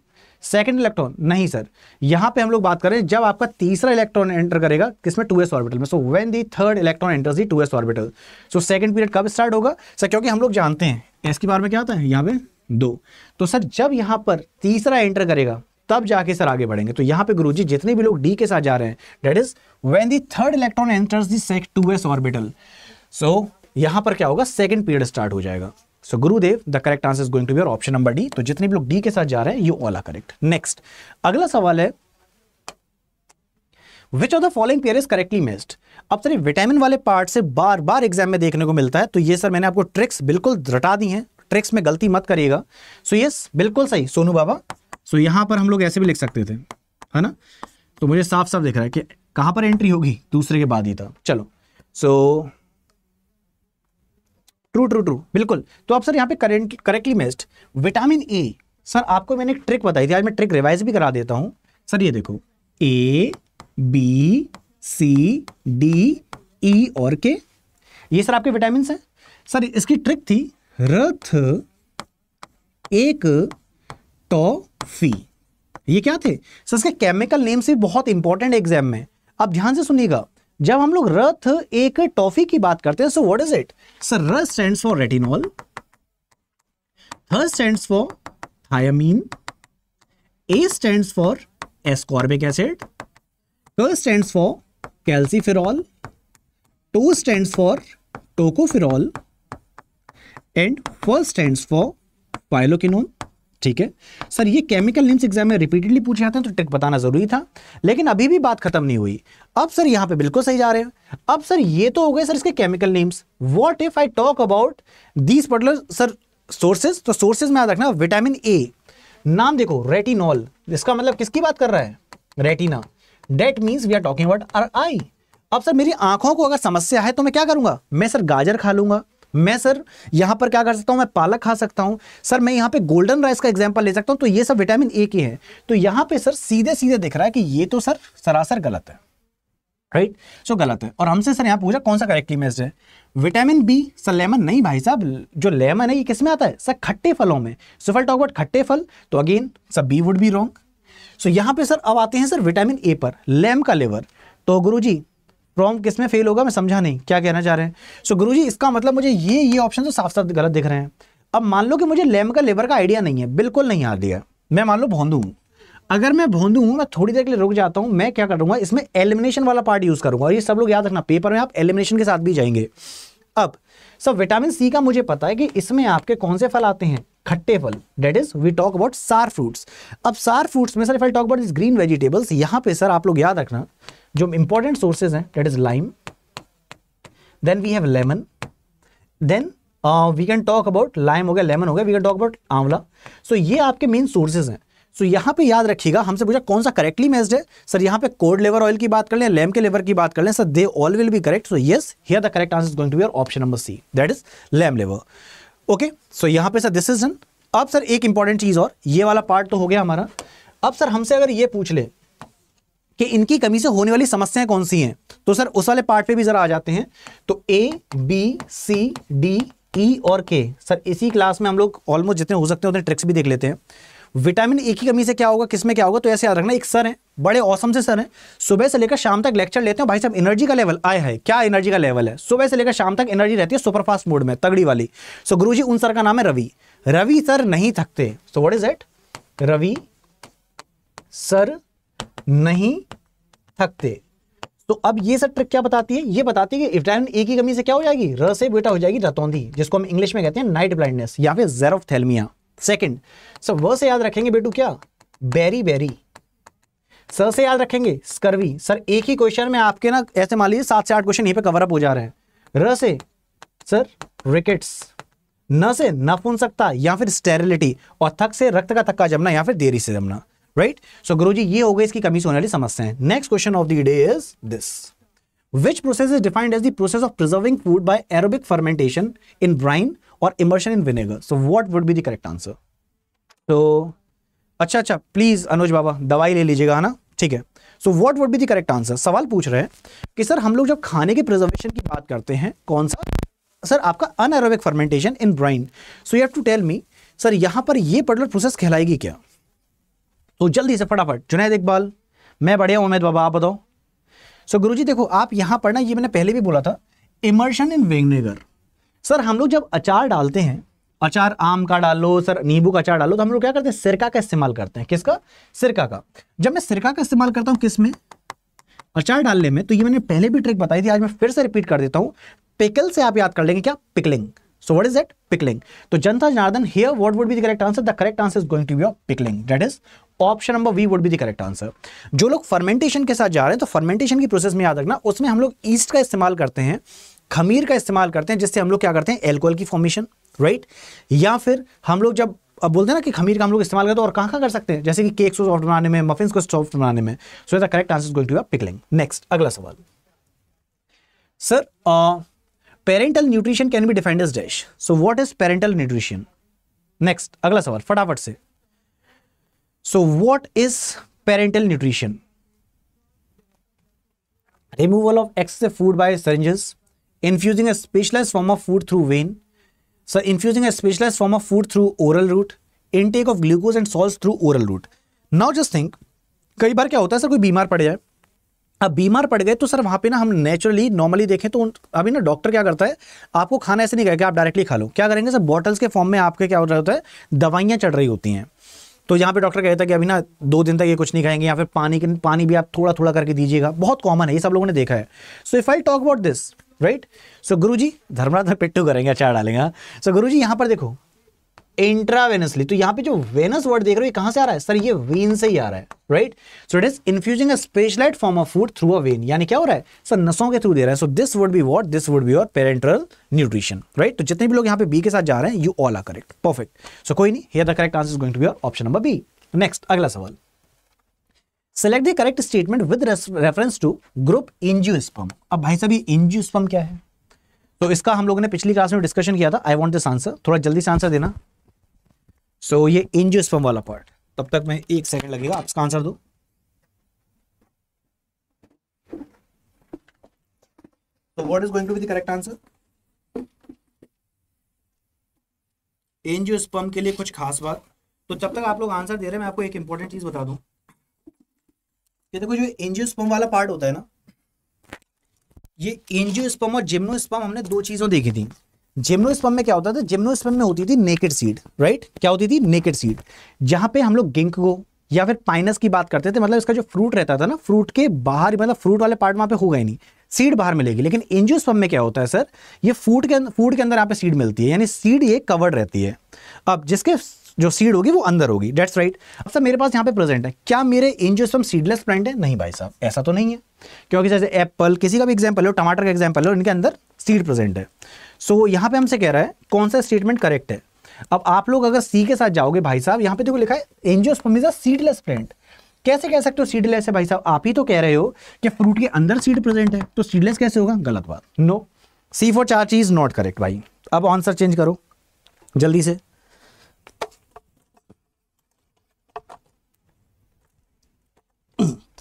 second electron नहीं सर यहाँ पे हम लोग बात करें जब आपका तीसरा इलेक्ट्रॉन एंटर करेगा किसमें टू एस ऑर्बिटल में so when the third electron enters the two S orbital so second period कब स्टार्ट होगा सर क्योंकि हम लोग जानते हैं एस के बारे में क्या आता है यहाँ पे दो तो सर जब यहां पर तीसरा एंटर करेगा तब जाके सर आगे बढ़ेंगे तो यहां पे गुरुजी जितने भी लोग डी के साथ जा रहे हैं that is when the third electron enters the सेक टू एस ऑर्बिटल सो यहां पर क्या होगा सेकेंड पीरियड स्टार्ट हो जाएगा सो गुरुदेव the correct answer is going to be option number D तो जितने भी लोग डी के साथ जा रहे हैं you all are correct next अगला सवाल है which of the following pair is correctly matched अब सर विटामिन वाले पार्ट से बार बार एग्जाम में देखने को मिलता है तो ये सर मैंने आपको ट्रिक्स बिल्कुल रटा दी हैं ट्रिक्स में गलती मत करिएगा सो so, यस yes, बिल्कुल सही सोनू बाबा सो so, यहाँ पर हम लोग ऐसे भी लिख सकते थे है ना तो मुझे साफ साफ दिख रहा है कि कहाँ पर एंट्री होगी दूसरे के बाद ही था चलो सो ट्रू ट्रू ट्रू बिल्कुल तो आप सर यहाँ पे current correctly matched vitamin A sir आपको मैंने एक ट्रिक बताई थी आज मैं ट्रिक रिवाइज भी करा देता हूँ सर ये देखो A B C D E और के ये सर आपके विटामिन हैं सर इसकी ट्रिक थी रथ एक टॉफी तो ये क्या थे सर इसके केमिकल नेम से बहुत इंपॉर्टेंट एग्जाम में अब ध्यान से सुनिएगा जब हम लोग रथ एक टॉफी की बात करते हैं so what is it sir रथ स्टैंड फॉर रेटिनॉल थर्स stand for thiamine A stand for ascorbic acid क स्टैंड फॉर कैल्सिफिर टो स्टैंड फॉर टोकोफिरॉल एंड फर्स्ट स्टैंड फॉर पाइलोकिनोन ठीक है सर ये केमिकल नेम्स एग्जाम में रिपीटेडली पूछे जाते हैं तो ट्रिक बताना जरूरी था लेकिन अभी भी बात खत्म नहीं हुई अब सर यहां पे बिल्कुल सही जा रहे हैं अब सर ये तो हो गए सर इसके chemical names what if I talk about these particular sir sources तो सोर्सेज में याद रखना विटामिन ए नाम देखो रेटिनॉल इसका मतलब किसकी बात कर रहा है retina that means we are talking about R I अब सर मेरी आंखों को अगर समस्या है तो मैं क्या करूंगा मैं सर गाजर खा लूंगा मैं सर यहां पर क्या कर सकता हूं मैं पालक खा सकता हूं सर मैं यहाँ पे गोल्डन राइस का एग्जाम्पल ले सकता हूं तो ये सब विटामिन ए की है तो यहां पे सर सीधे सीधे दिख रहा है कि ये तो सर सरासर गलत है राइट right? सो so, गलत है और हमसे सर यहां पूछा कौन सा करेक्टली मेस्ड है विटामिन बी सर लेमन नहीं भाई साहब जो लेमन है ये किस में आता है सर खट्टे फलों में सो फल टॉक खट्टे फल तो again sir B would be wrong so यहाँ पे सर अब आते हैं सर विटामिन ए पर लेम का लेवर तो गुरु जी प्रॉम किस में फेल होगा मैं समझा नहीं क्या कहना चाह रहे हैं सो so, गुरुजी इसका मतलब मुझे ये ये ऑप्शन तो साफ साफ गलत दिख रहे हैं अब मान लो कि मुझे लेम का लेबर का आइडिया नहीं है बिल्कुल नहीं आ दिया मैं मान लो भोंदू हूँ अगर मैं भोंदू हूँ मैं थोड़ी देर के लिए रुक जाता हूँ मैं क्या करूँगा इसमें एलिमिनेशन वाला पार्ट यूज़ करूँगा और ये सब लोग याद रखना पेपर में आप एलिमिनेशन के साथ भी जाएंगे अब सब विटामिन सी का मुझे पता है कि इसमें आपके कौन से फल आते हैं खट्टे फल that is we talk about sour fruits अब सार फ्रूट्स में सर फल talk about this green vegetables यहाँ पे सर आप लोग याद रखना जो इंपॉर्टेंट सोर्सेज हैं that is lime then we have lemon then we can talk about lime हो गया लेमन हो गया वी कैन टॉक अबाउट आंवला सो ये आपके मेन सोर्सेज हैं सो so, यहाँ पे याद रखिएगा हमसे पूछा कौन सा करेक्टली मेस्ड है सर यहाँ पे कोड लेवर ऑयल की बात कर लें लेम के लेवर की बात कर लें sir they all will be correct so yes here the correct answer is going to be option number C that is लेम लेवर ओके सो यहाँ पे सर दिस इज अब सर एक इंपॉर्टेंट चीज़ और ये वाला पार्ट तो हो गया हमारा अब सर हमसे अगर ये पूछ ले कि इनकी कमी से होने वाली समस्याएं कौन सी हैं तो सर उस वाले पार्ट पे भी जरा आ जाते हैं तो A B C D E और के सर इसी क्लास में हम लोग ऑलमोस्ट जितने हो सकते हैं उतने ट्रिक्स भी देख लेते हैं विटामिन ए की कमी से क्या होगा किस में क्या होगा तो ऐसे याद रखना एक सर है बड़े औसम से सर हैं सुबह से लेकर शाम तक लेक्चर लेते हैं भाई साहब एनर्जी का लेवल आए है क्या एनर्जी का लेवल है सुबह से लेकर शाम तक एनर्जी रहती है सुपरफास्ट मोड में तगड़ी वाली सो so, गुरुजी उन सर का नाम है रवि रवि सर नहीं थकते so what is it Ravi sir नहीं थकते तो अब ये सब ट्रिक क्या बताती है ये बताती है कि विटामिन ए की कमी से क्या हो जाएगी र से बेटा हो जाएगी रतौंदी जिसको हम इंग्लिश में कहते हैं नाइट ब्लाइंडनेस या फिर थेलमिया सेकंड सर व से याद रखेंगे बेटू क्या बेरी बेरी सर से याद रखेंगे स्कर्वी सर एक ही क्वेश्चन में आपके ना ऐसे मान लीजिए सात से आठ क्वेश्चन यहीं पे कवर अप हो जा रहे हैं र से सर रिकेट्स न से नाफून सकता या फिर स्टेरिलिटी और थक से रक्त का थक्का जमना या फिर देरी से जमना राइट सो गुरु जी ये हो गए इसकी कमी से होने वाली समस्या next question of the day is this which process is defined as the process of preserving food by aerobic fermentation in brine और immersion in vinegar so what would be the correct answer तो अच्छा अच्छा please अनुज बाबा दवाई ले लीजिएगा है ना ठीक है so what would be the correct answer सवाल पूछ रहे हैं कि सर हम लोग जब खाने के प्रिजर्वेशन की बात करते हैं कौन सा सर आपका anaerobic fermentation in brine so you have to tell me sir यहां पर ये पर्टिकुलर प्रोसेस कहलाएगी क्या तो जल्दी से फटाफट जुनेद इकबाल मैं बढ़िया उमेद बाबा आप बताओ सो गुरु देखो आप यहाँ ना ये मैंने पहले भी बोला था इमर्शन इन विनेगर सर हम लोग जब अचार डालते हैं अचार आम का डालो सर नींबू का अचार डालो तो हम लोग क्या करते हैं सिरका का इस्तेमाल करते हैं किसका सिरका का जब मैं सिरका का इस्तेमाल करता हूँ किस में अचार डालने में तो ये मैंने पहले भी ट्रिक बताई थी आज मैं फिर से रिपीट कर देता हूँ पिकल से आप याद कर लेंगे क्या pickling So what is that? Pickling. So Janta Janardhan, here what would be the correct answer? The correct answer is going to be your pickling. That is option number B would be the correct answer जो लोग fermentation के साथ जा रहे हैं तो fermentation की process में याद रखना उसमें हम लोग ईस्ट का इस्तेमाल करते हैं खमीर का इस्तेमाल करते हैं जिससे हम लोग क्या करते हैं एल्कोहल की फॉर्मेशन राइट या फिर हम लोग जब अब बोलते हैं ना कि खमीर का हम लोग इस्तेमाल करते हैं और कहाँ कहाँ कर सकते हैं जैसे कि केक्स को सॉफ्ट बनाने में मफिन को सॉफ्ट बनाने में so the correct answer going to pickling next अगला सवाल sir parental nutrition can be defined dash so what is parental nutrition next अगला सवाल फटाफट से so what is parental nutrition removal of x food by syringes infusing a specialise form of food through vein sir infusing a specialise form of food through oral route intake of glucose and salt through oral route now just think कई बार क्या होता है sir कोई बीमार पड़ जाए अब बीमार पड़ गए तो सर वहाँ पे ना हम नेचुरली नॉर्मली देखें तो अभी ना डॉक्टर क्या करता है आपको खाना ऐसे नहीं कहेगा आप डायरेक्टली खा लो क्या करेंगे सर बॉटल्स के फॉर्म में आपके क्या हो रहा होता है दवाइयाँ चढ़ रही होती हैं तो यहाँ पे डॉक्टर कहता है कि अभी ना दो दिन तक ये कुछ नहीं खाएंगे या फिर पानी के पानी भी आप थोड़ा थोड़ा करके दीजिएगा बहुत कॉमन है ये सब लोगों ने देखा है so if I talk about this right so गुरु जी धर्मराज पिट्टू करेंगे अचार डालेंगे सो हाँ। so, गुरु जी यहाँ पर देखो इंट्रावेनसली तो यहां पे जो वेनस वर्ड देख रहे हो ये कहाँ से आ रहा है सर ये वेन से ही आ रहा है right so it is infusing a specialised form of food through a vein यानी क्या हो रहा है सर नसों के थ्रू दे रहा है so this would be what this would be your parental nutrition right तो जितने भी लोग यहां पे बी के साथ जा रहे हैं you all are correct perfect so कोई नहीं here the correct answer is going to be your option number B next अगला सवाल select the correct statement with reference to group angiosperm अब भाई साहब ये एंजियोस्पर्म क्या है तो इसका हम लोगों ने पिछली क्लास में डिस्कशन किया था आई वॉन्ट दिस आंसर थोड़ा जल्दी से आंसर देना सो so, ये एंजियोस्पर्म वाला पार्ट तब तक मैं एक सेकंड लगेगा आप इसका आंसर दो तो what is going to be the correct answer angiosperm के लिए कुछ खास बात तो जब तक आप लोग आंसर दे रहे हैं मैं आपको एक इंपॉर्टेंट चीज बता दूं ये देखो जो एंजियोस्पर्म वाला पार्ट होता है ना ये एंजियोस्पर्म और जिम्नोस्पर्म हमने दो चीजों देखी थी जिम्नोस्पम में क्या होता था जिम्नोस्पम में होती थी नेकेड सीड राइट क्या होती थी नेकेड सीड जहां पे हम लोग गिंक को या फिर पाइनस की बात करते थे मतलब इसका जो फ्रूट रहता था ना फ्रूट के बाहर मतलब फ्रूट वाले पार्ट वहां पे होगा ही नहीं सीड बाहर मिलेगी लेकिन एंजियोस्पर्म में क्या होता है सर ये फूड के फूड के अंदर यहाँ पे सीड मिलती है यानी सीड ये कवर्ड रहती है अब जिसके जो सीड होगी वो अंदर होगी डेट्स राइट अब सर मेरे पास यहाँ पे प्रेजेंट है क्या मेरे एंजियोस्पर्म सीडलेस प्लांट है नहीं भाई साहब ऐसा तो नहीं है क्योंकि जैसे एप्पल किसी का भी एग्जाम्पल हो टमाटर का एग्जाम्पल हो इनके अंदर सीड प्रेजेंट है सो so, यहाँ पे हमसे कह रहा है कौन सा स्टेटमेंट करेक्ट है अब आप लोग अगर सी के साथ जाओगे भाई साहब यहाँ पे देखो लिखा है एंजियोस्पर्म इज सीडलेस प्लांट कैसे कह सकते हो सीडलेस है भाई साहब आप ही तो कह रहे हो कि फ्रूट के अंदर सीड प्रेजेंट है तो सीडलेस कैसे होगा गलत बात no C for charge is not correct भाई अब आंसर चेंज करो जल्दी से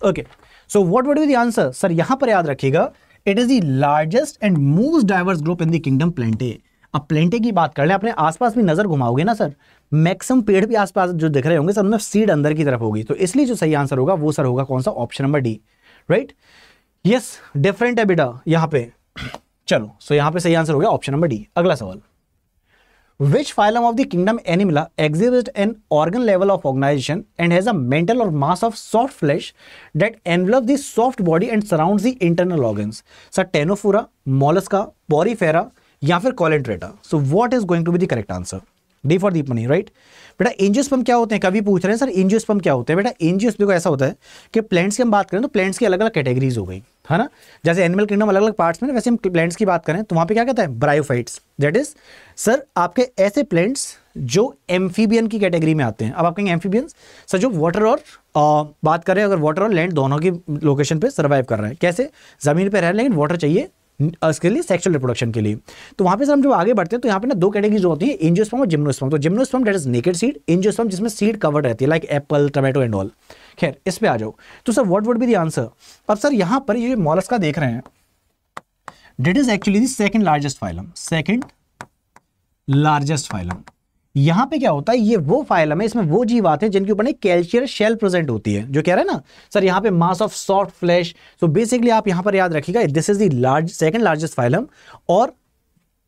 okay so what would be the answer sir यहां पर याद रखिएगा it is the largest and most diverse group in the kingdom Plantae अब प्लेंटे की बात कर लें अपने आसपास भी नज़र घुमाओगे ना सर मैक्सिमम पेड़ भी आसपास जो दिख रहे होंगे सर उनमें सीड अंदर की तरफ होगी तो इसलिए जो सही आंसर होगा वो सर होगा कौन सा option number D right yes different है बेटा यहाँ पे चलो सो so यहाँ पे सही आंसर हो गया ऑप्शन नंबर डी अगला सवाल which phylum of the kingdom Animalia exhibit an organ level of organisation and has a mantle और mass of soft flesh that the soft body and surround the internal organ sir Ctenophora Mollusca Porifera या फिर Coelenterata so what is going to be the correct answer D for Deep Mani right बेटा angiosperm क्या होते हैं कभी पूछ रहे हैं सर इंजियोस्पम क्या होते हैं बेटा इंजियोस्पम को ऐसा होता है कि प्लांट्स की हम बात करें तो प्लांट्स की अलग अलग कैटेगरीज हो गई है ना जैसे एनिमल किंगडम अलग अलग पार्ट्स में वैसे हम प्लांट्स की बात करें तो वहाँ पे क्या कहते हैं ब्रायोफाइट्स दैट इज सर आपके ऐसे प्लांट्स जो एम्फीबियन की कैटेगरी में आते हैं अब आप कहेंगे एम्फीबियंस सर जो वाटर और आ, बात करें अगर वाटर और लैंड दोनों की लोकेशन पर सर्वाइव कर रहे हैं कैसे ज़मीन पर रह रहे लेकिन वाटर चाहिए इसके लिए सेक्सुअल रिप्रोडक्शन के लिए तो वहाँ पे सर हम जब आगे बढ़ते हैं तो यहाँ पे ना दो कैटेगरीज होती है इंजियोस्पम और जिम्नोस्पम तो gymnosperm that is naked seed angiosperm जिसमें सीड कवर्ड रहती है like apple tomato and all खैर इस पर आ जाओ तो sir what would be the answer अब सर यहां पर ये मॉलस का देख रहे हैं that is actually the second largest phylum second largest phylum यहां पे क्या होता है ये वो फाइलम है इसमें वो जीव आते हैं जिनके ऊपर एक कैल्शियर शेल प्रेजेंट होती है जो कह रहे हैं ना सर यहां पे मास ऑफ सॉफ्ट फ्लैश तो बेसिकली आप यहां पर याद रखिएगा this is the large second largest phylum और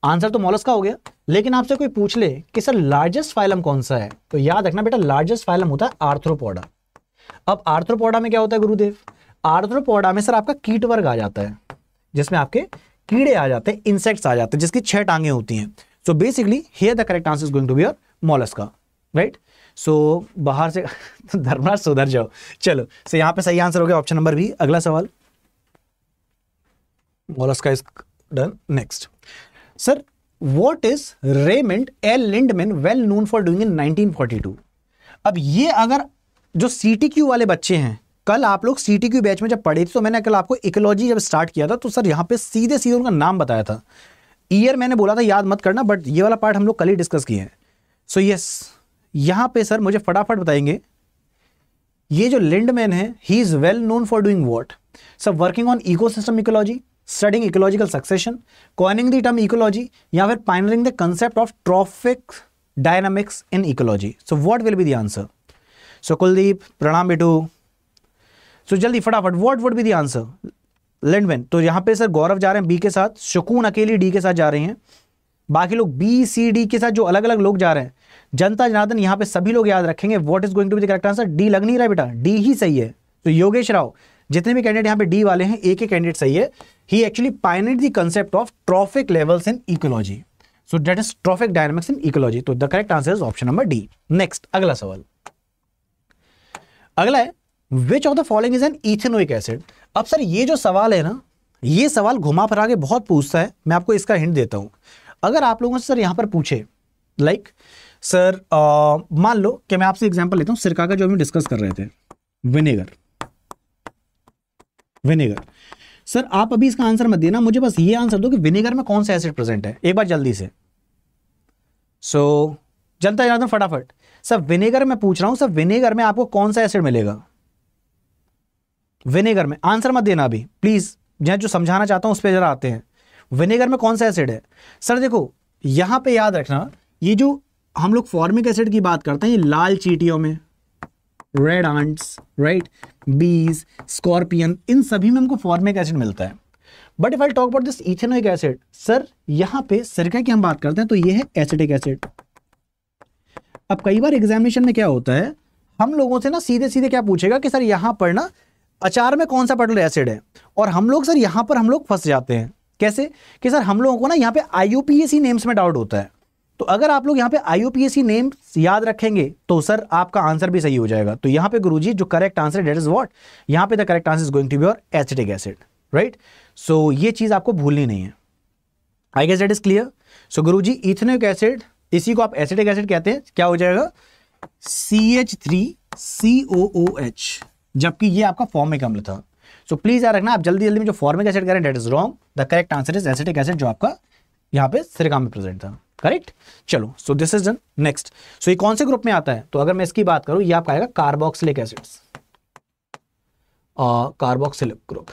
आंसर तो मॉलस का हो गया लेकिन आपसे कोई पूछ ले कि सर लार्जेस्ट फाइलम कौन सा है तो याद रखना बेटा लार्जेस्ट फाइलम होता है आर्थ्रोपोडा अब आर्थ्रोपोडा में क्या होता है गुरुदेव आर्थ्रोपोडा में सर आपका कीट वर्ग आ जाता है जिसमें आपके कीड़े आ जाते हैं इंसेक्ट्स आ जाते हैं जिसकी छह टांगे होती हैं so basically here the correct answer is going to be your Mollusca right सो बाहर से धर्मराज सुधर जाओ चलो सो so, यहाँ पे सही आंसर हो गया ऑप्शन नंबर बी अगला सवाल Mollusca is done next sir what is Raymond L Lindeman well known for doing in 1942 अब ये अगर जो सी वाले बच्चे हैं कल आप लोग सी टी बैच में जब पढ़े थे तो मैंने कल आपको इकोलॉजी जब स्टार्ट किया था तो सर यहाँ पे सीधे सीधे उनका नाम बताया था ईयर मैंने बोला था याद मत करना बट ये वाला पार्ट हम लोग कल ही डिस्कस किए हैं सो यस यहाँ पे सर मुझे फटाफट बताएंगे ये जो लिंडमैन है he is well known for doing what sir working on ecosystem ecology studying ecological succession coining the term ecology या फिर pioneering the concept of trophic dynamics in ecology so what will be the answer so Kuldeep प्रणाम Bidu. So जल्दी फटाफट what would be the answer Lindeman तो यहां पे sir गौरव जा रहे हैं बी के साथ शकून अकेली डी के साथ जा रहे हैं बाकी लोग बी सी डी के साथ जो अलग अलग लोग जा रहे हैं जनता जनार्दन यहाँ पे सभी लोग याद रखेंगे what is going to be the correct answer D लग नहीं रहा बेटा डी ही सही है तो योगेश राव जितने भी कैंडिडेट यहाँ पे डी वाले हैं एक ही कैंडिडेट सही है he actually pioneered the concept of trophic levels in ecology so that is trophic dynamics in ecology तो the correct answer is option number D next अगला सवाल अगला है which of the following is an ethanoic acid अब sir ये जो सवाल है ना ये सवाल घुमा फिरा के बहुत पूछता है मैं आपको इसका हिंट देता हूं अगर आप लोगों से सर यहां पर पूछे लाइक like, सर मान लो कि मैं आपसे एग्जाम्पल लेता हूं सिरका का जो हम डिस्कस कर रहे थे विनेगर विनेगर सर आप अभी इसका आंसर मत देना मुझे बस ये आंसर दो कि विनेगर में कौन सा एसिड प्रेजेंट है एक बार जल्दी से सो so, जलता जाता फटाफट सर विनेगर में पूछ रहा हूं सर विनेगर में आपको कौन सा एसिड मिलेगा विनेगर में आंसर मत देना अभी प्लीज जहां जो समझाना चाहता हूं उस पर जरा आते हैं विनेगर में कौन सा एसिड है सर देखो यहां पर याद रखना ये जो हम लोग फॉर्मिक एसिड की बात करते हैं ये लाल चीटियों में red ants right bees scorpion इन सभी में हमको फॉर्मिक एसिड मिलता है but if I talk about this ethanoic acid sir यहां पे सरका की हम बात करते हैं तो ये है एसिडिक एसिड अब कई बार एग्जामिनेशन में क्या होता है हम लोगों से ना सीधे सीधे क्या पूछेगा कि सर यहाँ पर ना अचार में कौन सा पर्टल एसिड है और हम लोग सर यहाँ पर हम लोग फंस जाते हैं कैसे कि सर हम लोगों को ना यहाँ पे आई नेम्स में डाउट होता है तो अगर आप लोग यहाँ पे आई नेम्स याद रखेंगे तो सर आपका आंसर भी सही हो जाएगा तो यहाँ पे गुरु जो correct answer that is what यहाँ पे the correct answer is going to be और एसिटिक एसिड राइट सो ये चीज़ आपको भूलनी नहीं है I guess that is clear so गुरु जी इथनिक एसिड इसी को आप एसिडिक एसिड कहते हैं क्या हो जाएगा C H three C O O H जबकि ये आपका फॉर्मिक अम्ल था सो so, प्लीज याद रखना आप जल्दी जल्दी में जो फॉर्मिक एसिड करें that is wrong the correct answer is acetic acid जो आपका यहाँ पे सिरका में प्रेजेंट था करेक्ट चलो so this is done next so ये कौन से ग्रुप में आता है तो अगर मैं इसकी बात करूं ये आपका आएगा कार्बोक्सिलिक एसिड्स कार्बोक्सिलिक ग्रुप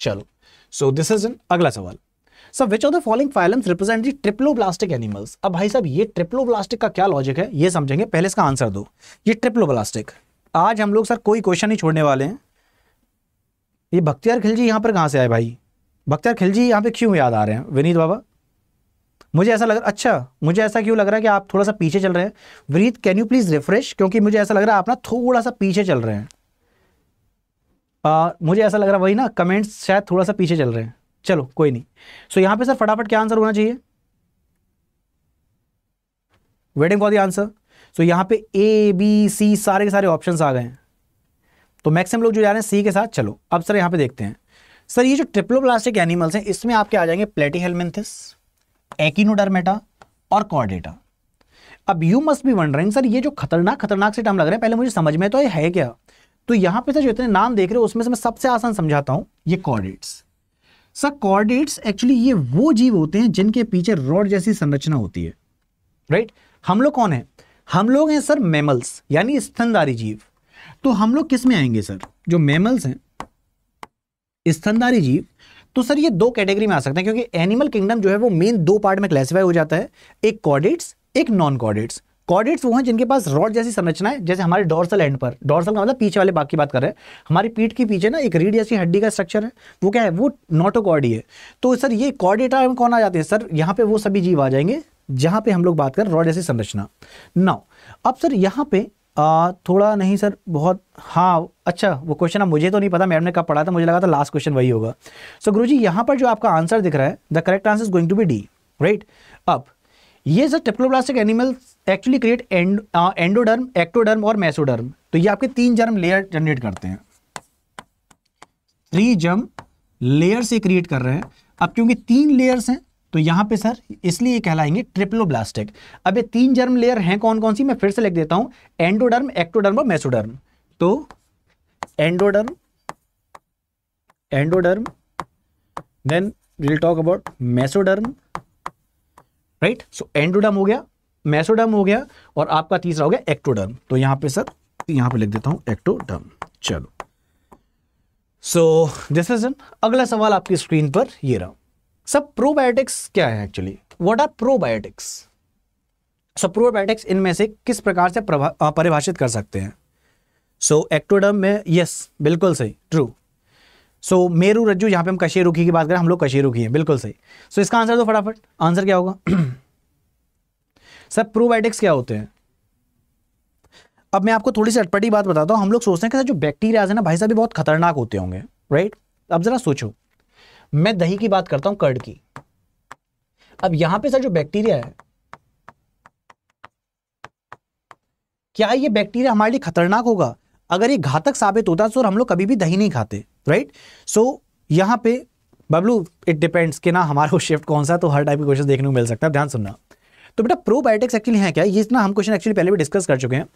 चलो सो दिस इज डन अगला सवाल sir which of the following phylums represent the triploblastic animals अब भाई साहब ये ट्रिप्लोब्लास्टिक का क्या लॉजिक है ये समझेंगे पहले इसका आंसर दो ये ट्रिप्लोब्लास्टिक आज हम लोग सर कोई क्वेश्चन नहीं छोड़ने वाले हैं ये भक्तियार खिलजी यहाँ पर कहाँ से आए भाई भक्तियार खिलजी यहाँ पे क्यों याद आ रहे हैं विनीत बाबा मुझे ऐसा लग रहा अच्छा मुझे ऐसा क्यों लग रहा है कि आप थोड़ा सा पीछे चल रहे हैं Vineet can you please refresh क्योंकि मुझे ऐसा लग रहा है आप ना थोड़ा सा पीछे चल रहे हैं आ, मुझे ऐसा लग रहा है वही ना कमेंट्स शायद थोड़ा सा पीछे चल रहे हैं चलो कोई नहीं सो so, यहां पे सर फटाफट क्या आंसर होना चाहिए waiting for the answer so यहां पे ए बी सी सारे के सारे ऑप्शन आ गए हैं तो मैक्सिमम लोग जो जा रहे हैं सी के साथ चलो अब सर यहां पे देखते हैं सर ये जो ट्रिप्लोप्लास्टिक एनिमल्स हैं इसमें आपके आ जाएंगे प्लेटी हेलमेंथिस एकिनोडर्मेटा और कॉर्डेटा अब you must be wondering sir ये जो खतरनाक खतरनाक से टर्म लग रहे हैं पहले मुझे समझ में तो ये है क्या तो यहां पे सर जो इतने नाम देख रहे हो उसमें से मैं सबसे आसान समझाता हूँ ये कॉर्डेट्स सर कॉर्डेट्स एक्चुअली ये वो जीव होते हैं जिनके पीछे रॉड जैसी संरचना होती है राइट right? हम लोग कौन है हम लोग हैं सर मेमल्स यानी स्तनधारी जीव तो हम लोग किस में आएंगे सर जो मेमल्स हैं स्तनधारी जीव तो सर ये दो कैटेगरी में आ सकते हैं क्योंकि एनिमल किंगडम जो है वो मेन दो पार्ट में क्लासिफाई हो जाता है एक कॉर्डेट्स एक नॉन कॉर्डेट्स कॉर्डेट्स वो हैं जिनके पास रॉड जैसी संरचना है जैसे हमारे डॉर्सल एंड पर डॉर्सल का मतलब पीछे वाले बाग की बात कर रहे हैं हमारी पीठ के पीछे ना एक रीढ़ जैसी हड्डी का स्ट्रक्चर है वो क्या है वो नोटोकॉर्डी है तो सर ये कॉर्डेटा में कौन आ जाते हैं सर यहाँ पे वो सभी जीव आ जाएंगे जहाँ पे हम लोग बात कर रॉड जैसी संरचना नाउ अब सर यहाँ पे आ, थोड़ा नहीं सर बहुत हाँ अच्छा वो क्वेश्चन अब मुझे तो नहीं पता मैम ने कब पढ़ा था मुझे लगा था लास्ट क्वेश्चन वही होगा सो गुरु जी यहाँ पर जो आपका आंसर दिख रहा है the correct answer is going to be D right अब ये sir triploblastic animals actually create and endoderm ectoderm और मैसोडर्म तो ये आपके तीन जर्म लेयर जनरेट करते हैं थ्री जर्म लेयर से क्रिएट कर रहे हैं अब क्योंकि तीन लेयर्स हैं तो यहां पे सर इसलिए कहलाएंगे ट्रिप्लोब्लास्टिक अब ये तीन जर्म लेयर हैं कौन कौन सी मैं फिर से लिख देता हूं एंडोडर्म एक्टोडर्म और मैसोडर्म तो endoderm endoderm then will talk about mesoderm right so endoderm हो गया मैसोडर्म हो गया और आपका तीसरा हो गया एक्टोडर्म तो यहां पे सर यहां पे लिख देता हूं एक्टोडर्म चलो सो दिस इज एन अगला सवाल आपकी स्क्रीन पर ये रहा सब प्रोबायोटिक्स क्या है actually what are probiotics so probiotics इनमें से किस प्रकार से परिभाषित कर सकते हैं सो so, एक्टोडर्म में यस yes, बिल्कुल सही ट्रू सो so, मेरू रज्जू यहाँ पे हम कशेरुखी की बात करें हम लोग कशेरुखी हैं बिल्कुल सही सो so, इसका आंसर दो फटाफट आंसर क्या होगा सर प्रोबायोटिक्स क्या होते हैं अब मैं आपको थोड़ी सी अटपटी बात बताता हूँ हम लोग सोचते हैं कि सर जो बैक्टीरियाज है ना भाई साहब बहुत खतरनाक होते होंगे राइट अब जरा सोचो मैं दही की बात करता हूँ कर्ड की अब यहां पे सर जो बैक्टीरिया है क्या ये बैक्टीरिया हमारे लिए खतरनाक होगा अगर ये घातक साबित होता तो हम लोग कभी भी दही नहीं खाते राइट सो so, यहाँ पे बबलू इट डिपेंड्स कि ना हमारा शिफ्ट कौन सा तो हर टाइप के क्वेश्चन देखने को मिल सकता है ध्यान सुनना तो बेटा प्रोबायोटिक्स एक्चुअली हैं क्या ये इतना हम क्वेश्चन एक्चुअली पहले भी डिस्कस कर चुके हैं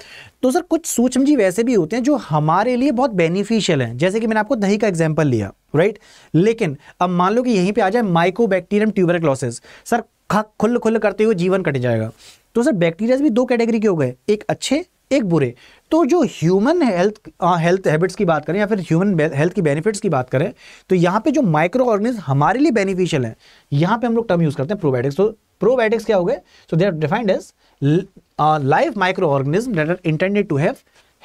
तो सर कुछ सूक्ष्मजीव ऐसे भी होते हैं जो हमारे लिए बहुत बेनिफिशियल हैं जैसे कि मैंने आपको दही का एग्जाम्पल लिया राइट लेकिन अब मान लो कि यहीं पर आ जाए बैक्टीरियम ट्यूबर क्लॉसेज सर खुल खुल करते हुए जीवन कट जाएगा तो सर बैक्टीरियाज भी दो कैटेगरी के हो गए एक अच्छे एक बुरे तो जो ह्यूमन हेल्थ हेल्थ हैबिट्स की बात करें या फिर ह्यूमन हेल्थ की बेनिफिट्स की बात करें तो यहाँ पे जो माइक्रो ऑर्गेनिज हमारे लिए बेनिफिशियल है यहाँ पे हम लोग टर्म यूज़ करते हैं प्रोबायोटिक्स तो प्रोबायोटिक्स क्या हो गए so they are defined as live microorganism that are intended to have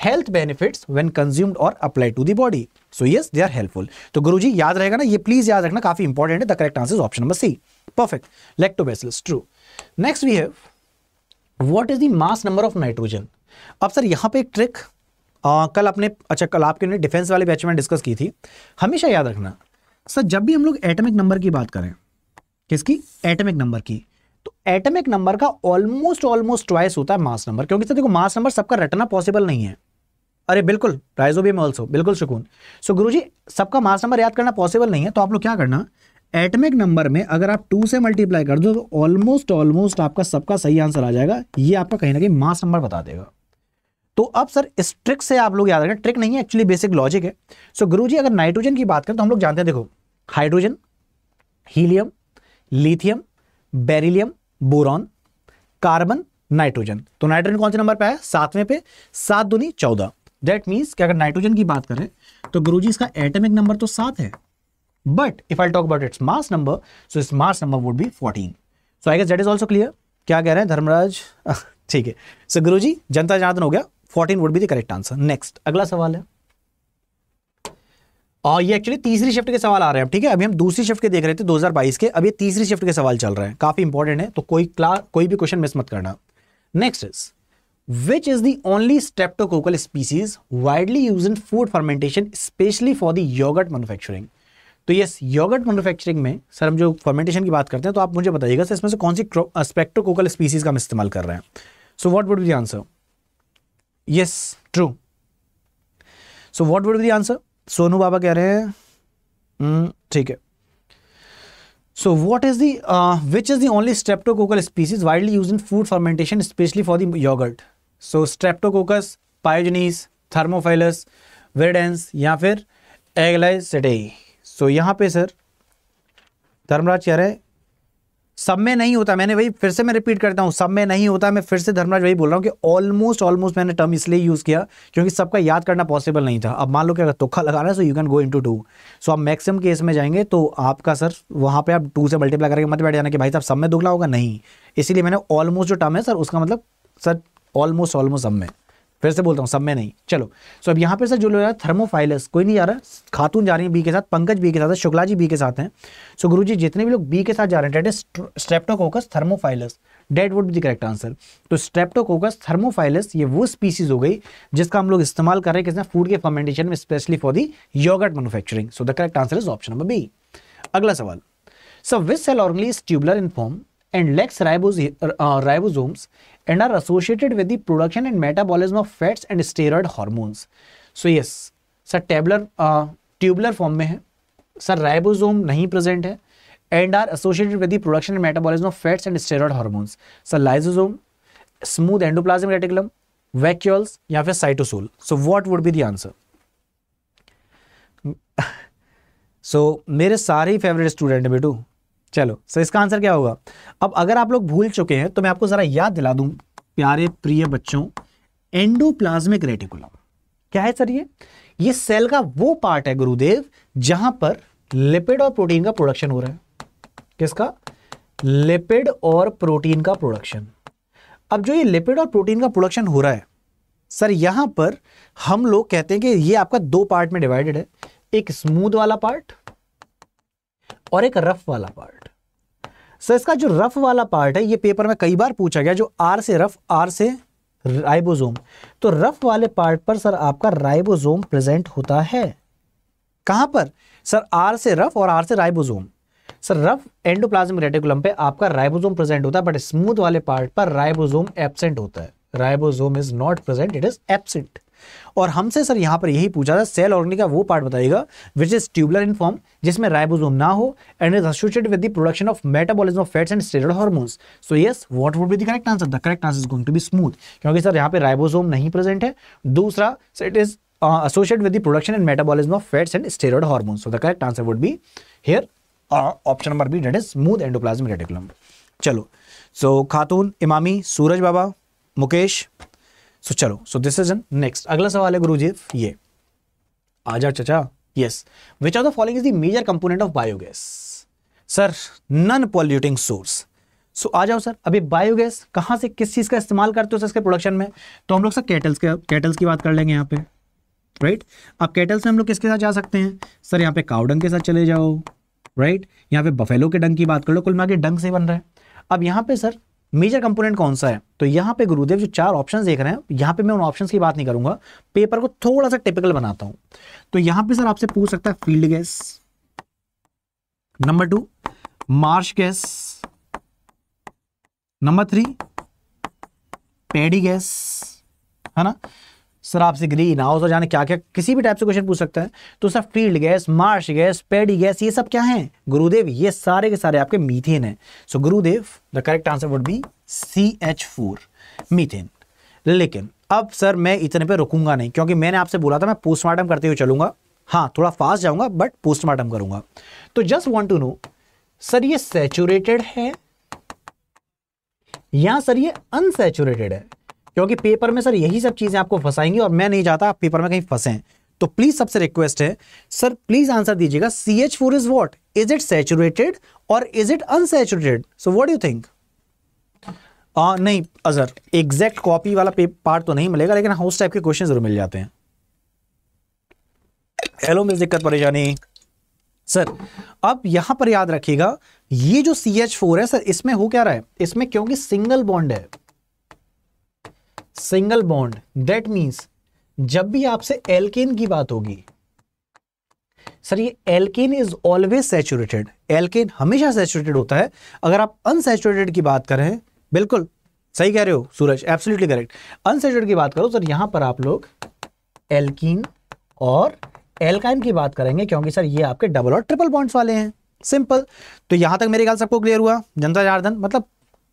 health benefits when consumed और apply to the body so yes they are helpful तो गुरुजी याद रहेगा ना ये प्लीज याद रखना काफी इंपॉर्टेंट है the correct answer is option number C perfect Lactobacillus true next we have what is the mass number of nitrogen अब सर यहां पे एक ट्रिक आ, uh, कल अपने अच्छा कल आपके ने डिफेंस वाले बैच में डिस्कस की थी हमेशा याद रखना सर जब भी हम लोग एटमिक नंबर की बात करें किसकी एटमिक नंबर की तो एटमिक नंबर का ऑलमोस्ट ऑलमोस्ट ट्वाइस होता है मास नंबर क्योंकि देखो मास नंबर सबका रटना पॉसिबल नहीं है अरे बिल्कुल राइजोबियम ऑल्सो बिल्कुल सुकून सो गुरु सबका मास नंबर याद करना पॉसिबल नहीं है तो आप लोग क्या करना एटमिक नंबर में अगर आप टू से मल्टीप्लाई कर दो तो ऑलमोस्ट ऑलमोस्ट आपका सबका सही आंसर आ जाएगा ये आपका कहीं ना कहीं मास नंबर बता देगा तो अब सर इस ट्रिक से आप लोग याद रखें ट्रिक नहीं है एक्चुअली बेसिक लॉजिक है सो so, गुरुजी अगर नाइट्रोजन की बात करें तो हम लोग जानते हैं देखो hydrogen helium lithium beryllium boron carbon nitrogen तो नाइट्रोजन कौन से नंबर पे है सातवें पे सात दुनी चौदह दैट मीन्स कि अगर नाइट्रोजन की बात करें तो गुरुजी इसका एटमिक नंबर तो सात है but if I talk about its mass number so its mass number would be fourteen so I guess that is also clear क्या कह रहे हैं धर्मराज ठीक है सो गुरु जी जनता जनार्दन हो गया fourteen would be the correct answer next अगला सवाल है और ये एक्चुअली तीसरी शिफ्ट के सवाल आ रहे हैं ठीक है अभी हम दूसरी शिफ्ट के देख रहे थे 2022 के अब ये तीसरी शिफ्ट के सवाल चल रहे हैं काफी इंपॉर्टेंट है तो कोई क्लास कोई भी क्वेश्चन मिस मत करना next is which is the only streptococcal species widely use in food fermentation specially for the yoghurt manufacturing तो यस योगर्ट मैनुफैक्चरिंग में सर हम जो फर्मेंटेशन की बात करते हैं तो आप मुझे बताइएगा सर इसमें से कौन सी स्पेक्टोकोकल स्पीसीज का हम इस्तेमाल कर रहे हैं so what would be answer yes true so what would be answer Sonu Baba कह रहे हैं हम्म, ठीक है so what is which is the only streptococcal species widely use in food fermentation specially for the so Streptococcus pyogenes thermophilus वेडेंस या फिर एगलाइसटे सो so, यहां पे सर धर्मराज कह रहे हैं सब में नहीं होता मैंने वही फिर से मैं रिपीट करता हूँ सब में नहीं होता मैं फिर से धर्मराज वही बोल रहा हूँ कि ऑलमोस्ट ऑलमोस्ट मैंने टर्म इसलिए यूज़ किया क्योंकि सबका याद करना पॉसिबल नहीं था अब मान लो कि अगर लगा लगाना है so you can go into to so आप मैक्सिमम केस में जाएंगे तो आपका सर वहाँ पर आप टू से मल्टीप्लाई करके मत बैठ जाना कि भाई साहब सब में दुखला होगा नहीं इसीलिए मैंने ऑलमोस्ट जो टर्म है सर उसका मतलब सर ऑलमोस्ट ऑलमोस्ट सब में फिर से बोलता हूँ सब में नहीं चलो सो अब यहाँ पर सर जो लोग थर्मोफाइलस कोई नहीं जा रहा खातून जा रही है बी के साथ पंकज बी के साथ शुक्ला जी बी के साथ हैं सो गुरु जी जितने भी लोग बी के साथ जा रहे हैं that is Streptococcus thermophilus that would भी करेक्ट आंसर तो स्ट्रेप्टोकोकस थर्मोफाइलस ये वो स्पीसीज हो गई जिसका हम लोग इस्तेमाल कर रहे हैं किसने फूड के फर्मेंटेशन में specially for the yoghurt manufacturing so the correct answer is option number B अगला सवाल sir which cell organelle is tubular in form and lacks ribose ribosomes and are associated with the production and metabolism of fats and steroid hormones so yes sir tubular tubular form में है sir ribosome नहीं present है and are associated with the production and metabolism of fats and steroid hormones sir lysosome smooth endoplasmic reticulum vacuoles या फिर cytosol so what would be the answer so मेरे सारे ही favourite student हैं बेटू चलो sir इसका answer क्या होगा अब अगर आप लोग भूल चुके हैं तो मैं आपको ज़रा याद दिला दूं प्यारे प्रिय बच्चों एंडोप्लाज्मिक रेटिकुलम क्या है सर ये ये सेल का वो पार्ट है गुरुदेव जहां पर लिपिड और प्रोटीन का प्रोडक्शन हो रहा है किसका लिपिड और प्रोटीन का प्रोडक्शन अब जो ये लिपिड और प्रोटीन का प्रोडक्शन हो रहा है सर यहां पर हम लोग कहते हैं कि ये आपका दो पार्ट में डिवाइडेड है एक स्मूथ वाला पार्ट और एक रफ वाला पार्ट सर इसका जो रफ वाला पार्ट है ये पेपर में कई बार पूछा गया जो आर से रफ आर से राइबोजोम तो रफ वाले पार्ट पर सर आपका राइबोजोम प्रेजेंट होता है कहां पर सर आर से रफ और आर से ribosome sir rough endoplasmic reticulum पे आपका राइबोजोम प्रेजेंट होता है बट स्मूथ वाले पार्ट पर राइबोजोम एबसेंट होता है ribosome is not present it is absent और हमसे सर यहाँ पर यही पूछा था सेल ऑर्गेनिक का वो पार्ट बताइएगा which is tubular in form जिसमें राइबोसोम ना हो and is associated with the production of metabolism of fats and steroid hormones so yes what would be the correct answer the correct answer is going to be smooth क्योंकि sir यहाँ पे ribosome नहीं present है दूसरा sir it is associated with the production and metabolism of fats and steroid hormones. So the correct answer would B here option number B B is smooth endoplasmic reticulum चलो so so, खातून इमामी सूरज बाबा Mukesh so चलो so this is an next अगला सवाल है गुरु जी ये जाओ चचा yes which are the following is the major component of biogas sir non polluting source so आ जाओ सर अभी बायोगैस कहाँ से किस चीज़ का इस्तेमाल करते हो सर इसके प्रोडक्शन में तो हम लोग सर केटल्स के केटल्स की बात कर लेंगे यहाँ पे राइट अब कैटल में हम लोग किसके साथ जा सकते हैं सर यहाँ पे काउडंग के साथ चले जाओ राइट यहाँ पे बफेलो के डंग की बात कर लो कुल मिला डंग से बन रहा है अब यहाँ पे सर मेजर कंपोनेंट कौन सा है तो यहाँ पे गुरुदेव जो चार ऑप्शंस देख रहे हैं यहाँ पे मैं उन ऑप्शंस की बात नहीं करूंगा पेपर को थोड़ा सा टिपिकल बनाता हूं तो यहां पे सर आपसे पूछ सकता है field gas number two marsh gas number three paddy gas है ना सर आपसे ग्रीन हाउस और जाने क्या क्या किसी भी टाइप से क्वेश्चन पूछ सकता है तो sir field gas marsh gas paddy gas ये सब क्या हैं गुरुदेव ये सारे के सारे आपके मीथेन हैं सो so, गुरुदेव the correct answer would be C H four methane लेकिन अब सर मैं इतने पे रुकूंगा नहीं क्योंकि मैंने आपसे बोला था मैं पोस्टमार्टम करते हुए चलूंगा हाँ थोड़ा फास्ट जाऊंगा बट पोस्टमार्टम करूंगा तो just want to know sir ये सेचुरेटेड है या सर ये अनसेचुरेटेड है क्योंकि पेपर में सर यही सब चीज़ें आपको फंसाएंगी और मैं नहीं चाहता आप पेपर में कहीं फंसे तो प्लीज सबसे रिक्वेस्ट है सर प्लीज आंसर दीजिएगा C H four is what is it saturated और is it unsaturated so what you think नहीं अजर एग्जैक्ट कॉपी वाला पार्ट तो नहीं मिलेगा लेकिन हाउस टाइप के क्वेश्चन जरूर मिल जाते हैं हेलो मिस दिक्कत परेशानी सर अब यहां पर याद रखिएगा ये जो सी एच फोर है सर इसमें हो क्या रहा है इसमें क्योंकि सिंगल बॉन्ड है सिंगल बॉन्ड दैट मीन्स जब भी आपसे एल्केन की बात होगी सर ये alkane is always saturated alkane हमेशा सेचुरेटेड होता है अगर आप अनसेचुरेटेड की बात करें बिल्कुल सही कह रहे हो सूरज एब्सोल्युटली करेक्ट अनसेचुरेटेड की बात करो सर यहां पर आप लोग एल्कीन और एल्काइन की बात करेंगे क्योंकि सर ये आपके डबल और ट्रिपल बॉन्ड्स वाले हैं सिंपल तो यहां तक मेरे ख्याल सबको क्लियर हुआ जनता जार्दन मतलब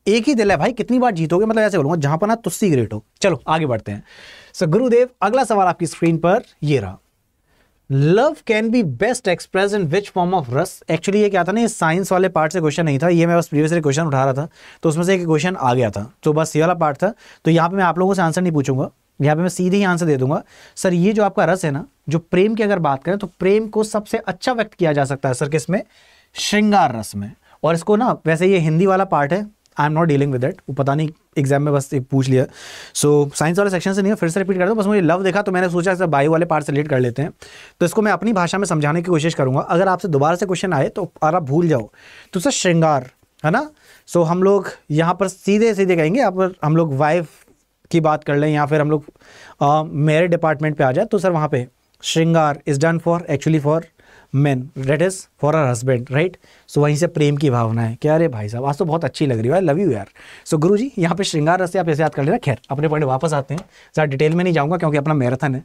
एक ही दिल है भाई कितनी बार जीतोगे मतलब ऐसे बोलूंगा जहां पर ना तुस्सी ग्रेट हो चलो आगे बढ़ते हैं सो गुरुदेव अगला सवाल आपकी स्क्रीन पर ये रहा love can be best express in which form of रस एक्चुअली ये क्या था ना ये साइंस वाले पार्ट से क्वेश्चन नहीं था ये मैं बस प्रीवियसली क्वेश्चन उठा रहा था तो उसमें से एक क्वेश्चन आ गया था तो बस ये वाला पार्ट था तो यहाँ पे मैं आप लोगों से आंसर नहीं पूछूंगा यहाँ पे मैं सीधे ही आंसर दे दूंगा सर ये जो आपका रस है ना जो प्रेम की अगर बात करें तो प्रेम को सबसे अच्छा व्यक्त किया जा सकता है सर किस में श्रृंगार रस में और इसको ना वैसे ये हिंदी वाला पार्ट है I am not dealing with that वो पता नहीं एग्जाम में बस एक पूछ लिया सो साइंस वाले सेक्शन से नहीं है फिर से रिपीट कर दो बस मुझे लव देखा तो मैंने सोचा बायो वाले पार्ट से रिलेट कर लेते हैं तो इसको मैं अपनी भाषा में समझाने की कोशिश करूँगा अगर आपसे दोबारा से क्वेश्चन आए तो आप भूल जाओ तो सर श्रृंगार है ना सो हम लोग यहाँ पर सीधे सीधे कहेंगे आप हम लोग वाइफ की बात कर लें या फिर हम लोग मेरे डिपार्टमेंट पे आ जाए तो सर वहाँ पर श्रृंगार is done for actually for man that is for our husband right so वहीं से प्रेम की भावना है क्या अरे भाई साहब आज तो बहुत अच्छी लग रही है आई लव यू यार सो so, गुरु जी यहाँ पे श्रृंगार रस आप ऐसे याद कर लेना खैर अपने पॉइंट वापस आते हैं ज़्यादा डिटेल में नहीं जाऊँगा क्योंकि अपना मैराथन है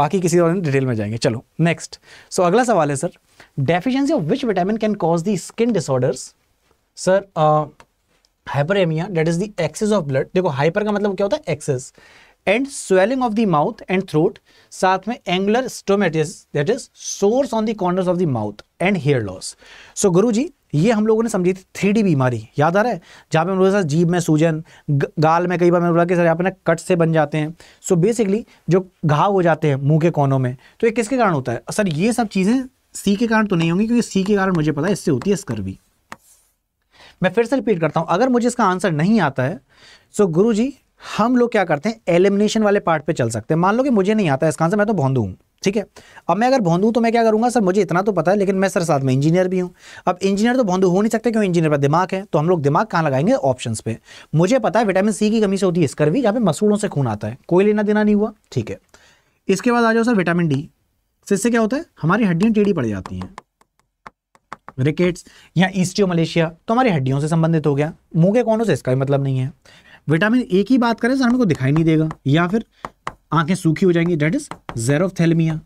बाकी किसी और डिटेल में जाएंगे चलो नेक्स्ट सो so, अगला सवाल है sir deficiency of which vitamin can cause the skin disorders sir एमिया that is the excess of blood देखो हाइपर का मतलब क्या होता है excess and swelling of the mouth and throat साथ में angular stomatitis that is sores on the corners of the mouth and hair loss so गुरु जी ये हम लोगों ने समझी थी थ्री बीमारी याद आ रहा है जहाँ पे हम लोगों के जीभ में सूजन गाल में कई बार मैंने बोला कि सर यहाँ पे ना कट से बन जाते हैं सो so बेसिकली जो घाव हो जाते हैं मुंह के कोनों में तो ये किसके कारण होता है सर ये सब चीज़ें सी के कारण तो नहीं होंगी क्योंकि सी के कारण मुझे पता है इससे होती है स्कर्वी मैं फिर से रिपीट करता हूँ अगर मुझे इसका आंसर नहीं आता है सो so गुरु जी हम लोग क्या करते हैं एलिमिनेशन वाले पार्ट पे चल सकते हैं मान लो कि मुझे नहीं आता इसका आंसर मैं तो भोंदू हूँ ठीक है अब मैं अगर भोंदू तो मैं क्या करूँगा सर मुझे इतना तो पता है लेकिन मैं सर साथ में इंजीनियर भी हूँ अब इंजीनियर तो भोंदू हो नहीं सकते क्योंकि इंजीनियर का दिमाग है तो हम लोग दिमाग कहाँ लगाएंगे ऑप्शन पे मुझे पता है विटामिन सी की कमी से होती है भी जहाँ पे मसूड़ों से खून आता है कोई लेना देना नहीं हुआ ठीक है इसके बाद आ जाओ सर विटामिन डी इससे क्या होता है हमारी हड्डियाँ टेढ़ी पड़ जाती हैं रिकेट्स या ईस्टियो मलेशिया तो हमारी हड्डियों से संबंधित हो गया मुंह के कौनों से इसका भी मतलब नहीं है विटामिन ए की बात करें सर हमको दिखाई नहीं देगा या फिर आंखें सूखी हो जाएंगी डेट इज जेरोथेलमिया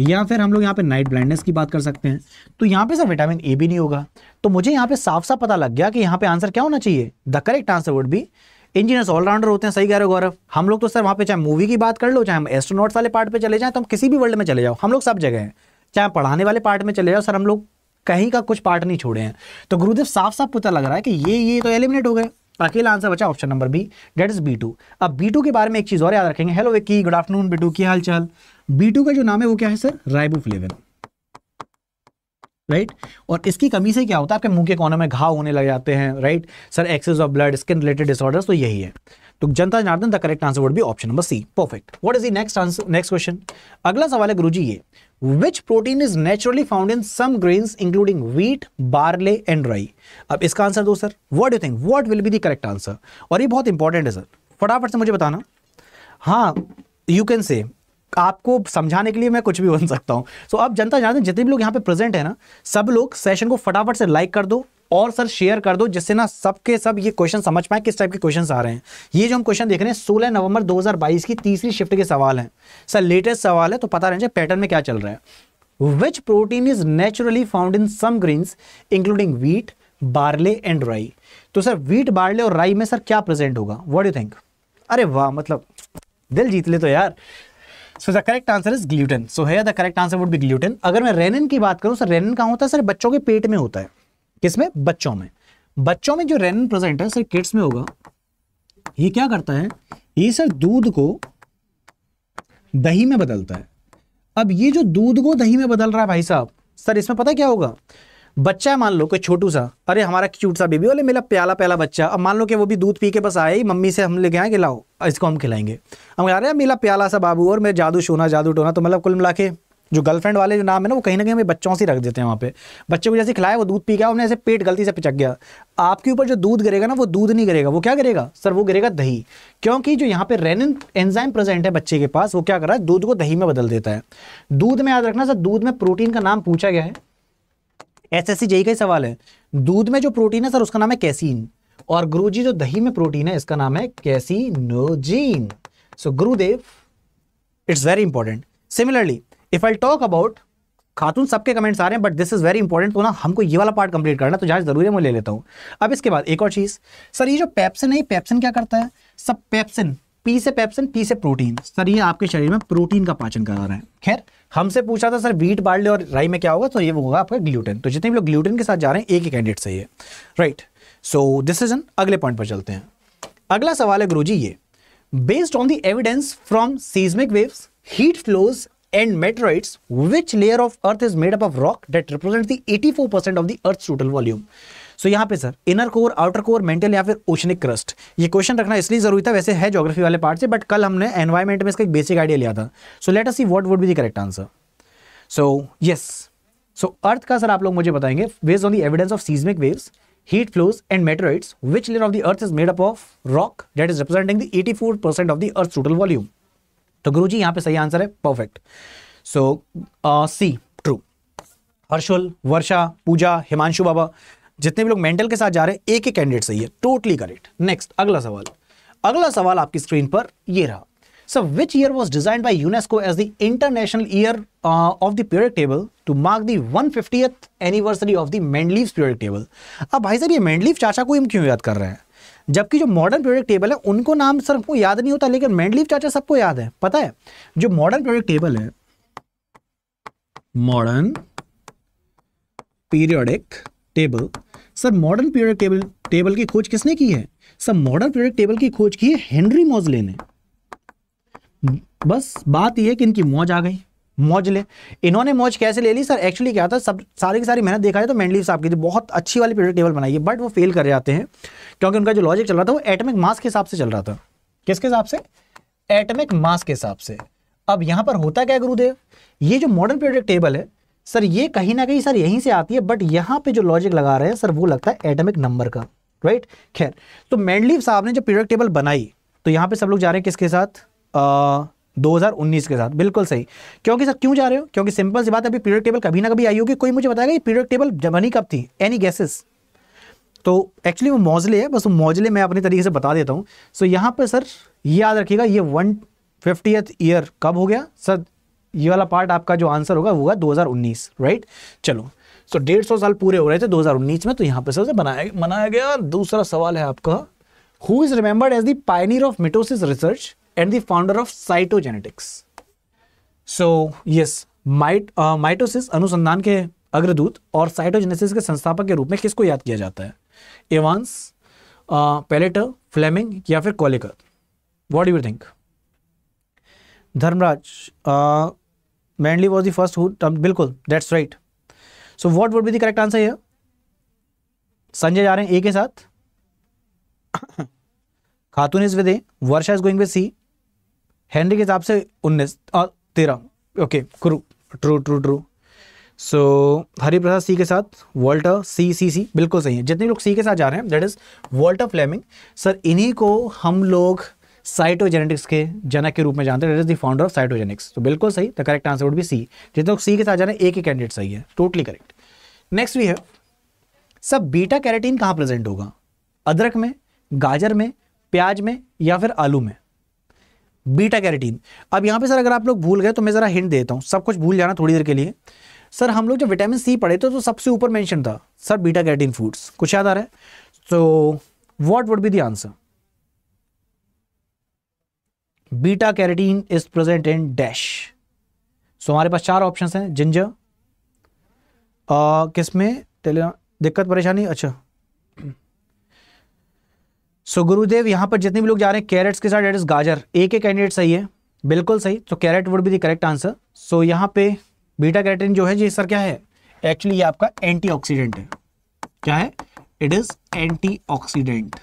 या फिर हम लोग यहाँ पे नाइट ब्लाइंडनेस की बात कर सकते हैं तो यहाँ पे सर विटामिन ए भी नहीं होगा तो मुझे यहाँ पे साफ साफ पता लग गया कि यहाँ पे आंसर क्या होना चाहिए द करेक्ट आंसर वुड भी इंजीनियर्स ऑलराउंडर होते हैं सही कह रहे हो गौरव हम लोग तो सर वहाँ पे चाहे मूवी की बात कर लो चाहे हम एस्ट्रोनॉट वाले पार्ट पे चले जाए तो हम किसी भी वर्ल्ड में चले जाओ हम लोग सब जगह हैं चाहे पढ़ाने वाले पार्ट में चले जाओ सर हम लोग कहीं का कुछ पार्ट नहीं छोड़े हैं तो गुरुदेव साफ साफ पता लग रहा है कि ये ये तो एलिमिनेट हो गए अकेला आंसर बचा option number B that is B two अब बी टू के बारे में एक चीज़ और याद रखेंगे hello Vicky good afternoon B two की हाल चाल बी टू का जो नाम है वो क्या है सर राइबोफ्लेविन राइट right? और इसकी कमी से क्या होता है आपके मुंह के कोने में घाव होने लग जाते हैं right sir excess of blood skin related disorders तो यही है तो जनता जनार्दन the correct answer would be option number C perfect what is the next answer next question अगला सवाल है गुरुजी ये which protein is naturally found in some grains including wheat barley and rye अब इसका आंसर दो sir what you think what will be the correct answer और ये बहुत इंपॉर्टेंट है सर फटाफट से मुझे बताना हाँ यू कैन से आपको समझाने के लिए मैं कुछ भी बन सकता हूँ सो so, अब जनता जानते हैं जितने भी लोग यहाँ पे प्रेजेंट है ना सब लोग सेशन को फटाफट से लाइक कर दो और सर शेयर कर दो जिससे ना सबके सब ये क्वेश्चन समझ पाए किस टाइप के क्वेश्चन आ रहे हैं ये जो हम क्वेश्चन देख रहे हैं सोलह नवंबर 2022 की तीसरी शिफ्ट के सवाल हैं सर लेटेस्ट सवाल है तो पता रहे पैटर्न में क्या चल रहा है which protein is naturally found in some greens including wheat barley and rye तो सर वीट बार्ले और राई में सर क्या प्रेजेंट होगा वॉट यू थिंक अरे वाह मतलब दिल जीत ले तो यार so the correct answer is gluten so है the correct answer would be gluten अगर मैं रेनिन की बात करूं सर रेनिन कहाँ होता है सर बच्चों के पेट में होता है किसमें बच्चों में बच्चों में जो रेनन प्रेजेंट है सर किड्स में होगा ये क्या करता है ये सर दूध को दही में बदलता है अब ये जो दूध को दही में बदल रहा है भाई साहब सर इसमें पता क्या होगा बच्चा है मान लो कोई छोटू सा अरे हमारा क्यूट सा बेबी बोले मेरा प्याला प्याला बच्चा अब मान लो कि वो भी दूध पी के बस आए ही मम्मी से हम लेके आए कि लाओ इसको हम खिलाएंगे हम कह रहे हैं मेरा प्याला सा बाबू और मेरा जादू सोना जादू टोना तो मतलब कुल मिला के जो गर्लफ्रेंड वाले जो नाम है ना वो कहीं ना कहीं हमें बच्चों से रख देते हैं वहाँ पे बच्चे को जैसे खिलाया वो दूध पी गया उन्हें ऐसे पेट गलती से पिचक गया आपके ऊपर जो दूध गिरेगा ना वो दूध नहीं गिरेगा वो क्या गिरेगा सर वो गिरेगा दही क्योंकि जो यहाँ पे रेनिन एंजाइम प्रेजेंट है बच्चे के पास वो क्या कर रहा है दूध को दही में बदल देता है दूध में याद रखना सर दूध में प्रोटीन का नाम पूछा गया है एस एस का ही सवाल है दूध में जो प्रोटीन है सर उसका नाम है कैसीन और गुरु जो दही में प्रोटीन है इसका नाम है कैसीनोजीन सो गुरुदेव it's very important similarly if I talk about Khatoon सबके कमेंट्स आ रहे हैं but this is very important तो ना हमको ये वाला पार्ट कंप्लीट करना तो जहाँ ज़रूरी है मैं ले लेता हूँ अब इसके बाद एक और चीज़ सर ये जो पैप्सिन है पैप्सिन क्या करता है सब पैप्सिन पी से पैप्सिन पी से प्रोटीन सर ये आपके शरीर में प्रोटीन का पाचन करा रहा है खैर हमसे पूछा था सर वीट बार्ले और राई में क्या होगा तो ये होगा आपका ग्लूटेन तो जितने भी लोग ग्लूटेन के साथ जा रहे हैं एक ही कैंडिडेट सही है right so this is an अगले पॉइंट पर चलते हैं अगला सवाल है गुरु ये based on the evidence from seismic waves heat flows and meteorites which layer of earth is made up of rock that represent the four percent of the earth total volume यहाँ पे sir inner core outer core mantle या फिर oceanic crust ये question रखना इसलिए जरूरी था वैसे है ज्योग्राफी वाले पार्ट से बट कल हमने एनवायरमेंट में इसका एक बेसिक आइडिया लिया था so let us see what would be the correct answer so yes so earth का सर आप लोग मुझे बताएंगे base on the evidence of seismic waves heat flows and meteorites which layer of the earth is made up of rock that is representing the eighty of the earth total volume तो गुरु जी यहां पर सही answer है perfect so C true Harshul Varsha पूजा हिमांशु बाबा जितने भी लोग मेंटल के साथ जा रहे हैं एक ही कैंडिडेट सही है टोटली करेक्ट नेक्स्ट अगला सवाल अगला सवाल आपकी स्क्रीन पर ये रहा sir which year was design by UNESCO as the international year of the period table to mark the one fiftieth anniversary of the Mendeleev period table अब भाई साहब ये मेंडलीव चाचा को हम क्यों याद कर रहे हैं जबकि जो मॉडर्न पीरियडिक टेबल है उनको नाम सबको याद नहीं होता लेकिन मैंडलीव चाचा सबको याद है पता है जो मॉडर्न पीरियडिक टेबल है modern periodic table sir modern periodic table table की खोज किसने की है सर मॉडर्न पीरियडिक टेबल की खोज की है हेनरी मोजले ने बस बात यह है कि इनकी मौज आ गई मौज ले इन्होंने मौज कैसे ले ली सर एक्चुअली क्या था सब सारी की सारी मेहनत देखा जाए तो मैंडली साहब की थी बहुत अच्छी वाली पीरियड टेबल बनाई है बट वो फेल कर जाते हैं क्योंकि उनका जो लॉजिक चल रहा था वो एटमिक मास के हिसाब से चल रहा था किसके हिसाब से एटमिक मास के हिसाब से अब यहाँ पर होता क्या गुरुदेव ये जो मॉडर्न पीरियड टेबल है सर ये कहीं ना कहीं सर यहीं से आती है बट यहाँ पे जो लॉजिक लगा रहे हैं सर वो लगता है एटमिक नंबर का राइट खैर तो मैंडलीव साहब ने जो पीरियड टेबल बनाई तो यहाँ पे सब लोग जा रहे हैं किसके साथ 2019 के साथ बिल्कुल सही क्योंकि सर क्यों जा रहे हो क्योंकि सिंपल सी बात है अभी पीरियड टेबल कभी ना कभी आई होगी कोई मुझे बताएगा ये पीरियड टेबल बनी कब थी एनी गैसेस तो एक्चुअली वो मौजले है बस वो मौजले मैं अपने तरीके से बता देता हूँ सो so, यहाँ पर सर ये याद रखिएगा ये वन ईयर कब हो गया सर ये वाला पार्ट आपका जो आंसर होगा वो होगा दो राइट चलो सो डेढ़ सौ साल पूरे हो रहे थे दो में तो यहाँ पर सर से बनाया मनाया गया दूसरा सवाल है आपका who is remembered as the pioneer of mitosis research and the founder of cytogenetics. So yes, माइट माइटोसिस अनुसंधान के अग्रदूत और साइटोजेनेसिस के संस्थापक के रूप में किसको याद किया जाता है एवांस पैलेटर फ्लेमिंग या फिर Kolliker what you think Dharmraj Mendeleev was the first who बिल्कुल that's right so what would be the correct answer ये संजय जा रहे हैं ए के साथ Khatoon is with A Varsha is going with C Henry के हिसाब से उन्नीस और तेरह OK true true true true so Hariprasad C के साथ वॉल्टर सी सी सी बिल्कुल सही है जितने लोग सी के साथ जा रहे हैं that is Walter Fleming sir इन्हीं को हम लोग साइटोजेनेटिक्स के जनक के रूप में जानते हैं that is the founder of cytogenetics तो बिल्कुल सही the correct answer would be C जितने लोग सी के साथ जा रहे हैं एक ही कैंडिडेट सही है टोटली करेक्ट नेक्स्ट भी है सर बीटा कैरेटीन कहाँ प्रेजेंट होगा अदरक में गाजर में प्याज में या फिर आलू में बीटा कैरेटीन अब यहाँ पे सर अगर आप लोग भूल गए तो मैं ज़रा हिंट देता हूँ सब कुछ भूल जाना थोड़ी देर के लिए सर हम लोग जब विटामिन सी पढ़े थे तो सबसे ऊपर मैंशन था सर बीटा कैरेटीन फूड्स कुछ याद आ रहा है so what would be the answer beta carotene is present in dash so हमारे पास चार ऑप्शंस हैं जिंजर किसमें दिक्कत परेशानी अच्छा सो so, गुरुदेव यहां पर जितने भी लोग जा रहे हैं कैरेट्स के साथ डेट इज गाजर एक ही कैंडिडेट सही है बिल्कुल सही तो carrot would be the correct answer so यहाँ पे बीटा कैरेटिन जो है जी सर क्या है एक्चुअली ये आपका एंटीऑक्सीडेंट है क्या है इट इज एंटीऑक्सीडेंट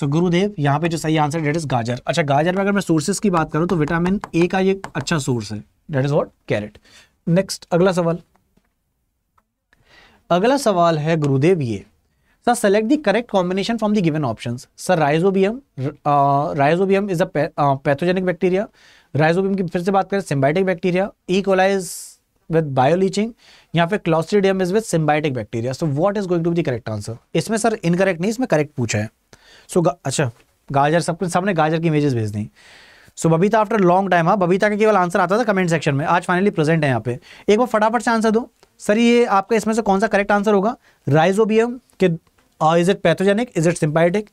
सो गुरुदेव यहाँ पे जो सही आंसर डेट इज गाजर अच्छा गाजर में अगर मैं सोर्सेज की बात करूँ तो विटामिन ए का ये अच्छा सोर्स है that is what carrot next अगला सवाल अगला सवाल है गुरुदेव ये sir select the correct combination from the given option sir rhizobium rhizobium is a pathogenic bacteria rhizobium की फिर से बात करें symbiotic bacteria E coli with bioleaching या फिर clostridium is with symbiotic bacteria so what is going to the correct answer इसमें sir incorrect नहीं इसमें करेक्ट पूछा है सो so, अच्छा गाजर सबको सामने गाजर की इमेजेस भेज दी so so, Babita after long time हाँ बबीता का केवल आंसर आता था कमेंट सेक्शन में आज फाइनली प्रेजेंट है यहाँ पे एक बार फटाफट से आंसर दो सर ये आपका इसमें से कौन सा करेक्ट आंसर होगा राइजोबियम के और is it pathogenic is it symbiotic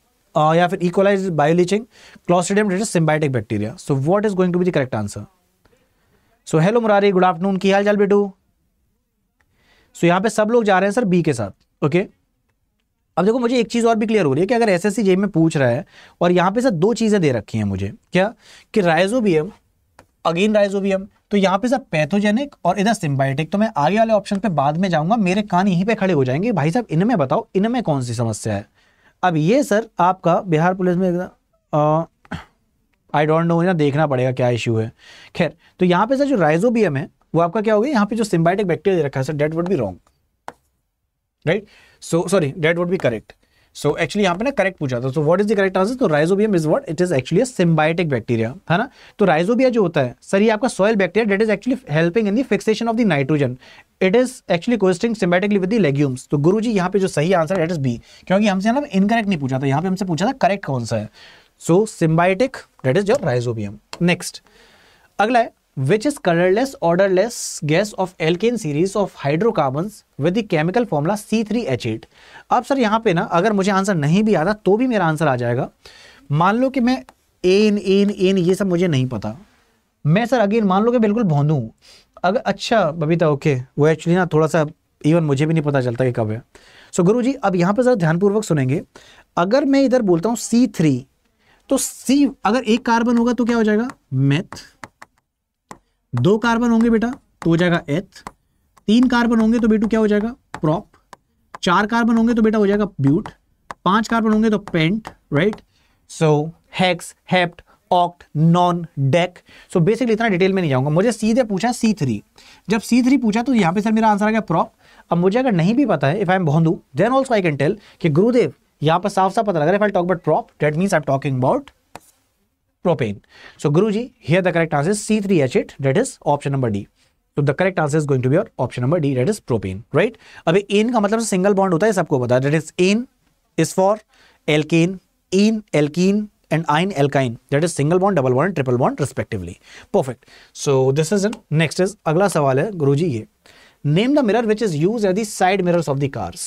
या फिर E coli bioleaching clostridium that is symbiotic bacteria so what is going to be the correct answer so hello Murari good afternoon की हाल चाल बेटू सो यहाँ पे सब लोग जा रहे हैं सर बी के साथ ओके okay? अब देखो मुझे एक चीज़ और भी क्लियर हो रही है कि अगर एस एस में पूछ रहा है और यहाँ पे सर दो चीज़ें दे रखी हैं मुझे क्या कि राइजोबियम अगेन राइजोबियम तो यहाँ पे सर पैथोजेनिक और इधर सिम्बायोटिक तो मैं आगे वाले ऑप्शन पे बाद में जाऊंगा मेरे कान यहीं पे खड़े हो जाएंगे भाई साहब इनमें बताओ इनमें कौन सी समस्या है अब ये सर आपका बिहार पुलिस में आई डोंट नो ना देखना पड़ेगा क्या इशू है खैर तो यहाँ पे सर जो राइजोबियम है वो आपका क्या हो गया यहाँ पे जो सिम्बायोटिक बैक्टीरिया रखा है sir that would be wrong right so sorry that would be correct so actually यहाँ पे ना करेक्ट पूछा था so what is the correct answer तो rhizobium is what it is actually symbiotic bacteria है ना तो राइजोबिया जो होता है सर ये आपका soil bacteria that is actually helping in the fixation of the nitrogen it is actually coexisting symbiotically with the legumes तो गुरु जी यहाँ पे जो सही आंसर है इज बी क्योंकि हमसे ना इनकरेक्ट नहीं पूछा था यहाँ पे हमसे पूछा था करेक्ट कौन सा है so symbiotic that is your rhizobium next अगला है which is colorless odorless gas of alkane series of hydrocarbons with the chemical formula C3H8 अब सर यहाँ पे ना अगर मुझे आंसर नहीं भी आता तो भी मेरा आंसर आ जाएगा मान लो कि मैं एन एन एन ये सब मुझे नहीं पता मैं सर अगेन मान लो कि बिल्कुल भोंदू अगर अच्छा बबीता तो ओके वो एक्चुअली ना थोड़ा सा इवन मुझे भी नहीं पता चलता कि कब है सो so, गुरु जी अब यहाँ पर ज़रा ध्यानपूर्वक सुनेंगे अगर मैं इधर बोलता हूँ सी थ्री तो सी अगर एक कार्बन होगा तो क्या हो जाएगा मेथ दो कार्बन होंगे बेटा तो हो जाएगा एथ तीन कार्बन होंगे तो बेटू क्या हो जाएगा प्रॉप चार कार्बन होंगे तो बेटा हो जाएगा ब्यूट पांच कार्बन होंगे तो pent right so hex hept oct non dec so basically इतना डिटेल में नहीं जाऊंगा मुझे सीधे पूछा सी थ्री जब सी थ्री पूछा तो यहाँ पे सर मेरा आंसर आ गया प्रॉप अब मुझे अगर नहीं भी पता है इफ आई एम भोंदू then also I can tell कि गुरुदेव यहाँ पर साफ साफ पता लग रहा है I talk about prop that means I am talking about propane. So Guruji, here the correct answer is C3H8, that is option number D. तो the correct answer is going to be your option number D that is propane right अब ane का मतलब single bond होता है सबको पता है that is ane is for alkane ene alkene and ion alkyne that is single bond double bond triple bond respectively perfect so this is in next is agla sawal hai guruji ye name the mirror which is used as the side mirrors of the cars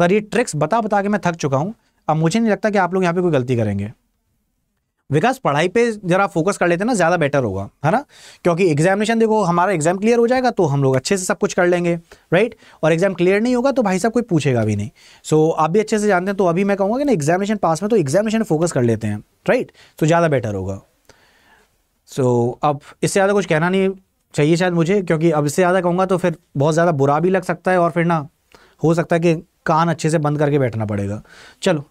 sir ye tricks bata bata ke main thak chuka hu अब मुझे नहीं लगता कि आप लोग यहाँ पे कोई गलती करेंगे विकास पढ़ाई पे जरा फोकस कर लेते ना ज़्यादा बेटर होगा है ना क्योंकि एग्जामिनेशन देखो हमारा एग्जाम क्लियर हो जाएगा तो हम लोग अच्छे से सब कुछ कर लेंगे राइट और एग्जाम क्लियर नहीं होगा तो भाई साहब कोई पूछेगा भी नहीं सो so, आप भी अच्छे से जानते हैं तो अभी मैं कहूँगा कि ना एग्जामिनेशन पास में तो एग्जामिनेशन फोकस कर लेते हैं राइट तो ज़्यादा बेटर होगा सो so, अब इससे ज़्यादा कुछ कहना नहीं चाहिए शायद मुझे क्योंकि अब इससे ज़्यादा कहूँगा तो फिर बहुत ज़्यादा बुरा भी लग सकता है और फिर ना हो सकता है कि कान अच्छे से बंद करके बैठना पड़ेगा चलो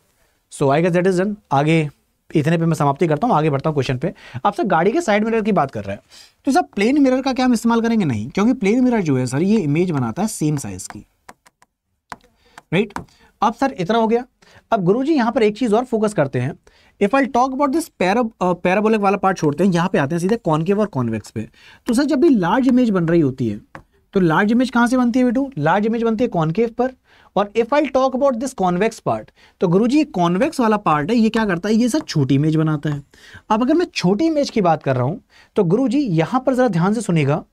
so I guess that is done आगे इतने पे मैं समाप्ति करता हूँ आगे बढ़ता हूँ क्वेश्चन पे आप सर गाड़ी के साइड मिरर की बात कर रहे हैं तो सर प्लेन मिरर का क्या हम इस्तेमाल करेंगे नहीं क्योंकि प्लेन मिरर जो है सर ये इमेज बनाता है सेम साइज की राइट अब सर इतना हो गया अब गुरु जी यहाँ पर एक चीज़ और फोकस करते हैं if I talk about this parabolic वाला पार्ट छोड़ते हैं यहाँ पे आते हैं सीधे कॉनकेव और कॉन्वेक्स पे तो सर जब भी लार्ज इमेज बन रही होती है तो लार्ज इमेज कहाँ से बनती है बेटू लार्ज इमेज बनती है कॉनकेव पर और if I talk about this convex part तो गुरु जी कॉन्वेक्स वाला पार्ट है ये क्या करता है ये सर छोटी इमेज बनाता है अब अगर मैं छोटी इमेज की बात कर रहा हूं तो गुरु जी यहां पर ज़रा ध्यान से सुनेगा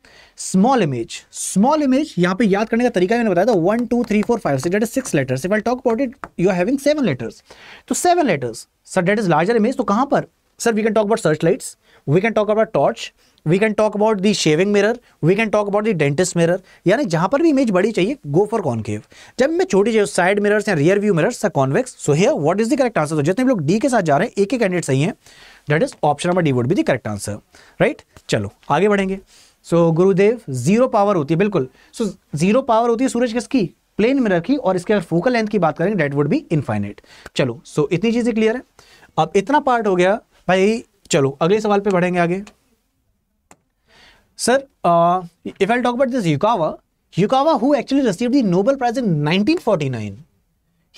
स्मॉल इमेज स्मॉल इमेज यहां पे याद करने का तरीका मैंने बताया था one two three four five six that is six letters if I talk about it you having seven letters तो seven letters sir that is larger image तो कहां पर sir we can talk about search lights we can talk about torch we can talk about the shaving mirror we can talk about the dentist mirror यानी जहां पर भी image बड़ी चाहिए go for concave जब मैं छोटी चाहिए साइड मिरर्स या rear view mirrors convex so here what is the correct answer जितने लोग डी के साथ जा रहे हैं एक ही कैंडिडेट सही है that is option number D would be the correct answer right चलो आगे बढ़ेंगे सो so, गुरुदेव जीरो पावर होती है बिल्कुल सो जीरो पावर होती है सूरज किसकी प्लेन मिरर की और इसके अगर फोकल लेंथ की बात करेंगे डेट वुड बी इनफाइनेट चलो सो so, इतनी चीज़ें क्लियर है अब इतना पार्ट हो गया भाई चलो अगले सवाल पे बढ़ेंगे आगे sir if I talk about this Yukawa Yukawa who actually actually the the prize in 1949,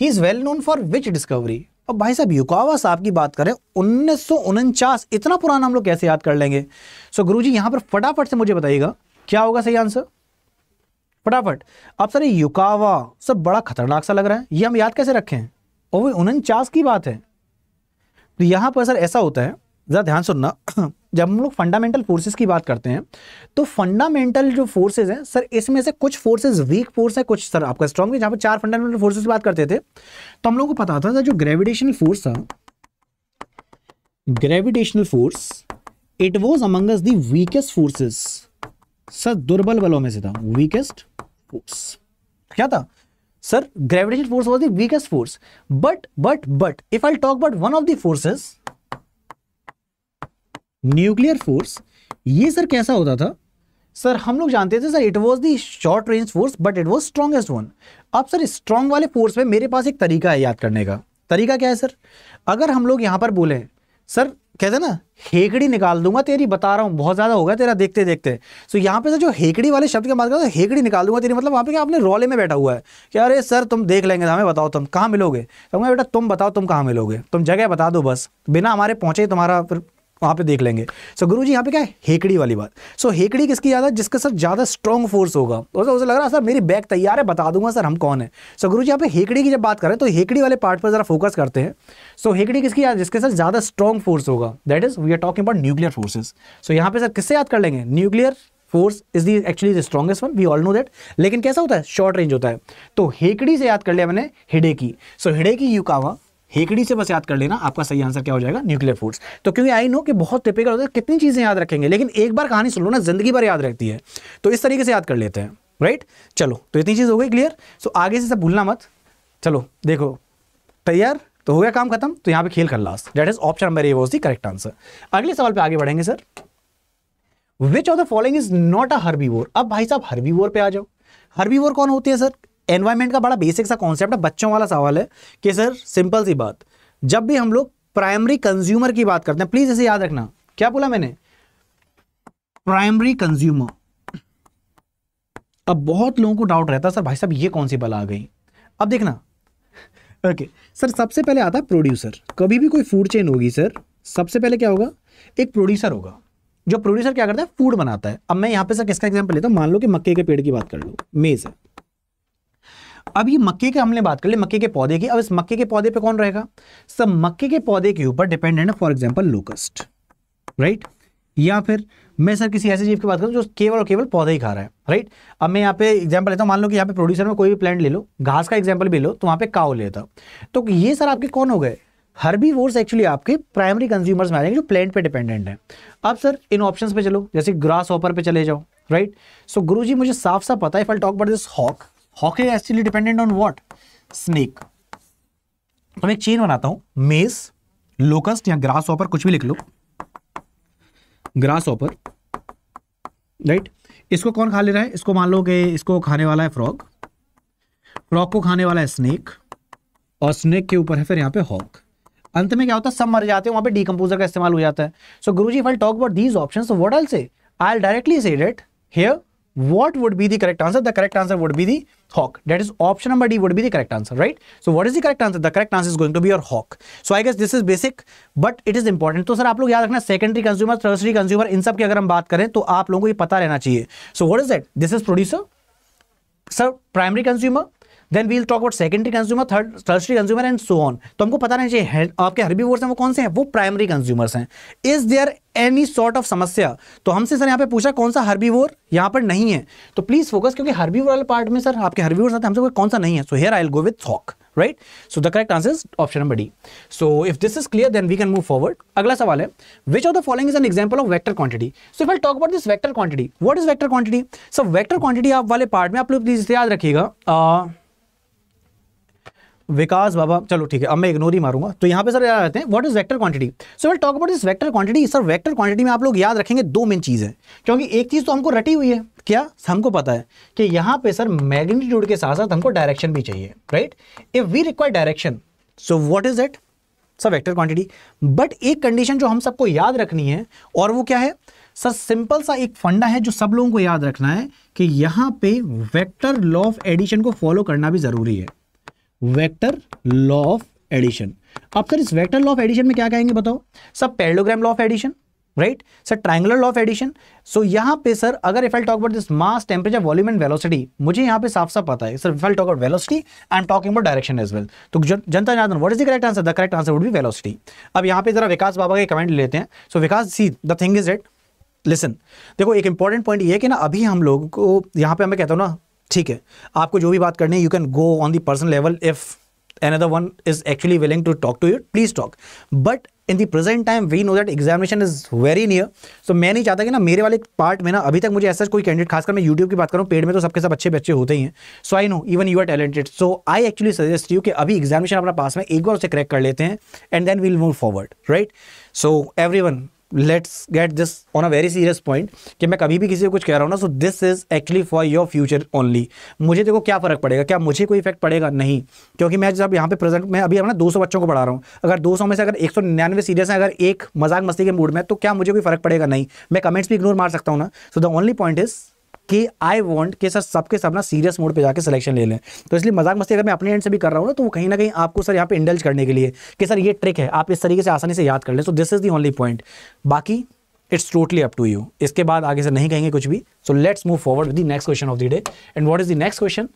he is well known for which discovery अब भाई साहब युकावा साहब की बात करें उन्नीस इतना पुराना हम लोग कैसे याद कर लेंगे सो so, जी यहां पर फटाफट से मुझे बताइएगा क्या होगा सही आंसर फटाफट अब सर युकावा सब बड़ा खतरनाक सा लग रहा है ये हम याद कैसे रखें और वो उनचास की बात है तो यहाँ पर सर ऐसा होता है ज़रा ध्यान सुनना जब हम लोग फंडामेंटल फोर्सेज की बात करते हैं तो फंडामेंटल जो फोर्सेज हैं सर इसमें से कुछ फोर्सेज वीक फोर्स है कुछ सर आपका स्ट्रॉन्ग जहां पर चार फंडामेंटल फोर्सेज की बात करते थे तो हम लोगों को पता था जो ग्रेविटेशनल फोर्स था gravitational force it was among weakest forces sir दुर्बल बलों में से था वीकेस्ट फोर्स क्या था sir gravitation force was the weakest force but but but if I talk about one of the forces nuclear force ये sir कैसा होता था सर हम लोग जानते थे sir it was the short range force but it was strongest one अब sir strong वाले फोर्स में मेरे पास एक तरीका है याद करने का तरीका क्या है सर अगर हम लोग यहाँ पर बोले सर कहते ना हेकड़ी निकाल दूंगा तेरी बता रहा हूँ बहुत ज़्यादा होगा तेरा देखते देखते सो so, यहाँ पे सर जो हेकड़ी वाले शब्द के बात करते तो हेकड़ी निकाल दूंगा तेरी मतलब वहाँ पे क्या आपने रोले में बैठा हुआ है कि अरे सर तुम देख लेंगे हमें बताओ तुम कहाँ मिलोगे तो बेटा तुम बताओ तुम कहाँ मिलोगे तुम जगह बता दो बस बिना हमारे पहुँचे तुम्हारा फिर वहां पे देख लेंगे सो so, गुरु जी यहाँ पे क्या है हेकड़ी वाली बात सो so, हेकड़ी किसकी ज़्यादा जिसके सर ज़्यादा स्ट्रॉन्ग फोर्स होगा और उसे लग रहा है सर मेरी बैग तैयार है बता दूंगा सर हम कौन है सो so, गुरु जी यहाँ पे हेकड़ी की जब बात करें तो हेकड़ी वाले पार्ट पर ज़रा फोकस करते हैं सो so, हेकड़ी किसकी याद जिसके सर ज़्यादा स्ट्रॉन्ग फोर्स होगा that is we are talking about nuclear forces so यहाँ पे सर किससे याद कर लेंगे nuclear force is the actually the strongest one we all know that लेकिन कैसा होता है शॉर्ट रेंज होता है तो हेकड़ी से याद कर लिया मैंने हिडे की सो हिडे की यू कावा हेकड़ी से बस याद कर लेना आपका सही आंसर क्या हो जाएगा न्यूक्लियर फूड्स तो क्योंकि आई नो कि बहुत टिपिकल होता है कितनी चीज़ें याद रखेंगे लेकिन एक बार कहानी सुन लो ना जिंदगी भर याद रहती है तो इस तरीके से याद कर लेते हैं राइट चलो तो इतनी चीज़ हो गई क्लियर सो आगे से सब भूलना मत चलो देखो तैयार तो हो गया काम खत्म तो यहाँ पे खेल कर last that is option number A was the correct answer अगले सवाल पे आगे बढ़ेंगे sir which of the following is not a herbivore अब भाई साहब हर्बीवोर पे आ जाओ हर्बीवोर कौन होती है सर एनवायरमेंट का बड़ा बेसिक सा कॉन्सेप्ट है बच्चों वाला सवाल है कि सर सिंपल सी बात जब भी हम लोग प्राइमरी कंज्यूमर की बात करते हैं प्लीज इसे याद रखना क्या बोला मैंने प्राइमरी कंज्यूमर अब बहुत लोगों को डाउट रहता है सर भाई साहब ये कौन सी बल आ गई अब देखना ओके सर सबसे पहले आता है प्रोड्यूसर कभी भी कोई फूड चेन होगी सर सबसे पहले क्या होगा एक प्रोड्यूसर होगा जो प्रोड्यूसर क्या करता है फूड बनाता है अब मैं यहाँ पे सर किसका एग्जाम्पल लेता हूँ मान लो कि मक्के के पेड़ की बात कर लो मेज है अब ये मक्के के हमने बात कर ली मक्के के पौधे की अब इस मक्के के पौधे पे कौन रहेगा सब मक्के के पौधे के ऊपर डिपेंडेंट है फॉर एग्जाम्पल लोकस्ट राइट या फिर मैं सर किसी ऐसे जीव की बात करूँ जो केवल और केवल पौधे ही खा रहा है राइट अब मैं यहाँ पे एग्जाम्पल लेता हूँ मान लो कि यहाँ पे प्रोड्यूसर में कोई भी प्लांट ले लो घास का एग्जाम्पल भी लो तो वहाँ पे काओ लेता तो ये सर आपके कौन हो गए हर्बी वोर्स एक्चुअली आपके प्राइमरी कंज्यूमर्स में आ जाएंगे जो प्लांट पे डिपेंडेंट है अब सर इन ऑप्शंस पे चलो जैसे ग्रास ऑपर पे चले जाओ राइट सो गुरुजी मुझे साफ साफ पता है if I talk about this hawk hawk actually dependent on what snake तो मैं एक चेन बनाता हूं मेस लोकस्ट या ग्रास ऑपर कुछ भी लिख लो ग्रास ऑपर राइट इसको कौन खा ले रहा है इसको मान लो कि इसको खाने वाला है फ्रॉग फ्रॉग को खाने वाला है स्नेक और स्नेक के ऊपर है फिर यहां पे हॉक अंत में क्या होता है सब मर जाते हैं वहां पे डीकम्पोजर का इस्तेमाल हो जाता है सो गुरुजी जी फल talk about these option what all say I directly say that here what would be the correct answer? The correct answer would be the hawk. That is option number D would be the correct answer, right? So what is the correct answer? The correct answer is going to be your hawk. So I guess this is basic, but it is important. to sir aap log yaad rakhna secondary consumer, tertiary consumer in sab ki agar hum baat kare to aap logo ko ye pata rehna chahiye So what is that? This is producer. Sir, primary consumer, then we'll talk about secondary consumer third tertiary consumer and so on तो हमको पता नहीं चाहिए आपके herbivores हैं वो कौन से हैं वो प्राइमरी कंज्यूमर्स हैं is there any sort of समस्या तो हमसे सर यहाँ पे पूछा कौन सा हर्बीवोर यहाँ पर नहीं है तो प्लीज फोकस क्योंकि हर्बीवोर वाले पार्ट में सर आपके हर्बीवोर तो आते हमसे कोई कौन सा नहीं है so here I go with hawk right so the correct answer is option number D so if this is clear then we can move forward अगला सवाल है which of the following is an example of vector quantity so if I talk about this vector quantity what is vector quantity so vector quantity आप वाले part में आप लोग please याद रखिएगा uh, विकास बाबा चलो ठीक है अब मैं इग्नोर ही मारूंगा तो यहाँ पे सर रहते हैं what is vector quantity so will talk about this vector quantity sir vector quantity में आप लोग याद रखेंगे दो मेन चीज़ है क्योंकि एक चीज़ तो हमको रटी हुई है क्या हमको पता है कि यहाँ पे सर मैग्नीट्यूड के साथ साथ हमको डायरेक्शन भी चाहिए right if we require direction so what is it sir vector quantity but एक कंडीशन जो हम सबको याद रखनी है और वो क्या है सर सिंपल सा एक फंडा है जो सब लोगों को याद रखना है कि यहाँ पे वेक्टर लॉ ऑफ एडिशन को फॉलो करना भी ज़रूरी है वेक्टर लॉ ऑफ एडिशन अब सर इस वेक्टर लॉ ऑफ एडिशन में क्या कहेंगे बताओ sir parallelogram law of addition right sir triangular law of addition so यहां पे सर अगर if I talk about this mass temperature volume and velocity मुझे यहां पे साफ साफ पता है sir if I talk about velocity I am talking about direction as well तो जनता जनार्दन what is the correct answer the correct answer would be velocity अब यहां पे जरा विकास बाबा के कमेंट लेते हैं so so, Vikas see the thing is it listen देखो एक इंपॉर्टेंट पॉइंट ये है कि ना अभी हम लोग को यहाँ पे हमें कहता हूँ ना ठीक है आपको जो भी बात करनी है you can go on the person level if other one is actually willing to talk to you please talk but in the present time we know that examination is very near so मैं नहीं चाहता कि ना मेरे वाले part में ना अभी तक मुझे ऐसा कोई कैंडिडेट खासकर मैं यूट्यूब की बात करूँ पेड में तो सबके सब अच्छे बच्चे होते ही हैं so I know even you are talented so I actually suggest you कि अभी एग्जामिनेशन अपना पास में एक बार उसे क्रैक कर लेते हैं and then we'll move forward right so everyone let's get this on a very serious point कि मैं कभी भी किसी को कुछ कह रहा हूँ ना so this is actually for your future only मुझे देखो क्या फ़र्क पड़ेगा क्या मुझे कोई इफेक्ट पड़ेगा नहीं क्योंकि मैं जब यहाँ पे प्रेजेंट मैं अभी ना 200 बच्चों को पढ़ा रहा हूँ अगर 200 में से अगर एक सौ निन्यानवे सीरियस है अगर एक मजाक मस्ती के मूड में तो क्या मुझे कोई फ़र्क पड़ेगा नहीं मैं कमेंट्स भी इग्नोर मार सकता हूँ ना so the only point is कि आई वॉन्ट कि सर सबके सब ना सीरियस मोड पे जाके सिलेक्शन ले लें तो इसलिए मजाक मस्ती अगर मैं अपने एंड से भी कर रहा हूँ ना तो वो कहीं ना कहीं आपको सर यहाँ पे इंडल्ज करने के लिए कि सर ये ट्रिक है आप इस तरीके से आसानी से याद कर लें so this is the only point बाकी it's totally up to you इसके बाद आगे से नहीं कहेंगे कुछ भी so let's move forward with the next question of the day and what is the next question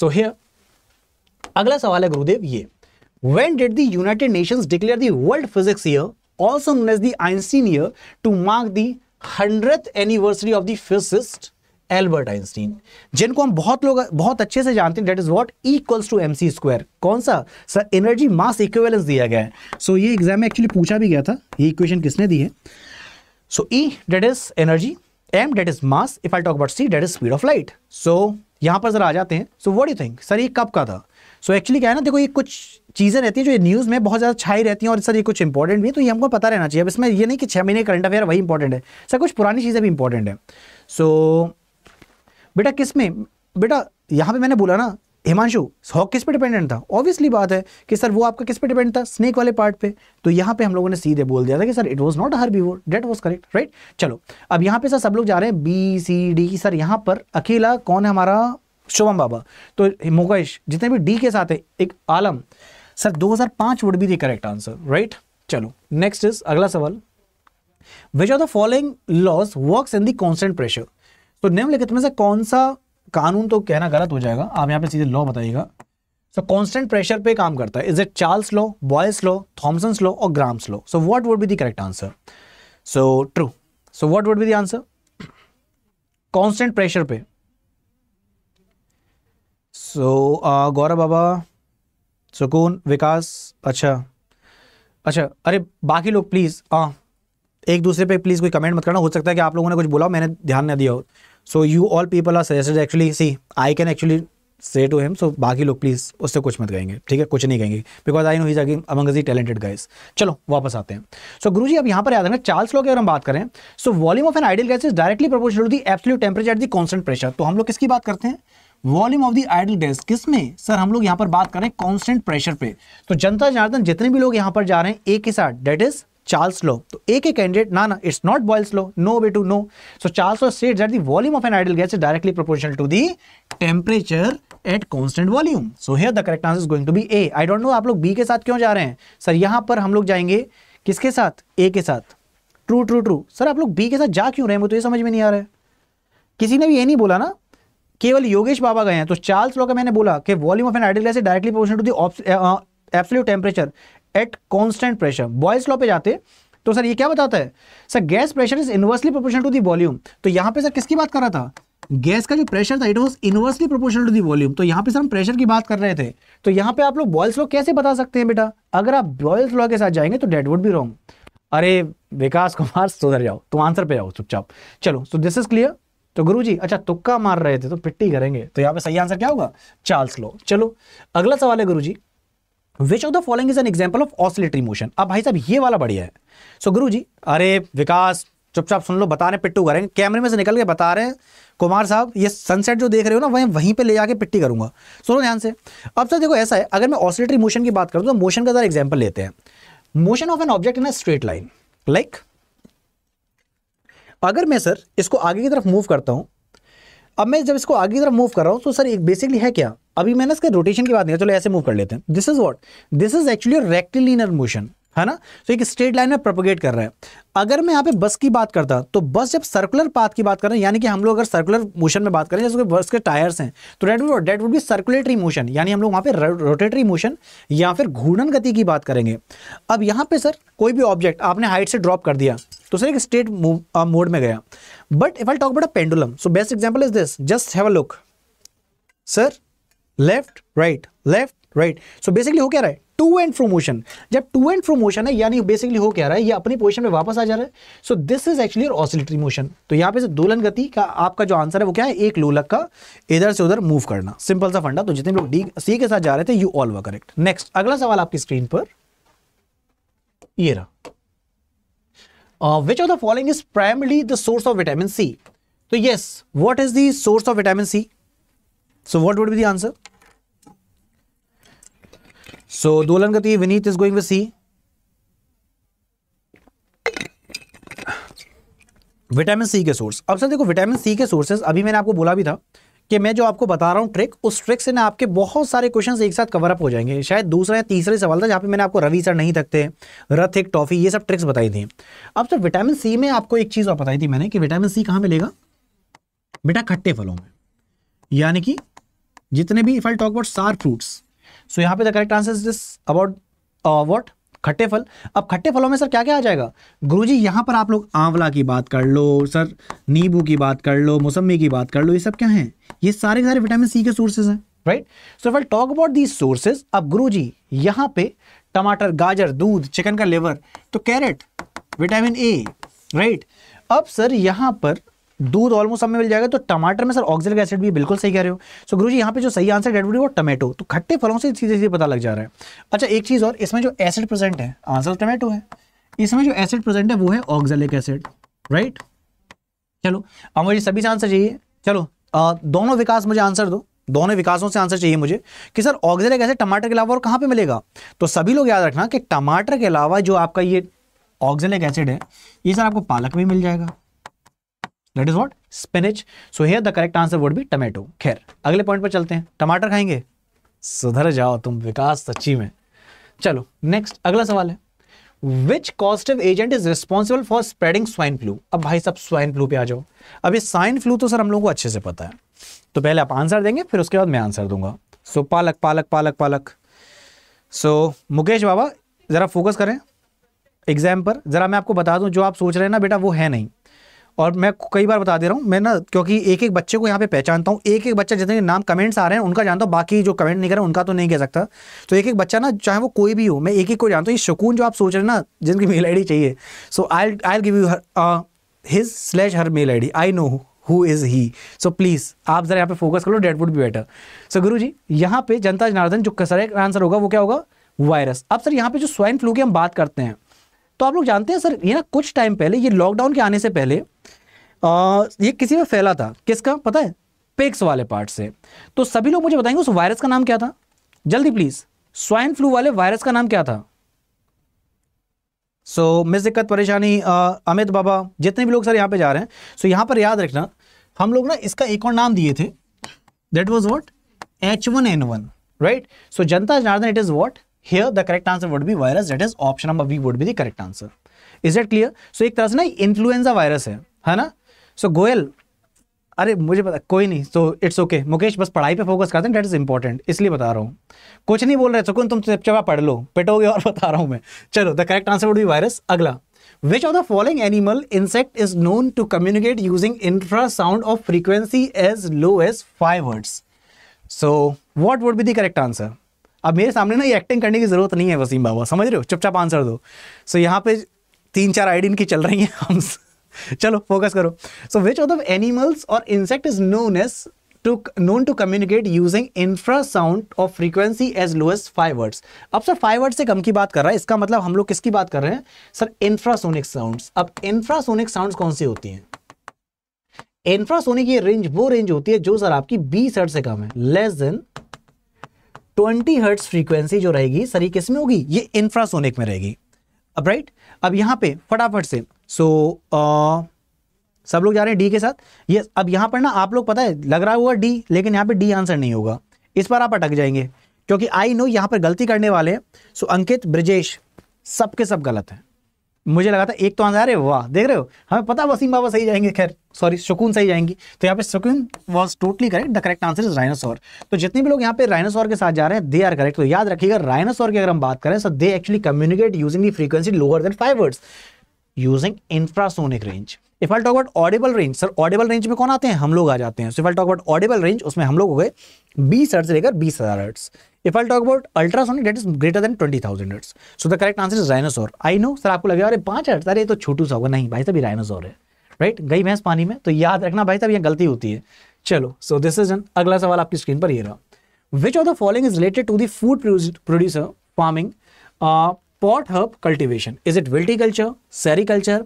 so हे अगला सवाल है गुरुदेव ये when did the United Nation declare the world physics year also known the Einstein year to mark the the anniversary of the physicist Albert Einstein जिनको हम बहुत लोग बहुत अच्छे से जानते हैं that is what equals to M C square कौन सा सर एनर्जी मास इक्वेलेंस दिया गया है सो so, ये एग्जाम में एक्चुअली पूछा भी गया था ये इक्वेशन किसने दी है so E that is energy M that is mass if I talk about C that is speed of light so यहाँ पर जरा आ जाते हैं so what you think sir ये कब का था सो so, एक्चुअली क्या है ना देखो ये कुछ चीज़ें रहती हैं जो ये न्यूज़ में बहुत ज़्यादा छाई रहती हैं और सर ये कुछ इंपॉर्टेंट भी है तो ये हमको पता रहना चाहिए अब इसमें ये नहीं कि छः महीने करंट अफेयर वही इंपॉर्टेंट है सर कुछ पुरानी चीज़ें भी इंपॉर्टेंट है सो so, बेटा किस में बेटा यहाँ पे मैंने बोला ना हिमांशु हॉक किस पे डिपेंडेंट था ऑब्वियसली बात है कि सर वो आपका किस पे डिपेंड था स्नेक वाले पार्ट पे तो यहाँ पे हम लोगों ने सीधे बोल दिया था कि sir it was not herbivore that was correct right चलो अब यहाँ पे सर सब लोग जा रहे हैं बी सी डी सर यहाँ पर अकेला कौन है हमारा शुभम बाबा तो मुकेश जितने भी डी के साथ है एक आलम सर पांच would be the correct answer right चलो नेक्स्ट इज अगला सवाल which are the following laws work in the constant pressure तो निम्नलिखित में से कौन सा कानून तो कहना गलत हो जाएगा आप यहाँ पे सीधे लॉ बताइएगा सो कॉन्स्टेंट प्रेशर पे काम करता है is it Charles law Boyle's law Thomson law और Graham's law so what would be the correct answer so true so what would be the answer constant pressure पे सो so, uh, गौरव बाबा सुकून विकास अच्छा अच्छा अरे बाकी लोग प्लीज़ हाँ एक दूसरे पे प्लीज़ कोई कमेंट मत करना हो सकता है कि आप लोगों ने कुछ बोला मैंने ध्यान ना दिया हो so you all people are suggested actually see I can actually say to him so बाकी लोग प्लीज़ उससे कुछ मत कहेंगे ठीक है कुछ नहीं कहेंगे बिकॉज आई नो ही जगह अमंग दी टैलेंटेड गाइस चलो वापस आते हैं सो so, गुरु जी अब यहाँ पर याद रखना चार्ल्स लॉ की अगर हम बात करें so volume of an ideal gas is directly proportional to the absolute temperature at the constant pressure तो हम लोग किसकी बात करते हैं volume of the ideal gas किस में सर हम लोग यहाँ पर बात करें कॉन्स्टेंट प्रेशर पे तो जनता जनार्दन जितने भी लोग यहाँ पर जा रहे हैं एक के साथ डेट इज चार्ल्स लो तो एक ही कैंडिडेट ना ना it's not Boyle's law no बेटू no so Charles law state that the volume of an ideal gas is directly proportional to the temperature at constant volume so here the correct answer is going to be A I don't know आप लोग B के साथ क्यों जा रहे हैं sir यहां पर हम लोग जाएंगे किसके साथ ए के साथ ट्रू ट्रू ट्रू सर आप लोग बी के साथ जा क्यों रहे हैं मुझे तो ये समझ में नहीं आ रहा है किसी ने भी ये नहीं बोला ना केवल योगेश बाबा गए हैं तो चार्ल्स लो का मैंने बोला कि volume of an ideal gas is directly proportional to the absolute temperature at constant pressure Boyle's law पे जाते तो सर ये क्या बताता है sir gas pressure is inversely proportional to the volume तो यहां पे सर किसकी बात कर रहा था गैस का जो प्रेशर था it was inversely proportional to the volume तो यहां पे सर हम प्रेशर की बात कर रहे थे तो यहां पे आप लोग बॉयल्स लॉ कैसे बता सकते हैं बेटा अगर आप बॉयल्स लॉ के साथ जाएंगे तो डेट वुड भी रॉन्ग अरे विकास कुमार सुधर जाओ तुम आंसर पे जाओ चुपचाप चलो सो दिस इज क्लियर तो गुरु अच्छा तुक्का मार रहे थे तो पिट्टी करेंगे तो यहां पे सही आंसर क्या होगा चार्ल्स लॉ चलो अगला सवाल है गुरु which of the following is an example of oscillatory motion अब भाई साहब ये वाला बढ़िया है सो so, गुरु जी अरे विकास चुपचाप सुन लो बता रहे पिट्टू करेंगे कैमरे में से निकल के बता रहे हैं कुमार साहब ये सनसेट जो देख रहे हो ना वहीं वहीं पे ले जाके पिट्टी करूंगा सुनो ध्यान से अब सर देखो ऐसा है अगर मैं ऑसिलेटरी मोशन की बात करूँ तो मोशन का जरा एग्जाम्पल लेते हैं motion of an object in a straight line like अगर मैं सर इसको आगे की तरफ मूव करता हूँ अब मैं जब इसको आगे की तरफ मूव कर रहा हूँ तो सर एक बेसिकली है क्या अभी मैंने इसके रोटेशन की बात नहीं चलो ऐसे मूव कर लेते हैं this is what this is actually rectilinear motion है ना तो एक स्ट्रेट लाइन में प्रोपोगेट कर रहा है अगर मैं यहाँ पे बस की बात करता तो बस जब सर्कुलर पाथ की बात कर रहे हैं यानी कि हम लोग अगर सर्कुलर मोशन में बात करें जैसे बस के टायर्स हैं तो that would that would be circulatory motion यानी हम लोग वहाँ पे रोटेटरी मोशन या फिर घूर्णन गति की बात करेंगे अब यहाँ पे सर कोई भी ऑब्जेक्ट आपने हाइट से ड्रॉप कर दिया तो सर एक स्ट्रेट मोड में गया but if I talk about a pendulum so best example is this just have a look sir left right left right so basically हो क्या रहा है टू एंड फ्रो मोशन जब टू एंड फ्रो मोशन है यानी basically हो क्या रहा है ये अपनी पोजिशन में वापस आ जा रहा है so this is actually oscillatory motion तो यहाँ पे से दोलन गति का आपका जो आंसर है वो क्या है एक लोलक का इधर से उधर मूव करना सिंपल सा फंडा तो जितने लोग डी सी के साथ जा रहे थे you all were correct next अगला सवाल आपकी स्क्रीन पर ये रहा which of the following is primarily the source of vitamin C तो yes what is the source of vitamin C so what would be the answer So दोलन गति Vineet is going C vitamin C के source अब sir देखो vitamin C के sources अभी मैंने आपको बोला भी था कि मैं जो आपको बता रहा हूँ ट्रिक उस ट्रिक से ना आपके बहुत सारे क्वेश्चन एक साथ कवर अप हो जाएंगे शायद दूसरा या तीसरा सवाल था जहाँ पे मैंने आपको रवि सर नहीं थकते रथ एक टॉफी ये सब ट्रिक्स बताई थी अब सर विटामिन सी में आपको एक चीज़ और बताई थी मैंने कि विटामिन सी कहाँ मिलेगा बेटा खट्टे फलों में यानी कि जितने भी if I talk about sour fruits so यहाँ पे the correct answer is this about what खट्टे फल अब खट्टे फलों में सर क्या क्या आ जाएगा गुरुजी यहाँ पर आप लोग आंवला की बात कर लो सर नींबू की बात कर लो मौसमी की बात कर लो ये सब क्या है ये सारे सारे विटामिन सी के सोर्सेज हैं right so well talk about these sources अब गुरुजी यहाँ पे टमाटर गाजर दूध चिकन का लेवर तो कैरेट विटामिन ए राइट अब सर यहाँ पर दूध ऑलमोस्ट सब में मिल जाएगा तो टमाटर में सर ऑक्सिलिक एसिड भी बिल्कुल सही कह रहे हो सो गुरु जी यहाँ पे जो सही आंसर डेट वो टमाटो तो खट्टे फलों से सीधे सीधे पता लग जा रहा है अच्छा एक चीज़ और इसमें जो एसिड प्रेजेंट है आंसर टमाटो है इसमें जो एसिड प्रेजेंट है वो है ऑक्सिलिक एसिड राइट चलो अब मुझे सभी से आंसर चाहिए चलो आ, दोनों विकास मुझे आंसर दो दोनों विकासों से आंसर चाहिए मुझे कि सर ऑक्सिलिक एसिड टमाटर के अलावा और कहाँ पे मिलेगा तो सभी लोग याद रखना कि टमाटर के अलावा जो आपका ये ऑक्सिलिक एसिड है ये सर आपको पालक में मिल जाएगा that is what spinach so here the correct answer would be tomato खैर अगले पॉइंट पर चलते हैं टमाटर खाएंगे सुधर जाओ तुम विकास सच्ची में चलो नेक्स्ट अगला सवाल है which causative agent is responsible for spreading swine flu अब भाई सब स्वाइन फ्लू पे आ जाओ अब ये स्वाइन फ्लू तो सर हम लोगों को अच्छे से पता है तो पहले आप आंसर देंगे फिर उसके बाद मैं आंसर दूंगा सो so, पालक पालक पालक पालक सो so, मुकेश बाबा ज़रा फोकस करें एग्जाम पर ज़रा मैं आपको बता दूं जो आप सोच रहे हैं ना बेटा वो है नहीं और मैं कई बार बता दे रहा हूँ मैं ना क्योंकि एक एक बच्चे को यहाँ पे पहचानता हूँ एक एक बच्चा जितने नाम कमेंट्स आ रहे हैं उनका जानता हूँ बाकी जो कमेंट नहीं कर रहे उनका तो नहीं कह सकता तो एक एक बच्चा ना चाहे वो कोई भी हो मैं एक एक को जानता हूँ ये सुकून जो आप सोच रहे हैं ना जिनकी मेल आई चाहिए so I I give you his slash her mail I I know who is he so please आप ज़रा यहाँ पे फोकस करो डेट वुड भी बेटर सो गुरु जी यहाँ पे जनता जनार्दन जो सर आंसर होगा वो क्या होगा वायरस अब सर यहाँ पे जो स्वाइन फ्लू की हम बात करते हैं तो आप लोग जानते हैं सर ये ना कुछ टाइम पहले ये लॉकडाउन के आने से पहले ये किसी में फैला था किसका पता है पेक्स वाले पार्ट से तो सभी लोग मुझे बताएंगे उस वायरस का नाम क्या था जल्दी प्लीज स्वाइन फ्लू वाले वायरस का नाम क्या था सो so, मिस दिक्कत परेशानी अमित बाबा जितने भी लोग सर यहाँ पे जा रहे हैं सो so, यहाँ पर याद रखना हम लोग ना इसका एक और नाम दिए थे that was what H one N one right so जनता जनार्दन it is what here the correct answer would be virus that is option number b would be the correct answer is that clear so एक तरह से ना influenza virus है है ना सो गोयल अरे मुझे पता कोई नहीं सो इट्स ओके मुकेश बस पढ़ाई पे फोकस करते हैं डेट इज़ इंपॉर्टेंट इसलिए बता रहा हूँ कुछ नहीं बोल रहे सुकुन तुम चपचपा पढ़ लो पेटोगे और बता रहा हूँ मैं चलो the correct answer would be virus अगला which of the following animal insect is known to communicate using infrasound of frequency as low as five words so what would be the correct answer अब मेरे सामने ना ये acting करने की ज़रूरत नहीं है वसीम बाबा समझ रहे हो चुपचाप आंसर दो सो so, यहाँ पे तीन चार आइडिया की चल रही हैं हम चलो फोकस करो so which of the animals और insect is known as to known to communicate using infrasound of frequency as low as five words अब सर फाइव वर्ड से कम की बात कर रहा है इसका मतलब हम लोग किसकी बात कर रहे हैं सर इंफ्रासोनिक साउंड अब इंफ्रासोनिक साउंड कौन सी होती हैं इंफ्रासोनिक ये रेंज वो रेंज होती है जो सर आपकी बीस हर्ट से कम है less than twenty hertz frequency जो रहेगी सर ये किसमें होगी ये इंफ्रासोनिक में रहेगी अब राइट अब यहां पे फटाफट से सो so, uh, सब लोग जा रहे हैं डी के साथ ये अब यहाँ पर ना आप लोग पता है लग रहा होगा डी लेकिन यहाँ पे डी आंसर नहीं होगा इस बार आप अटक जाएंगे क्योंकि आई नो यहाँ पर गलती करने वाले हैं सो अंकित ब्रजेश सबके सब गलत है मुझे लगा था एक तो आंसर है वाह देख रहे हो हमें पता वसीम बाबा सही जाएंगे खैर सॉरी सुकून सही जाएंगे तो यहाँ पे Sukoon was totally correct the correct answer is rhinoceros तो जितने भी लोग यहाँ पे राइनासोर के साथ जा रहे हैं दे आर करेक्ट तो याद रखिएगा राइनासोर की अगर हम बात करें so they actually communicate using the frequency lower than five words using infrasonic range if I talk about audible range sir audible range में कौन आते हैं हम लोग आ जाते हैं so if I talk about audible range उसमें हम लोग हो गए बीस हर्ट से लेकर बीस हज़ार hertz if I talk about ultrasonic that is greater than twenty thousand hertz so the correct answer is rhinoceros I know sir आपको लगे अरे पाँच हर्ट्स अरे तो छोटू सा होगा नहीं भाई साहब ये राइनोसोर है राइट गई भैंस पानी में तो याद रखना भाई साहब ये गलती होती है चलो सो दिस इज एन अगला सवाल आपकी स्क्रीन पर ये रहा which of the following is related to the food producer farming pot herb cultivation is it viticulture sericulture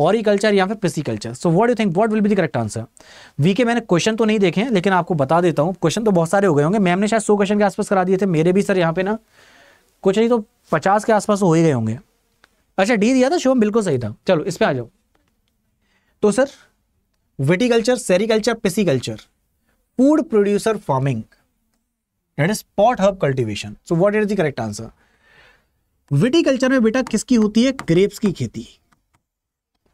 horticulture या फिर pisciculture so what you think what will be the correct answer वी के मैंने question तो नहीं देखे हैं लेकिन आपको बता देता हूँ क्वेश्चन तो बहुत सारे हो गए होंगे मैम ने शायद सौ क्वेश्चन के आसपास करा दिए थे मेरे भी सर यहाँ पे ना कुछ नहीं तो पचास के आसपास हो ही गए होंगे अच्छा डी दिया था शुभम बिल्कुल सही था चलो इस पर आ जाओ तो sir viticulture sericulture pisciculture food producer farming that is pot herb cultivation so what is the correct answer viticulture में बेटा किसकी होती है ग्रेप्स की खेती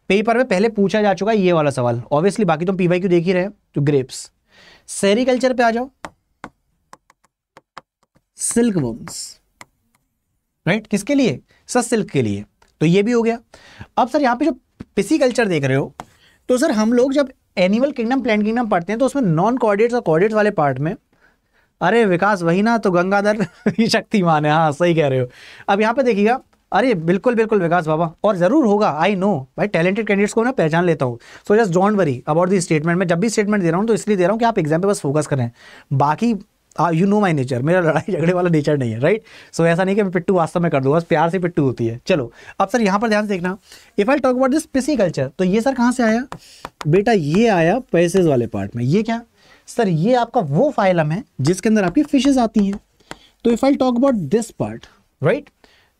पेपर में पहले पूछा जा चुका है ये वाला सवाल ऑब्वियसली बाकी तुम पीवाई क्यों देख ही रहे तो ग्रेप्स सेरिकल्चर पे आ जाओ सिल्क वर्म्स राइट किसके लिए सर सिल्क के लिए तो ये भी हो गया अब सर यहां पे जो पिसी कल्चर देख रहे हो तो सर हम लोग जब एनिमल किंगडम प्लांट किंगडम पढ़ते हैं तो उसमें नॉन कॉर्डेट्स और कॉर्डेट्स वाले पार्ट में अरे विकास वही ना तो गंगाधर ही शक्तिमान है हाँ सही कह रहे हो अब यहाँ पे देखिएगा अरे बिल्कुल बिल्कुल विकास बाबा और ज़रूर होगा आई नो भाई टैलेंटेड कैंडिडेट्स को मैं पहचान लेता हूँ so just don't worry about this statement मैं जब भी स्टेटमेंट दे रहा हूँ तो इसलिए दे रहा हूँ कि आप एग्जाम पे बस फोकस करें बाकी यू नो माई नेचर मेरा लड़ाई झगड़े वाला नेचर नहीं है राइट सो so, ऐसा नहीं कि मैं पिट्टू वास्तव में कर दूँ बस प्यार से पिट्टू होती है चलो अब सर यहाँ पर ध्यान से देखना if I talk about this pisciculture तो ये सर कहाँ से आया बेटा ये आया पैसेज वाले पार्ट में ये क्या सर ये आपका वो फाइलम है जिसके अंदर आपकी फिशेज आती हैं तो if I talk about this part right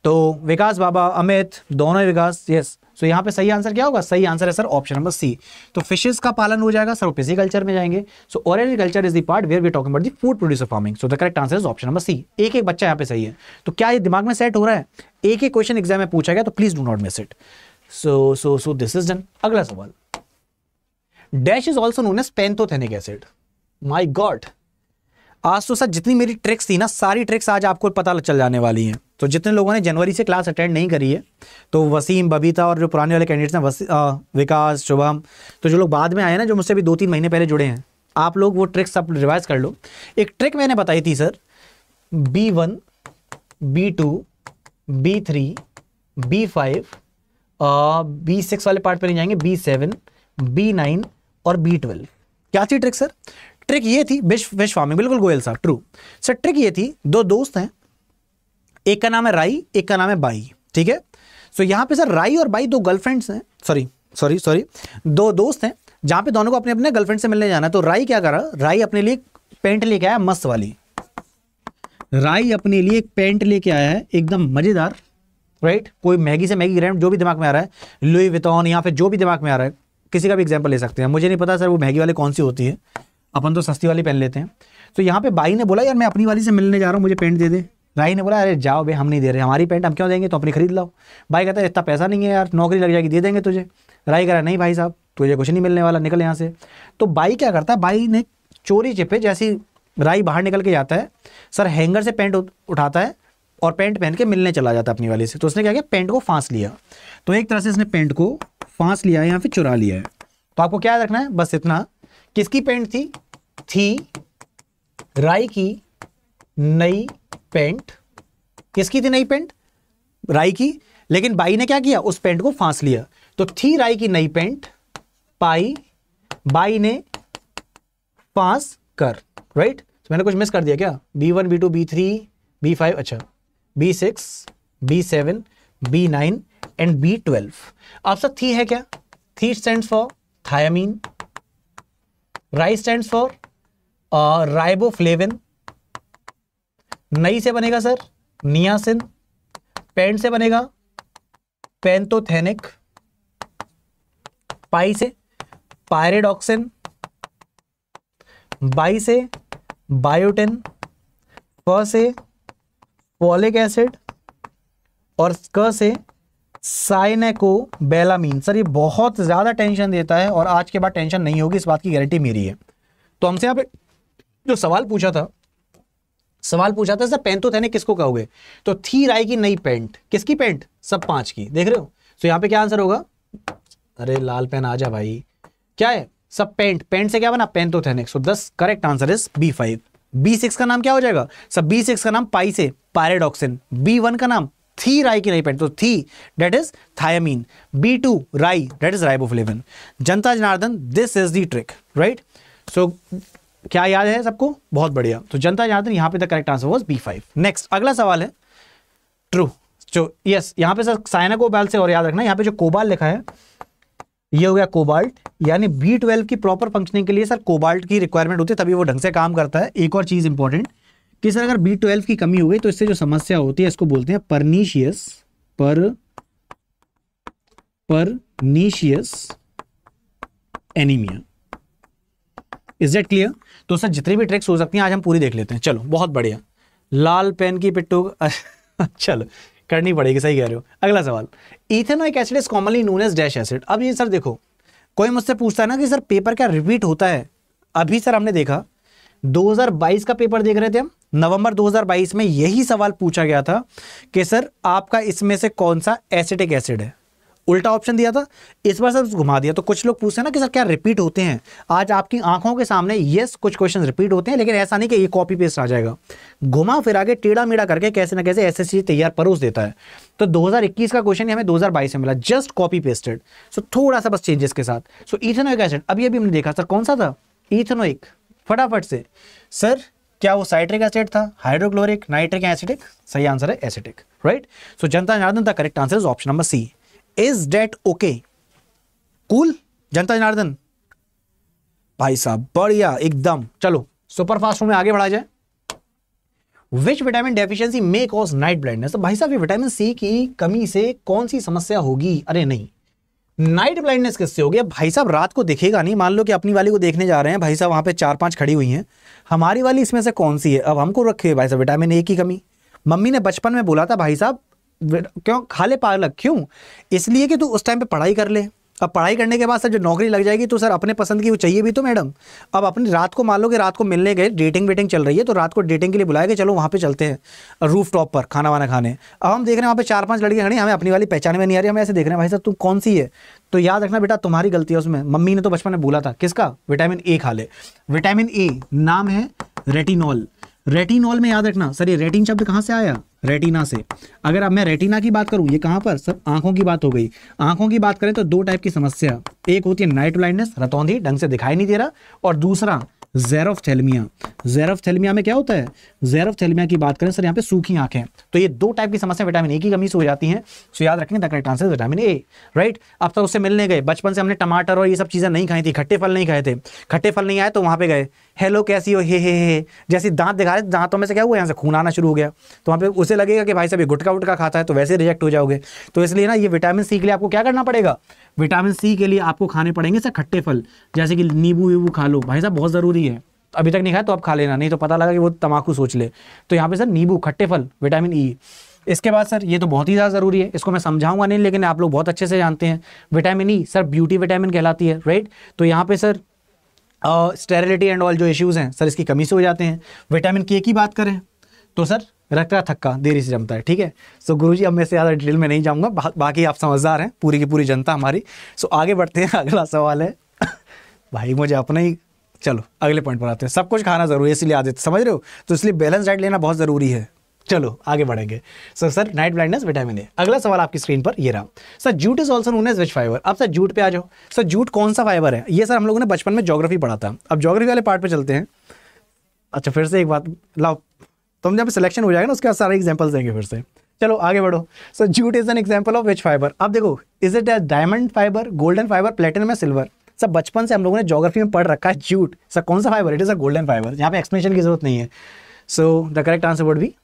तो विकास बाबा अमित दोनों ही विकास यस सो यहाँ पे सही आंसर क्या होगा सही आंसर है सर ऑप्शन नंबर सी तो फिशेज का पालन हो जाएगा सर कल्चर में जाएंगे so culture is the part where we talk about the food producer farming so the correct answer is option number C एक एक बच्चा यहाँ पे सही है तो क्या ये दिमाग में सेट हो रहा है एक एक क्वेश्चन एग्जाम में पूछा गया तो please do not miss it so so so this is done अगला सवाल dash is also known as pantothenic acid my god आज तो सर जितनी मेरी ट्रिक्स थी ना सारी ट्रिक्स आज आपको पता चल जाने वाली हैं तो जितने लोगों ने जनवरी से क्लास अटेंड नहीं करी है तो वसीम बबीता और जो पुराने वाले कैंडिडेट्स हैं आ, विकास शुभम तो जो लोग बाद में आए ना जो मुझसे भी दो तीन महीने पहले जुड़े हैं आप लोग वो ट्रिक्स आप रिवाइज कर लो एक ट्रिक मैंने बताई थी sir B one B two B three B five B six वाले पार्ट पर नहीं जाएंगे बी सेवन बी नाइन और बी ट्वेल्व क्या थी ट्रिक सर ट्रिक ये थी वेज वेज फार्मिंग बिल्कुल गोयल साहब ट्रू सर ट्रिक ये थी दो दोस्त हैं एक का नाम है राई एक का नाम है बाई ठीक है सो यहाँ पे सर राई और बाई दो गर्लफ्रेंड्स हैं सॉरी सॉरी सॉरी दो दोस्त हैं जहाँ पे दोनों को अपने अपने गर्लफ्रेंड से मिलने जाना है तो राई क्या करा राई अपने लिए पेंट लेके आया मस्त वाली राई अपने लिए एक पेंट लेके आया है एकदम मज़ेदार राइट कोई मैगी से मैगी ग्रैंड जो भी दिमाग में आ रहा है लुई वितौन या फिर जो भी दिमाग में आ रहा है किसी का भी एग्जाम्पल ले सकते हैं मुझे नहीं पता सर वो मैगी वाले कौन सी होती है अपन तो सस्ती वाली पहन लेते हैं तो यहाँ पे बाई ने बोला यार मैं अपनी वाली से मिलने जा रहा हूँ मुझे पेंट दे दे राई ने बोला अरे जाओ भाई हम नहीं दे रहे हमारी पेंट हम क्यों देंगे तो अपनी खरीद लाओ भाई कहता है इतना पैसा नहीं है यार नौकरी लग जाएगी दे देंगे तुझे राई कह रहा नहीं भाई साहब तुझे कुछ नहीं मिलने वाला निकल यहाँ से तो बाई क्या करता है बाई ने चोरी चिपे जैसी राई बाहर निकल के जाता है सर हैंगर से पेंट उठाता है और पेंट पहन के मिलने चला जाता है अपनी वाली से तो उसने क्या किया पेंट को फांस लिया तो एक तरह से इसने पेंट को फांस लिया है या फिर चुरा लिया है तो आपको क्या रखना है बस इतना किसकी पेंट थी थी राय की नई पेंट किसकी थी नई पेंट राय की लेकिन बाई ने क्या किया उस पेंट को फांस लिया तो थी राय की नई पेंट पाई बाई ने फांस कर राइट तो मैंने कुछ मिस कर दिया क्या B one B two B three B five अच्छा B six B seven B nine and B twelve आप सब थी है क्या थी स्टैंड फॉर थायमीन राइस स्टैंड फॉर राइबोफ्लेविन नई से बनेगा सर नियासिन पेंट से बनेगा पेंटोथेनिक पाई से पायरेडॉक्सिन बाई से बायोटिन फ से फॉलिक एसिड और क से साइनेको बेलामीन सर ये बहुत ज़्यादा टेंशन देता है और आज के बाद टेंशन नहीं होगी इस बात की गारंटी मेरी है तो हमसे यहाँ पे जो सवाल पूछा था सवाल पूछा था सर थे तो किसको कहोगे तो थी राय की नई पेंट किसकी पेंट सब पांच की देख रहे हो तो यहाँ पे क्या आंसर होगा अरे लाल पेन आ जा भाई क्या है सब पेंट पेंट से क्या बना pantothenic so this correct answer is B five B six का नाम क्या हो जाएगा सब बी सिक्स का नाम पाई से पायरेडॉक्सिन बी वन का नाम थी राई की नहीं पेंट तो थी that is thiamine B two राई डेट इज राइबोफ्लेविन जनता जनार्दन this is the trick right so क्या याद है सबको बहुत बढ़िया तो जनता जनार्दन यहाँ पे the correct answer was B five next अगला सवाल है ट्रू जो यस यहाँ पे सर साइना कोबाल से और याद रखना यहाँ पे जो कोबाल लिखा है ये हो गया कोबाल्ट यानी बी ट्वेल्व की प्रॉपर फंक्शनिंग के लिए सर कोबाल्ट की रिक्वायरमेंट होती है तभी वो ढंग से काम करता है एक और चीज़ इंपॉर्टेंट कि सर अगर बी ट्वेल्व की कमी हो गई तो इससे जो समस्या होती है इसको बोलते हैं परनीशियस पर pernicious anaemia is that clear तो सर जितनी भी ट्रिक्स हो सकती हैं आज हम पूरी देख लेते हैं चलो बहुत बढ़िया लाल पेन की पिट्टू चलो करनी पड़ेगी सही कह रहे हो अगला सवाल ethanoic acid is commonly known as dash acid अब ये सर देखो कोई मुझसे पूछता है ना कि सर पेपर क्या रिपीट होता है अभी सर हमने देखा 2022 का पेपर देख रहे थे हम नवंबर 2022 में यही सवाल पूछा गया था कि सर आपका इसमें से कौन सा एसिटिक एसिड है उल्टा ऑप्शन दिया था इस बार सर घुमा दिया तो कुछ लोग पूछते हैं ना कि सर क्या रिपीट होते हैं आज आपकी आंखों के सामने यस कुछ क्वेश्चन रिपीट होते हैं लेकिन ऐसा नहीं कि ये कॉपी पेस्ट आ जाएगा घुमा फिरा के टेढ़ा मेढ़ा करके कैसे ना कैसे ऐसे तैयार परोस देता है तो 2021 का क्वेश्चन हमें 2022 में मिला जस्ट कॉपी पेस्टेड सो थोड़ा सा बस चेंजेस के साथ सो इथेनोइक एसिड अभी अभी हमने देखा सर कौन सा था इथेनोइक फटाफट से सर क्या वो साइट्रिक एसिड था हाइड्रोक्लोरिक नाइट्रिक एसिडिक सही आंसर है एसिडिक राइट सो जनता जनार्दन का correct answer is option number C is that okay cool जनता जनार्दन भाई साहब बढ़िया एकदम चलो सुपर फास्ट में आगे बढ़ा जाए which vitamin deficiency may cause night blindness तो भाई साहब ये विटामिन सी की कमी से कौन सी समस्या होगी अरे नहीं नाइट ब्लाइंडनेस किससे होगी भाई साहब रात को देखेगा नहीं मान लो कि अपनी वाली को देखने जा रहे हैं भाई साहब वहां पे चार पांच खड़ी हुई हैं हमारी वाली इसमें से कौन सी है अब हमको रखी है भाई साहब विटामिन ए की कमी मम्मी ने बचपन में बोला था भाई साहब क्यों खा ले पालक क्यों इसलिए कि तू उस टाइम पे पढ़ाई कर ले अब पढ़ाई करने के बाद सर जो नौकरी लग जाएगी तो सर अपने पसंद की वो चाहिए भी तो मैडम अब अपने रात को मान लो कि रात को मिलने गए डेटिंग वेटिंग चल रही है तो रात को डेटिंग के लिए बुलाएंगे चलो वहाँ पे चलते हैं रूफ टॉप पर खाना वाना खाने अब हम देख रहे हैं वहाँ पे चार पांच लड़के खड़ी हमें अपनी वाली पहचान में नहीं आ रही हमें ऐसे देख रहे हैं भाई साहब तुम कौन सी है तो याद रखना बेटा तुम्हारी गलती है उसमें मम्मी ने तो बचपन में बोला था किसका विटामिन ए खा ले विटामिन ए नाम है रेटिनॉल रेटिनॉल में याद रखना सर ये रेटिन शब्द कहाँ से आया रेटिना से अगर अब मैं रेटिना की बात करूँ ये कहाँ पर सब आंखों की बात हो गई आंखों की बात करें तो दो टाइप की समस्या एक होती है नाइट ब्लाइंडनेस रतौंधी ढंग से दिखाई नहीं दे रहा और दूसरा जेरोफथेलमिया जेरोफथेलमिया में क्या होता है जेरोफथेलमिया की बात करें सर यहाँ पे सूखी आंखें तो ये दो टाइप की समस्या विटामिन ए की कमी से हो जाती है सो याद रखेंगे the correct answer vitamin A right अब तक तो उससे मिलने गए बचपन से हमने टमाटर और ये सब चीज़ें नहीं खाई थी खट्टे फल नहीं खाए थे खट्टे फल नहीं आए तो वहां पर गए हेलो कैसी हो हे हे हे जैसे दांत दिखा रहे दांतों में से क्या हुआ यहाँ से खून आना शुरू हो गया तो वहाँ पे उसे लगेगा कि भाई साहब गुटका वुटका खाता है तो वैसे रिजेक्ट हो जाओगे तो इसलिए ना ये विटामिन सी के लिए आपको क्या करना पड़ेगा विटामिन सी के लिए आपको खाने पड़ेंगे सर खट्टे फल जैसे कि नींबू वीबू खा लो भाई साहब बहुत ज़रूरी है अभी तक नहीं खाया तो आप खा लेना नहीं तो पता लगा कि वो तम्बाकू सोच ले तो यहाँ पे सर नींबू खट्टे फल विटामिन ई e। इसके बाद सर ये तो बहुत ही ज़्यादा ज़रूरी है इसको मैं समझाऊंगा नहीं लेकिन आप लोग बहुत अच्छे से जानते हैं vitamin E e, sir beauty vitamin कहलाती है राइट तो यहाँ पे सर स्टेरिलिटी एंड ऑल जो इश्यूज़ हैं सर इसकी कमी से हो जाते हैं विटामिन के की बात करें तो सर रखा थक्का देरी से जमता है ठीक है सो so, गुरुजी अब मैं से ज़्यादा डिटेल में नहीं जाऊँगा बा, बाकी आप समझदार हैं पूरी की पूरी जनता हमारी सो so, आगे बढ़ते हैं अगला सवाल है भाई मुझे अपने ही चलो अगले पॉइंट पर आते हैं सब कुछ खाना जरूरी है इसलिए आदित समझ रहे हो तो इसलिए बैलेंस डाइट लेना बहुत ज़रूरी है चलो आगे बढ़ेंगे sir sir night blindness vitamin A अगला सवाल आपकी स्क्रीन पर ये रहा sir jute is also known as which fibre अब सर जूट पे आ जाओ सर जूट कौन सा फाइबर है ये सर हम लोगों ने बचपन में जोग्राफी पढ़ा था अब जोग्राफी वाले पार्ट पे चलते हैं अच्छा फिर से एक बात लाओ हम जब सिलेक्शन हो जाएगा ना उसके बाद सारे एग्जाम्पल्स देंगे फिर से चलो आगे बढ़ो sir jute is an example of which fibre अब देखो is it as diamond fibre golden fibre platinum या सिल्वर सर बचपन से हम लोगों ने जोग्राफी में पढ़ रखा है जूट सर कौन सा fibre it is a golden fibre यहाँ पे एक्सप्लेनेशन की जरूरत नहीं है so the correct answer would be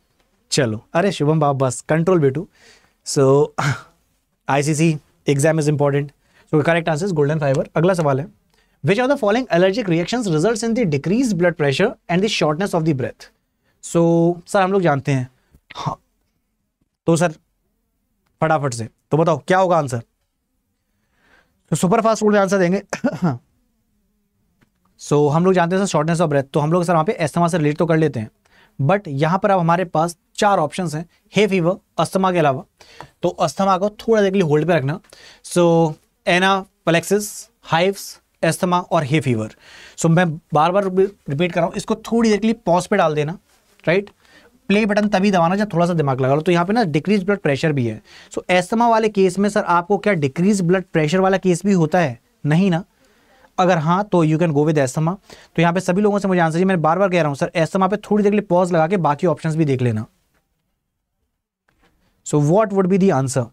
चलो अरे शुभम बाप बस कंट्रोल बेटू so ICC exam is important so correct answer is golden fibre अगला सवाल है which are the following allergic reaction result in the decrease blood pressure and the shortness of the breath so sir हम लोग जानते हैं हाँ तो sir फटाफट से तो बताओ क्या होगा आंसर तो सुपर फास्ट फूड में आंसर देंगे सो so, हम लोग जानते हैं सर शॉर्टनेस ऑफ ब्रेथ तो हम लोग सर वहाँ पे एस्थमा से रिलेट तो कर लेते हैं बट यहाँ पर अब हमारे पास चार ऑप्शन हैं हे फीवर अस्थमा के अलावा तो अस्थमा को थोड़ा देर के लिए होल्ड पे रखना so anaphylaxis hives asthma और हे फीवर सो मैं बार बार रिपीट कर रहा हूँ इसको थोड़ी देर के लिए पॉज पे डाल देना राइट प्ले बटन तभी दबाना जब थोड़ा सा दिमाग लगा लो तो यहाँ पे ना डिक्रीज ब्लड प्रेशर भी है सो so, एस्थमा वाले केस में सर आपको क्या डिक्रीज ब्लड प्रेशर वाला केस भी होता है नहीं ना अगर हाँ तो you can go with asthma तो यहाँ पे सभी लोगों से मुझे आंसर चाहिए मैं बार बार कह रहा हूँ सर एस्थमा पे थोड़ी देर के लिए पॉज लगा के बाकी ऑप्शंस भी देख लेना so what would be the answer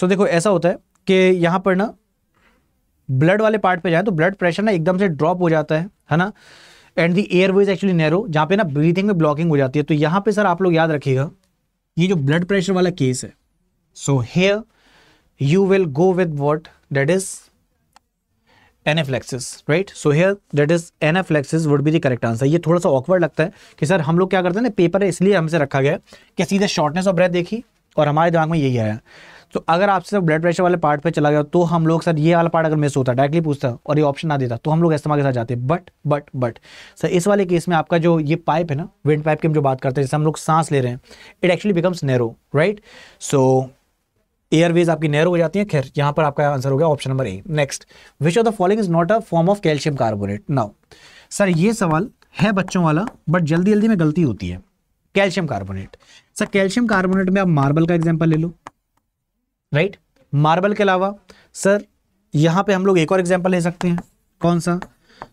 so देखो ऐसा होता है कि यहाँ पर ना ब्लड वाले पार्ट पे जाए तो ब्लड प्रेशर ना एकदम से ड्रॉप हो जाता है है ना and the airways actually narrow जहाँ पे ना ब्रीथिंग में ब्लॉकिंग हो जाती है तो यहाँ पे सर आप लोग याद रखिएगा ये जो ब्लड प्रेशर वाला केस है so here you will go with what that is anaphylaxis right so here that is anaphylaxis would be the correct answer ये थोड़ा सा ऑकवर्ड लगता है कि सर हम लोग क्या करते हैं ना पेपर है इसलिए हमसे रखा गया कि सीधे शॉर्टनेस ऑफ ब्रेथ देखी और हमारे दिमाग में यही आया तो अगर आपसे ब्लड प्रेशर वाले पार्ट पे चला गया तो हम लोग सर ये वाला पार्ट अगर मिस होता डायरेक्टली पूछता और ये ऑप्शन ना देता तो हम लोग इस्तेमाल के साथ जाते बट बट बट सर इस वाले केस में आपका जो ये पाइप है ना विंड पाइप की हम जो बात करते हैं जैसे हम लोग सांस ले रहे हैं it actually becomes narrow right so airways आपकी नहर हो जाती है खैर यहां पर आपका आंसर हो गया option number A next which of the following is not a form of calcium carbonate now sir ये सवाल है बच्चों वाला बट जल्दी जल्दी में गलती होती है calcium carbonate sir calcium carbonate में आप मार्बल का एग्जाम्पल ले लो राइट right? मार्बल के अलावा सर यहाँ पे हम लोग एक और एग्जाम्पल ले सकते हैं कौन सा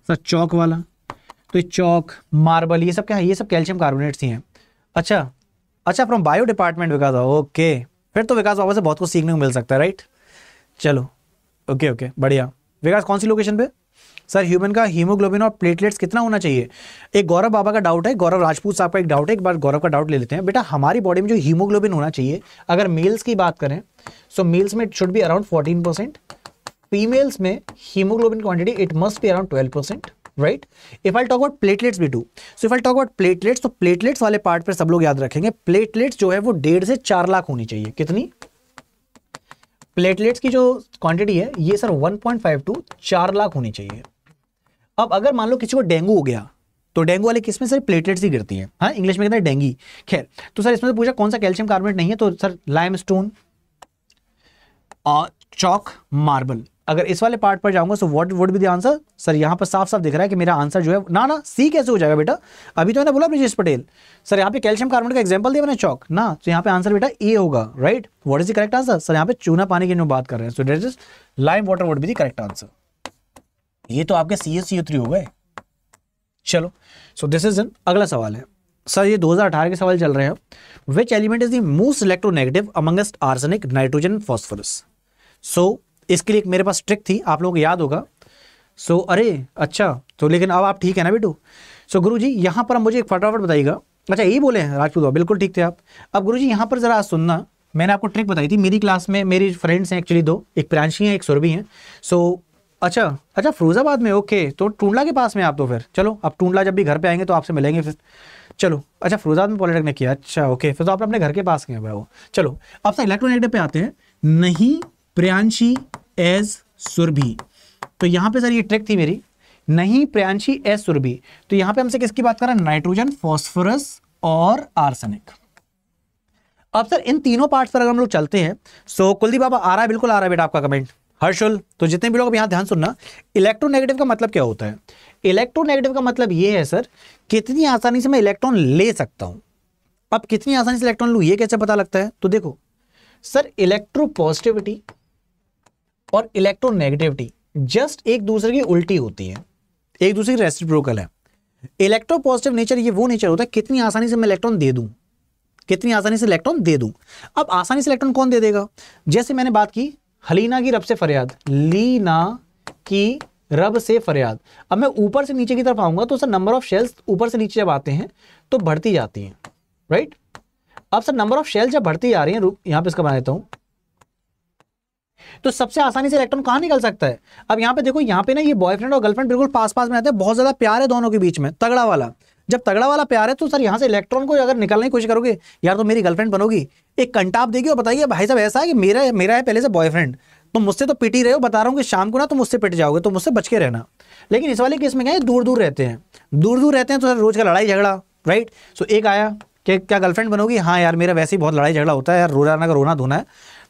सर चौक वाला तो चौक मार्बल ये सब क्या है ये सब कैल्शियम कार्बोनेट्स ही हैं अच्छा अच्छा from bio department Vikas okay फिर तो विकास बाबा से बहुत कुछ सीखने को मिल सकता है राइट चलो ओके ओके बढ़िया विकास कौन सी लोकेशन पे सर ह्यूमन का हीमोग्लोबिन और प्लेटलेट्स कितना होना चाहिए एक गौरव बाबा का डाउट है गौरव राजपूत साहब का एक डाउट है एक बार गौरव का डाउट ले लेते हैं बेटा हमारी बॉडी में जो हीमोग्लोबिन होना चाहिए अगर मेल्स की बात करें सो मेल्स में it should be around fourteen percent females में haemoglobin quantity it must be around twelve percent right if I talk about platelets भी do so if I talk about platelets तो platelets वाले part पर सब लोग याद रखेंगे प्लेटलेट्स जो है वो डेढ़ से चार लाख होनी चाहिए कितनी प्लेटलेट्स की जो क्वांटिटी है ये सर 1.5 टू चार लाख होनी चाहिए अब अगर मान लो किसी को डेंगू हो गया तो डेंगू वाले किस में सर प्लेटलेट्स ही गिरती है हाँ इंग्लिश में कहते हैं डेंगी खैर तो सर इसमें तो पूछा कौन सा कैल्शियम कार्बोनेट नहीं है तो sir limestone chalk marble अगर इस वाले पार्ट पर जाऊंगा तो what would be the answer sir यहाँ पर साफ साफ दिख रहा है कि मेरा आंसर जो है ना ना सी कैसे हो जाएगा बेटा अभी तो मैंने बोला ब्रिजेश पटेल सर यहाँ पे कैल्शियम कार्बोनेट का एग्जाम्पल दिया मैंने चौक ना तो यहाँ पे आंसर बेटा ए होगा right what is the correct answer sir यहाँ पे चूना पानी की बात कर रहे हैं so that is lime water would be the correct answer ये तो आपके सी एस हो गए चलो सो दिस इज इन अगला सवाल है सर ये 2018 के सवाल चल रहे हैं which element is the most electronegative amongst arsenic nitrogen phosphorus so इसके लिए मेरे पास ट्रिक थी आप लोगों को याद होगा सो so, अरे अच्छा तो लेकिन अब आप ठीक है ना बेटू सो so, गुरु जी यहाँ पर मुझे एक फटाफट बताइएगा अच्छा यही बोले हैं राजपूत बिल्कुल ठीक थे आप अब गुरु जी यहाँ पर ज़रा सुनना मैंने आपको ट्रिक बताई थी मेरी क्लास में मेरी फ्रेंड्स हैं एक्चुअली दो एक प्रांशी हैं एक सुरभि हैं सो अच्छा अच्छा फिरोजाबाद में ओके तो टूडला के पास में आप तो फिर चलो आप टूडला जब भी घर पे आएंगे तो आपसे मिलेंगे फिर चलो अच्छा फिरोजाबाद में पॉलिटेक्निक किया अच्छा ओके फिर तो आप अपने घर के पास गए भाई वो चलो अब तक तो इलेक्ट्रोनेगेटिव पे आते हैं नहीं प्रियांशी एज सुरभि तो यहां पे सर ये ट्रिक थी मेरी नहीं प्रियांशी एज सुरभि तो यहां पे हमसे किसकी बात कर रहा है नाइट्रोजन फॉस्फोरस और आर्सेनिक अब सर इन तीनों पार्ट्स पर अगर हम लोग चलते हैं सो कुलदीप बाबा आ रहा है बिल्कुल आ रहा है बेटा आपका कमेंट हर्षुल तो जितने भी लोग यहां ध्यान सुनना इलेक्ट्रोनेगेटिव का मतलब क्या होता है इलेक्ट्रोनेगेटिव का मतलब ये है सर कितनी आसानी से मैं इलेक्ट्रॉन ले सकता हूँ अब कितनी आसानी से इलेक्ट्रॉन लू ये कैसे पता लगता है तो देखो सर इलेक्ट्रो पॉजिटिविटी और इलेक्ट्रोनेगेटिविटी जस्ट एक दूसरे की उल्टी होती है एक दूसरे की रेस्ट्रोकल है इलेक्ट्रो पॉजिटिव नेचर ये वो नेचर होता है कितनी आसानी से मैं इलेक्ट्रॉन दे दूं कितनी आसानी से इलेक्ट्रॉन दे दूं अब आसानी से इलेक्ट्रॉन कौन दे देगा जैसे मैंने बात की हलीना की रब से फरियाद लीना की रब से फरियाद अब मैं ऊपर से नीचे की तरफ आऊंगा तो सर नंबर ऑफ शेल्स ऊपर से नीचे जब आते हैं तो बढ़ती जाती हैं राइट अब सर नंबर ऑफ शेल्स जब बढ़ती जा रही हैं यहाँ पे इसका बना देता हूँ तो सबसे आसानी से इलेक्ट्रॉन कहां निकल सकता है अब यहां पे देखो यहां पे ना ये बॉयफ्रेंड और गर्लफ्रेंड बिल्कुल पास पास में आते हैं बहुत ज़्यादा प्यार है दोनों के बीच में तगड़ा वाला जब तगड़ा वाला प्यार है तो सर यहां से इलेक्ट्रॉन को अगर निकलने की कोशिश करोगे यार तो मेरी गर्लफ्रेंड बनोगी एक कंटाप देगी और बताइए भाई साहब ऐसा है कि मेरा मेरा है पहले से बॉयफ्रेंड तुम तो मुझसे तो पिटी रहे हो बता रहा हूँ कि शाम को ना तुम मुझसे पिट जाओगे तो मुझसे बच के रहना लेकिन इस वाले केस में क्या है दूर दूर रहते हैं दूर दूर रहते हैं तो सर रोज का लड़ाई झगड़ा राइट सो एक आया कि क्या गर्लफ्रेंड बनोगी हाँ यार मेरा वैसे ही बहुत लड़ाई झगड़ा होता है यार रोजाना का रोना धोना है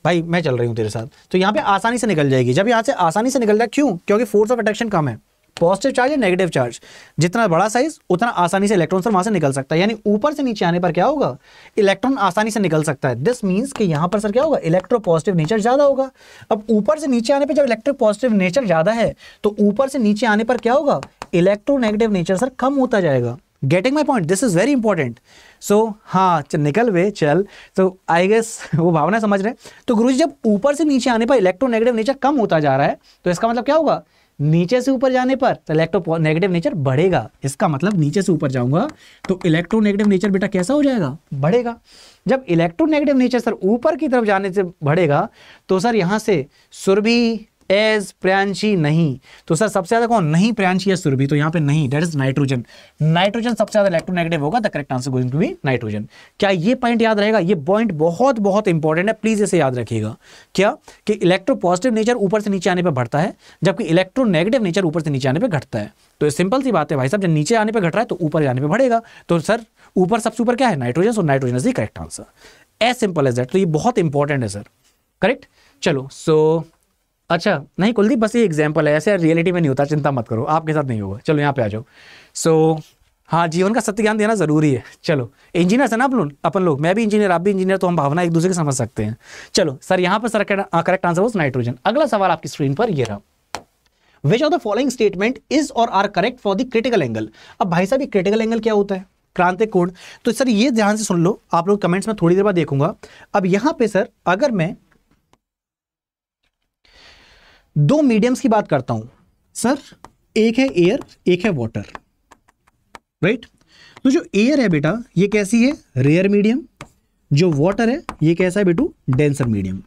भाई मैं चल रही हूँ तेरे साथ तो यहाँ पे आसानी से निकल जाएगी जब यहाँ से आसानी से निकल जाए क्यों क्योंकि फोर्स ऑफ अट्रैक्शन कम है पॉजिटिव चार्ज या नेगेटिव चार्ज जितना बड़ा साइज उतना आसानी से इलेक्ट्रॉन सर वहां से निकल सकता है यानी ऊपर से नीचे आने पर क्या होगा इलेक्ट्रॉन आसानी से निकल सकता है दिस मीन्स कि यहाँ पर सर क्या होगा इलेक्ट्रो पॉजिटिव नेचर ज्यादा होगा अब ऊपर से नीचे आने पर जब इलेक्ट्रो पॉजिटिव नेचर ज्यादा है तो ऊपर से नीचे आने पर क्या होगा इलेक्ट्रो नेगेटिव नेचर सर कम होता जाएगा getting my point this is very important so हाँ निकल वे चल तो आई गेस वो भावना समझ रहे हैं तो गुरु जब ऊपर से नीचे आने पर इलेक्ट्रोनेगेटिव नेचर कम होता जा रहा है तो इसका मतलब क्या होगा नीचे से ऊपर जाने पर तो इलेक्ट्रो नेगेटिव नेचर बढ़ेगा इसका मतलब नीचे से ऊपर जाऊंगा तो इलेक्ट्रो नेगेटिव नेचर बेटा कैसा हो जाएगा बढ़ेगा जब इलेक्ट्रो नेगेटिव नेचर सर ऊपर की तरफ जाने से बढ़ेगा तो सर यहाँ से सुरभि एज प्रयांशी नहीं तो सर सबसे ज़्यादा कौन नहीं प्रयांशी है सुरभि तो यहां पे नहीं डेट इज नाइट्रोजन नाइट्रोजन सबसे ज़्यादा इलेक्ट्रोनेगेटिव होगा the correct answer going to be nitrogen क्या ये पॉइंट याद रहेगा ये पॉइंट बहुत बहुत इंपॉर्टेंट है प्लीज़ इसे याद रखिएगा क्या कि इलेक्ट्रो पॉजिटिव नेचर ऊपर से नीचे आने पर बढ़ता है जबकि इलेक्ट्रोनेगेटिव नेचर ऊपर से नीचे आने पर घटता है तो सिंपल सी बात है भाई साहब जब नीचे आने पर घट रहा है तो ऊपर जाने पर बढ़ेगा तो सर ऊपर सबसे ऊपर क्या है nitrogen so nitrogen is the correct answer as simple as that तो ये बहुत इंपॉर्टेंट है सर करेक्ट चलो सो so, अच्छा नहीं कुलदीप बस ये एग्जाम्पल है ऐसे रियलिटी में नहीं होता चिंता मत करो आपके साथ नहीं होगा चलो यहाँ पे आ जाओ सो so, हाँ जीवन का सत्य ज्ञान देना जरूरी है चलो इंजीनियर है ना आप लोग अपन लोग मैं भी इंजीनियर आप भी इंजीनियर तो हम भावना एक दूसरे की समझ सकते हैं चलो सर यहाँ पर सर करेक्ट आंसर हो नाइट्रोजन अगला सवाल आपकी स्क्रीन पर यह रहा which of the following statement is or are correct for the critical angle अब भाई साहब ये क्रिटिकल एंगल क्या होता है क्रांतिक कोण तो सर ये ध्यान से सुन लो आप लोग कमेंट्स में थोड़ी देर बाद देखूंगा अब यहाँ पे सर अगर मैं दो मीडियम्स की बात करता हूं सर एक है एयर एक है वाटर राइट तो जो एयर है बेटा ये कैसी है रेयर मीडियम जो वाटर है ये कैसा है बेटू डेंसर मीडियम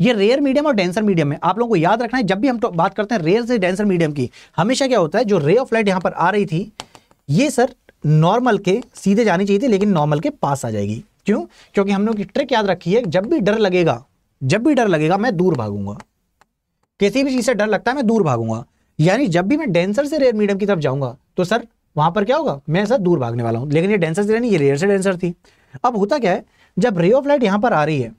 ये रेयर मीडियम और डेंसर मीडियम है आप लोगों को याद रखना है जब भी हम तो बात करते हैं रेयर से डेंसर मीडियम की हमेशा क्या होता है जो रे ऑफ लाइट यहां पर आ रही थी ये सर नॉर्मल के सीधे जानी चाहिए थी लेकिन नॉर्मल के पास आ जाएगी क्यों क्योंकि हम लोगों की ट्रिक याद रखी है जब भी डर लगेगा जब भी डर लगेगा मैं दूर भागूंगा किसी भी चीज़ से डर लगता है मैं दूर भागूंगा यानी जब भी मैं डेंसर से रेयर मीडियम की तरफ जाऊंगा तो सर वहां पर क्या होगा मैं सर दूर भागने वाला हूँ लेकिन ये डेंसर से नहीं ये रेयर से डेंसर थी अब होता क्या है जब रे ऑफ लाइट यहाँ पर आ रही है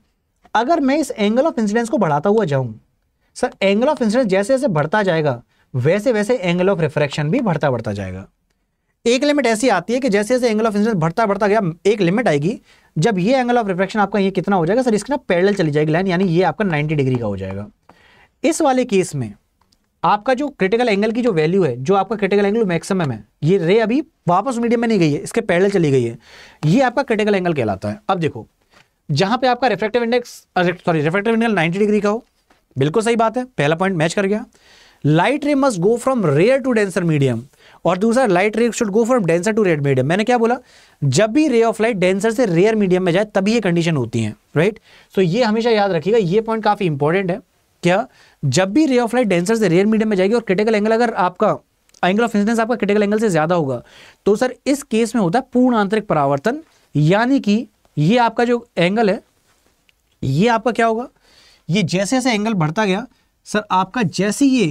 अगर मैं इस एंगल ऑफ इंसिडेंस को बढ़ाता हुआ जाऊँ सर एंगल ऑफ इंसिडेंस जैसे जैसे बढ़ता जाएगा वैसे वैसे एंगल ऑफ रिफ्रेक्शन भी बढ़ता बढ़ता जाएगा एक लिमिट ऐसी आती है कि जैसे जैसे एंगल ऑफ इंसिडेंस बढ़ता बढ़ता गया एक लिमिट आएगी जब ये एंगल ऑफ रिफ्रेक्शन आपका ये कितना हो जाएगा सर इसके ना पैरल चली जाएगी लाइन यानी ये आपका 90 डिग्री का हो जाएगा इस वाले केस में आपका जो क्रिटिकल एंगल की जो वैल्यू है जो आपका क्रिटिकल एंगल मैक्सिमम है ये रे अभी वापस मीडियम में नहीं गई है इसके पैरेलल चली गई है ये आपका क्रिटिकल एंगल कहलाता है अब देखो जहां पे आपका refractive index sorry refractive angle 90 degree का हो बिल्कुल सही बात है पहला पॉइंट मैच कर गया light ray must go from rare to denser medium और दूसरा light ray should go from denser to rare medium मैंने क्या बोला जब भी रे ऑफ लाइट डेंसर से रेयर मीडियम में जाए तभी ये कंडीशन होती है राइट सो so, ये हमेशा याद रखिएगा ये पॉइंट काफ़ी इंपॉर्टेंट है क्या जब भी रे ऑफ लाइट डेंसर से रेयर मीडियम में जाएगी और क्रिटिकल एंगल अगर आपका एंगल ऑफ इंसिडेंस आपका क्रिटिकल एंगल से ज़्यादा होगा तो सर इस केस में होता है पूर्ण आंतरिक परावर्तन यानी कि ये आपका जो एंगल है ये आपका क्या होगा ये जैसे जैसे एंगल बढ़ता गया सर आपका जैसे ये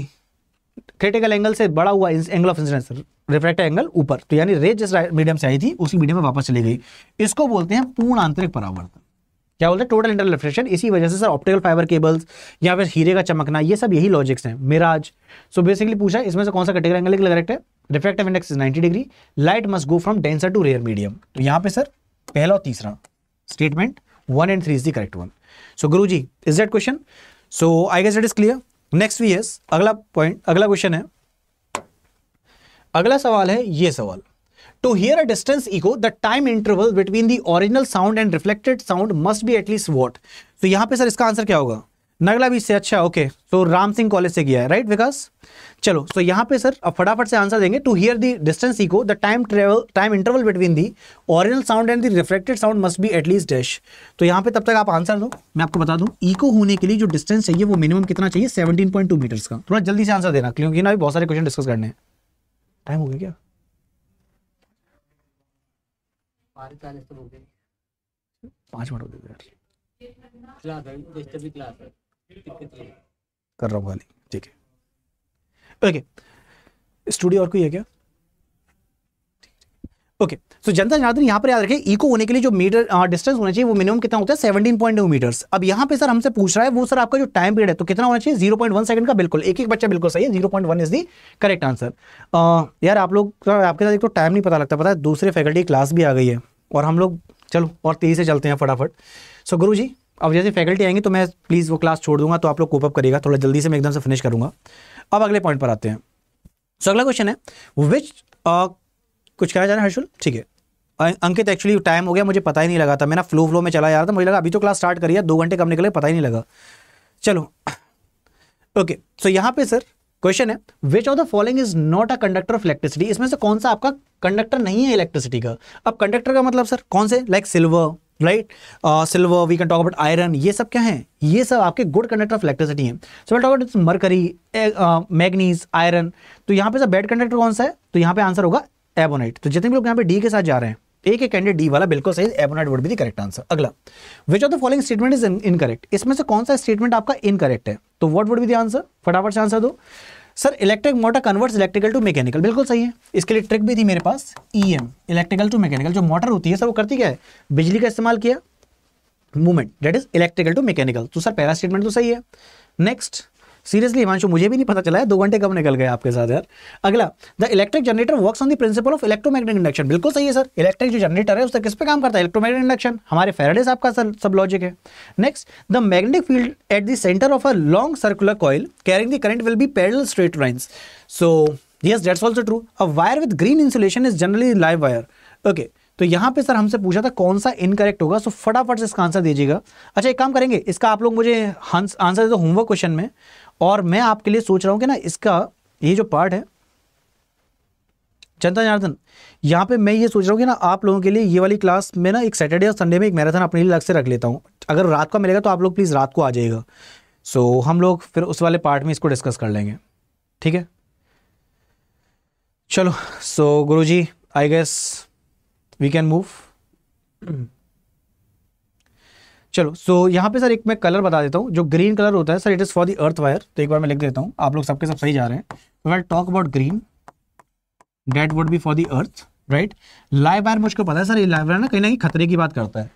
क्रिटिकल एंगल से बड़ा हुआ angle of incidence refractive angle ऊपर तो यानी रे जिस मीडियम से आई थी उसी मीडियम में वापस चली गई इसको बोलते हैं पूर्ण आंतरिक परावर्तन क्या बोलते हैं टोटल इंटरनल रिफ्लेक्शन इसी वजह से सर ऑप्टिकल फाइबर केबल्स या फिर हीरे का चमकना ये सब यही लॉजिक्स हैं मिराज सो बेसिकली पूछा इसमें से कौन सा कटेगा एंगल करेक्ट है reflective index is 90 degree light must go from denser to rare medium तो यहाँ पे सर पहला और तीसरा statement one and three is the correct one so गुरु जी is that question so I guess it is clear next वी एस अगला पॉइंट अगला क्वेश्चन है अगला सवाल है ये सवाल To hear a distance echo, the time interval between the original sound and reflected sound must be at least what? तो यहाँ पे सर इसका आंसर क्या होगा नगला बीच से अच्छा ओके तो राम सिंह कॉलेज से गया है राइट विकास चलो सो यहाँ पे सर अब फटाफट से आंसर देंगे to hear the distance echo the time travel time interval between the original sound and the reflected sound must be at least dash तो यहाँ पे तब तक आप आंसर दो मैं आपको बता दूँ इको होने के लिए जो डिस्टेंस चाहिए वो मिनिमम कितना चाहिए सेवनटीन पॉइंट टू मीटर्स का थोड़ा जल्दी से आंसर देना क्योंकि ना बहुत सारे क्वेश्चन डिस्कस करने हैं टाइम हो गया क्या पाँच तो मिनट हो गए यार कर रहा हूँ खाली ठीक है ओके स्टूडियो और कोई है क्या ओके सो जनता जनार्दन यहां पर याद रखें इको होने के लिए जो मीटर डिस्टेंस uh, होना चाहिए वो मिनिमम कितना होता है 17.2 पॉइंट टू मीटर्स अब यहां पे सर हमसे पूछ रहा है वो सर आपका जो टाइम पीरियड है तो कितना होना चाहिए जीरो पॉइंट वन सेकंड का बिल्कुल एक एक बच्चा बिल्कुल सही है zero point is the correct answer यार आप लोग आपके साथ एक तो टाइम नहीं पता लगता पता है दूसरे फैकल्टी क्लास भी आ गई है और हम लोग चलो और तेजी से चलते हैं फटाफट सो गुरु जी अब जैसे फैकल्टी आएंगे तो मैं प्लीज़ वो क्लास छोड़ दूंगा तो आप लोग कोपअप करेगा थोड़ा जल्दी से मैं एकदम से फिनिश करूंगा अब अगले पॉइंट पर आते हैं सो अगला क्वेश्चन है विच कुछ कहना चाहना हर्षुल ठीक है अं-, अंकित एक्चुअली टाइम हो गया मुझे पता ही नहीं लगा था मैं ना फ्लो फ्लो में चला जा रहा था मुझे लगा अभी तो क्लास स्टार्ट करी है दो घंटे कम निकले पता ही नहीं लगा चलो ओके सो यहाँ पे सर क्वेश्चन है which of the following is not a conductor of electricity इसमें से कौन सा आपका कंडक्टर नहीं है इलेक्ट्रिसिटी का अब कंडक्टर का मतलब सर कौन से like silver right silver we can talk about iron ये सब क्या हैं ये सब आपके गुड कंडक्टर ऑफ इलेक्ट्रिसिटी हैं so talk about mercury manganese iron तो यहाँ पे सर बैड कंडक्टर कौन सा है तो यहाँ पे आंसर होगा एबोनाइट तो जितने भी लोग यहाँ पे डी के साथ जा रहे हैं एक एक कैंडिडेट डी वाला बिल्कुल सही एबोनाइट वुड भी करेक्ट आंसर अगला which of the following statement is incorrect इसमें से कौन सा स्टेटमेंट आपका इनकरेक्ट है तो what would be the answer फटाफट से आंसर दो sir electric motor converts electrical to mechanical बिल्कुल सही है इसके लिए ट्रिक भी थी मेरे पास E M electrical to mechanical जो मोटर होती है सर वो करती क्या है बिजली का इस्तेमाल किया movement that is electrical to mechanical तो सर पहला स्टेटमेंट तो सही है नेक्स्ट सीरियसली हिमांशु मुझे भी नहीं पता चला है दो घंटे कब निकल गए आपके साथ यार अगला the electric generator works on the principle of electromagnetic induction बिल्कुल सही है सर इलेक्ट्रिक जो जनरेटर है उससे किस पे काम करता है इलेक्ट्रोमैग्नेटिक इंडक्शन हमारे फेराडे साहब का सर सब लॉजिक है next the magnetic field at the centre of a long circular coil carrying the current will be parallel straight lines so yes that's also true a wire with green insulation is generally live wire okay तो यहाँ पे sir हमसे पूछा था कौन सा incorrect होगा सो फटाफट से इसका आंसर दीजिएगा अच्छा एक काम करेंगे इसका आप लोग मुझे आंसर दे दो होमवर्क क्वेश्चन में और मैं आपके लिए सोच रहा हूँ कि ना इसका ये जो पार्ट है जनता जनार्दन यहां पे मैं ये सोच रहा हूँ कि ना आप लोगों के लिए ये वाली क्लास में ना एक सैटरडे और संडे में एक मैराथन अपने लिए अलग से रख लेता हूँ अगर रात का मिलेगा तो आप लोग प्लीज़ रात को आ जाइएगा सो so, हम लोग फिर उस वाले पार्ट में इसको डिस्कस कर लेंगे ठीक है चलो सो so, जी I guess we can move चलो सो so, यहाँ पे सर एक मैं कलर बता देता हूँ जो ग्रीन कलर होता है sir it is for the earth wire तो एक बार मैं लिख देता हूँ आप लोग सबके सब सही जा रहे हैं well talk about green that would be for the earth right live wire मुझको पता है सर ये लाइव वायर ना कहीं ना कहीं खतरे की बात करता है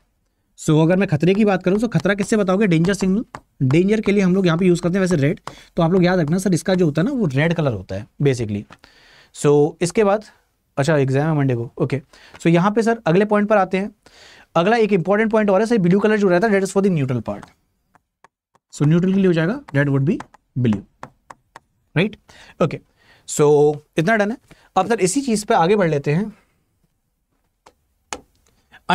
सो so, अगर मैं खतरे की बात करूँ तो खतरा किससे बताओगे डेंजर सिग्नल डेंजर के लिए हम लोग यहाँ पे यूज़ करते हैं वैसे रेड तो आप लोग याद रखना सर इसका जो होता है ना वो रेड कलर होता है बेसिकली सो so, इसके बाद अच्छा एग्जाम है मंडे को ओके सो यहाँ पे सर अगले पॉइंट पर आते हैं अगला एक इंपॉर्टेंट पॉइंट और है ब्लू कलर जो रहता है that is for the neutral part so neutral के लिए हो जाएगा that would be blue right okay so इतना डन है अब सर इसी चीज पे आगे बढ़ लेते हैं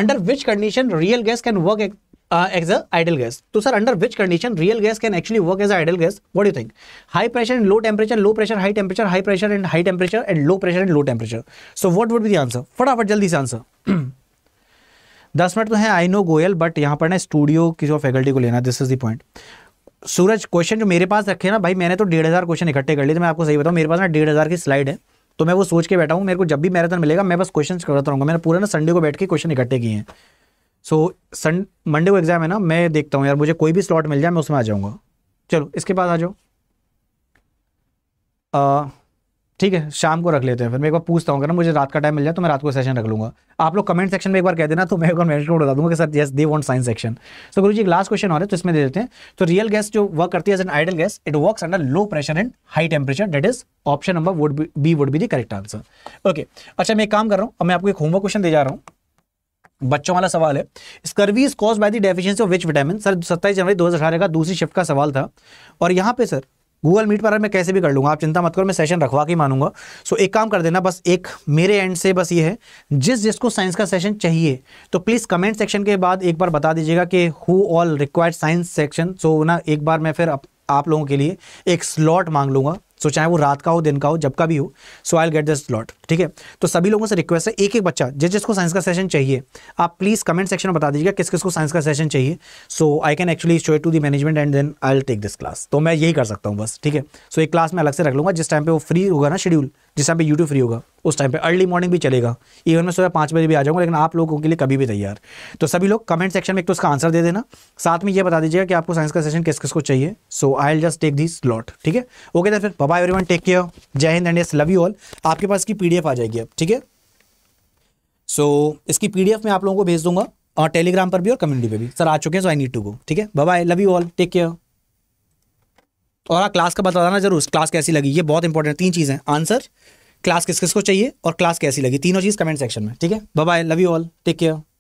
under which condition real gas can work as a ideal gas तो sir under which condition real gas can actually work as ideal gas what you think high pressure and low temperature low pressure high temperature high pressure and high temperature and low pressure and low temperature so what would be the answer फटाफट जल्दी से answer दस minute तो है I know Goyal but यहाँ पर ना studio किसी और फैकल्टी को लेना this is the point Suraj question जो मेरे पास रखे ना भाई मैंने तो डेढ़ हज़ार क्वेश्चन इकट्ठे कर लिए थे मैं आपको सही बताऊँ मेरे पास ना डेढ़ हज़ार की स्लाइड है तो मैं वो सोच के बैठा हूँ मेरे को जब भी मैराथन मिलेगा मैं बस क्वेश्चन करता रहूँगा मैंने पूरा ना संडे को बैठ के क्वेश्चन इकट्ठे किए हैं सो सं मंडे को एग्जाम है ना मैं देखता हूँ यार मुझे कोई भी स्लॉट मिल जाए मैं उसमें आ जाऊँगा चलो इसके बाद आ जाओ ठीक है शाम को रख लेते हैं फिर मैं एक बार पूछता हूँ अगर मुझे रात का टाइम मिल जाए तो मैं रात को सेशन रख लूँगा आप लोग कमेंट सेक्शन में एक बार कह देना तो मैं एक बार मैनेजमेंट बता दूंगा कि sir yes they want science section तो गुरु जी लास्ट क्वेश्चन और है तो इसमें दे देते हैं तो रियल गैस जो वर्क करती है as an ideal gas it work under low pressure and high temperature that is option number would be would be the correct answer okay अच्छा मैं एक काम कर रहा हूँ और मैं आपको एक होमवर्क क्वेश्चन दे जा रहा हूँ बच्चों वाला सवाल है scurvy is cause by the deficiency of which vitamin sir सत्ताईस जनवरी 2018 का दूसरी शिफ्ट का सवाल था और यहाँ पे सर गूगल मीट पर मैं कैसे भी कर लूँगा आप चिंता मत करो मैं सेशन रखवा के मानूंगा सो एक काम कर देना बस एक मेरे एंड से बस ये है जिस जिसको साइंस का सेशन चाहिए तो प्लीज़ कमेंट सेक्शन के बाद एक बार बता दीजिएगा कि who all required science section so ना एक बार मैं फिर अप, आप लोगों के लिए एक स्लॉट मांग लूँगा सो so, चाहे वो रात का हो दिन का हो जब का भी हो so I get the slot ठीक है तो सभी लोगों से रिक्वेस्ट है एक एक बच्चा जिस जिसको साइंस का सेशन चाहिए आप प्लीज़ कमेंट सेक्शन में बता दीजिएगा किस किस को साइंस का सेशन चाहिए so I can actually show to the management and then I take this class तो मैं यही कर सकता हूँ बस ठीक है सो एक क्लास में अलग से रख लूँगा जिस टाइम पर वो फ्री होगा ना शेड्यूल जिस टाइम पर यूट्यूब फ्री होगा उस टाइम पर अर्ली मॉर्निंग भी चलेगा इवन मैं सुबह पाँच बजे भी आ जाऊँगा लेकिन आप लोगों के लिए कभी भी तैयार तो सभी लोग कमेंट सेक्शन में एक तो उसका आंसर दे देना साथ में ये बता दीजिएगा कि आपको साइंस का सेशन किस किस को चाहिए so I'll just take this lot ठीक है ओके दैन फिर bye everyone take care Jai Hind and yes love you all आपके पास की पी पीडीएफ आ जाएगी अब ठीक है सो so, इसकी पीडीएफ मैं आप लोगों को भेज दूंगा और टेलीग्राम पर भी और कम्युनिटी पर भी सर आ चुके हैं so I need to go ठीक है bye love you all take care और आप क्लास का बता देना जरूर क्लास कैसी लगी ये बहुत इंपॉर्टेंट तीन चीज़ें आंसर क्लास किस किस को चाहिए और क्लास कैसी लगी तीनों चीज़ कमेंट सेक्शन में ठीक है bye love you all take care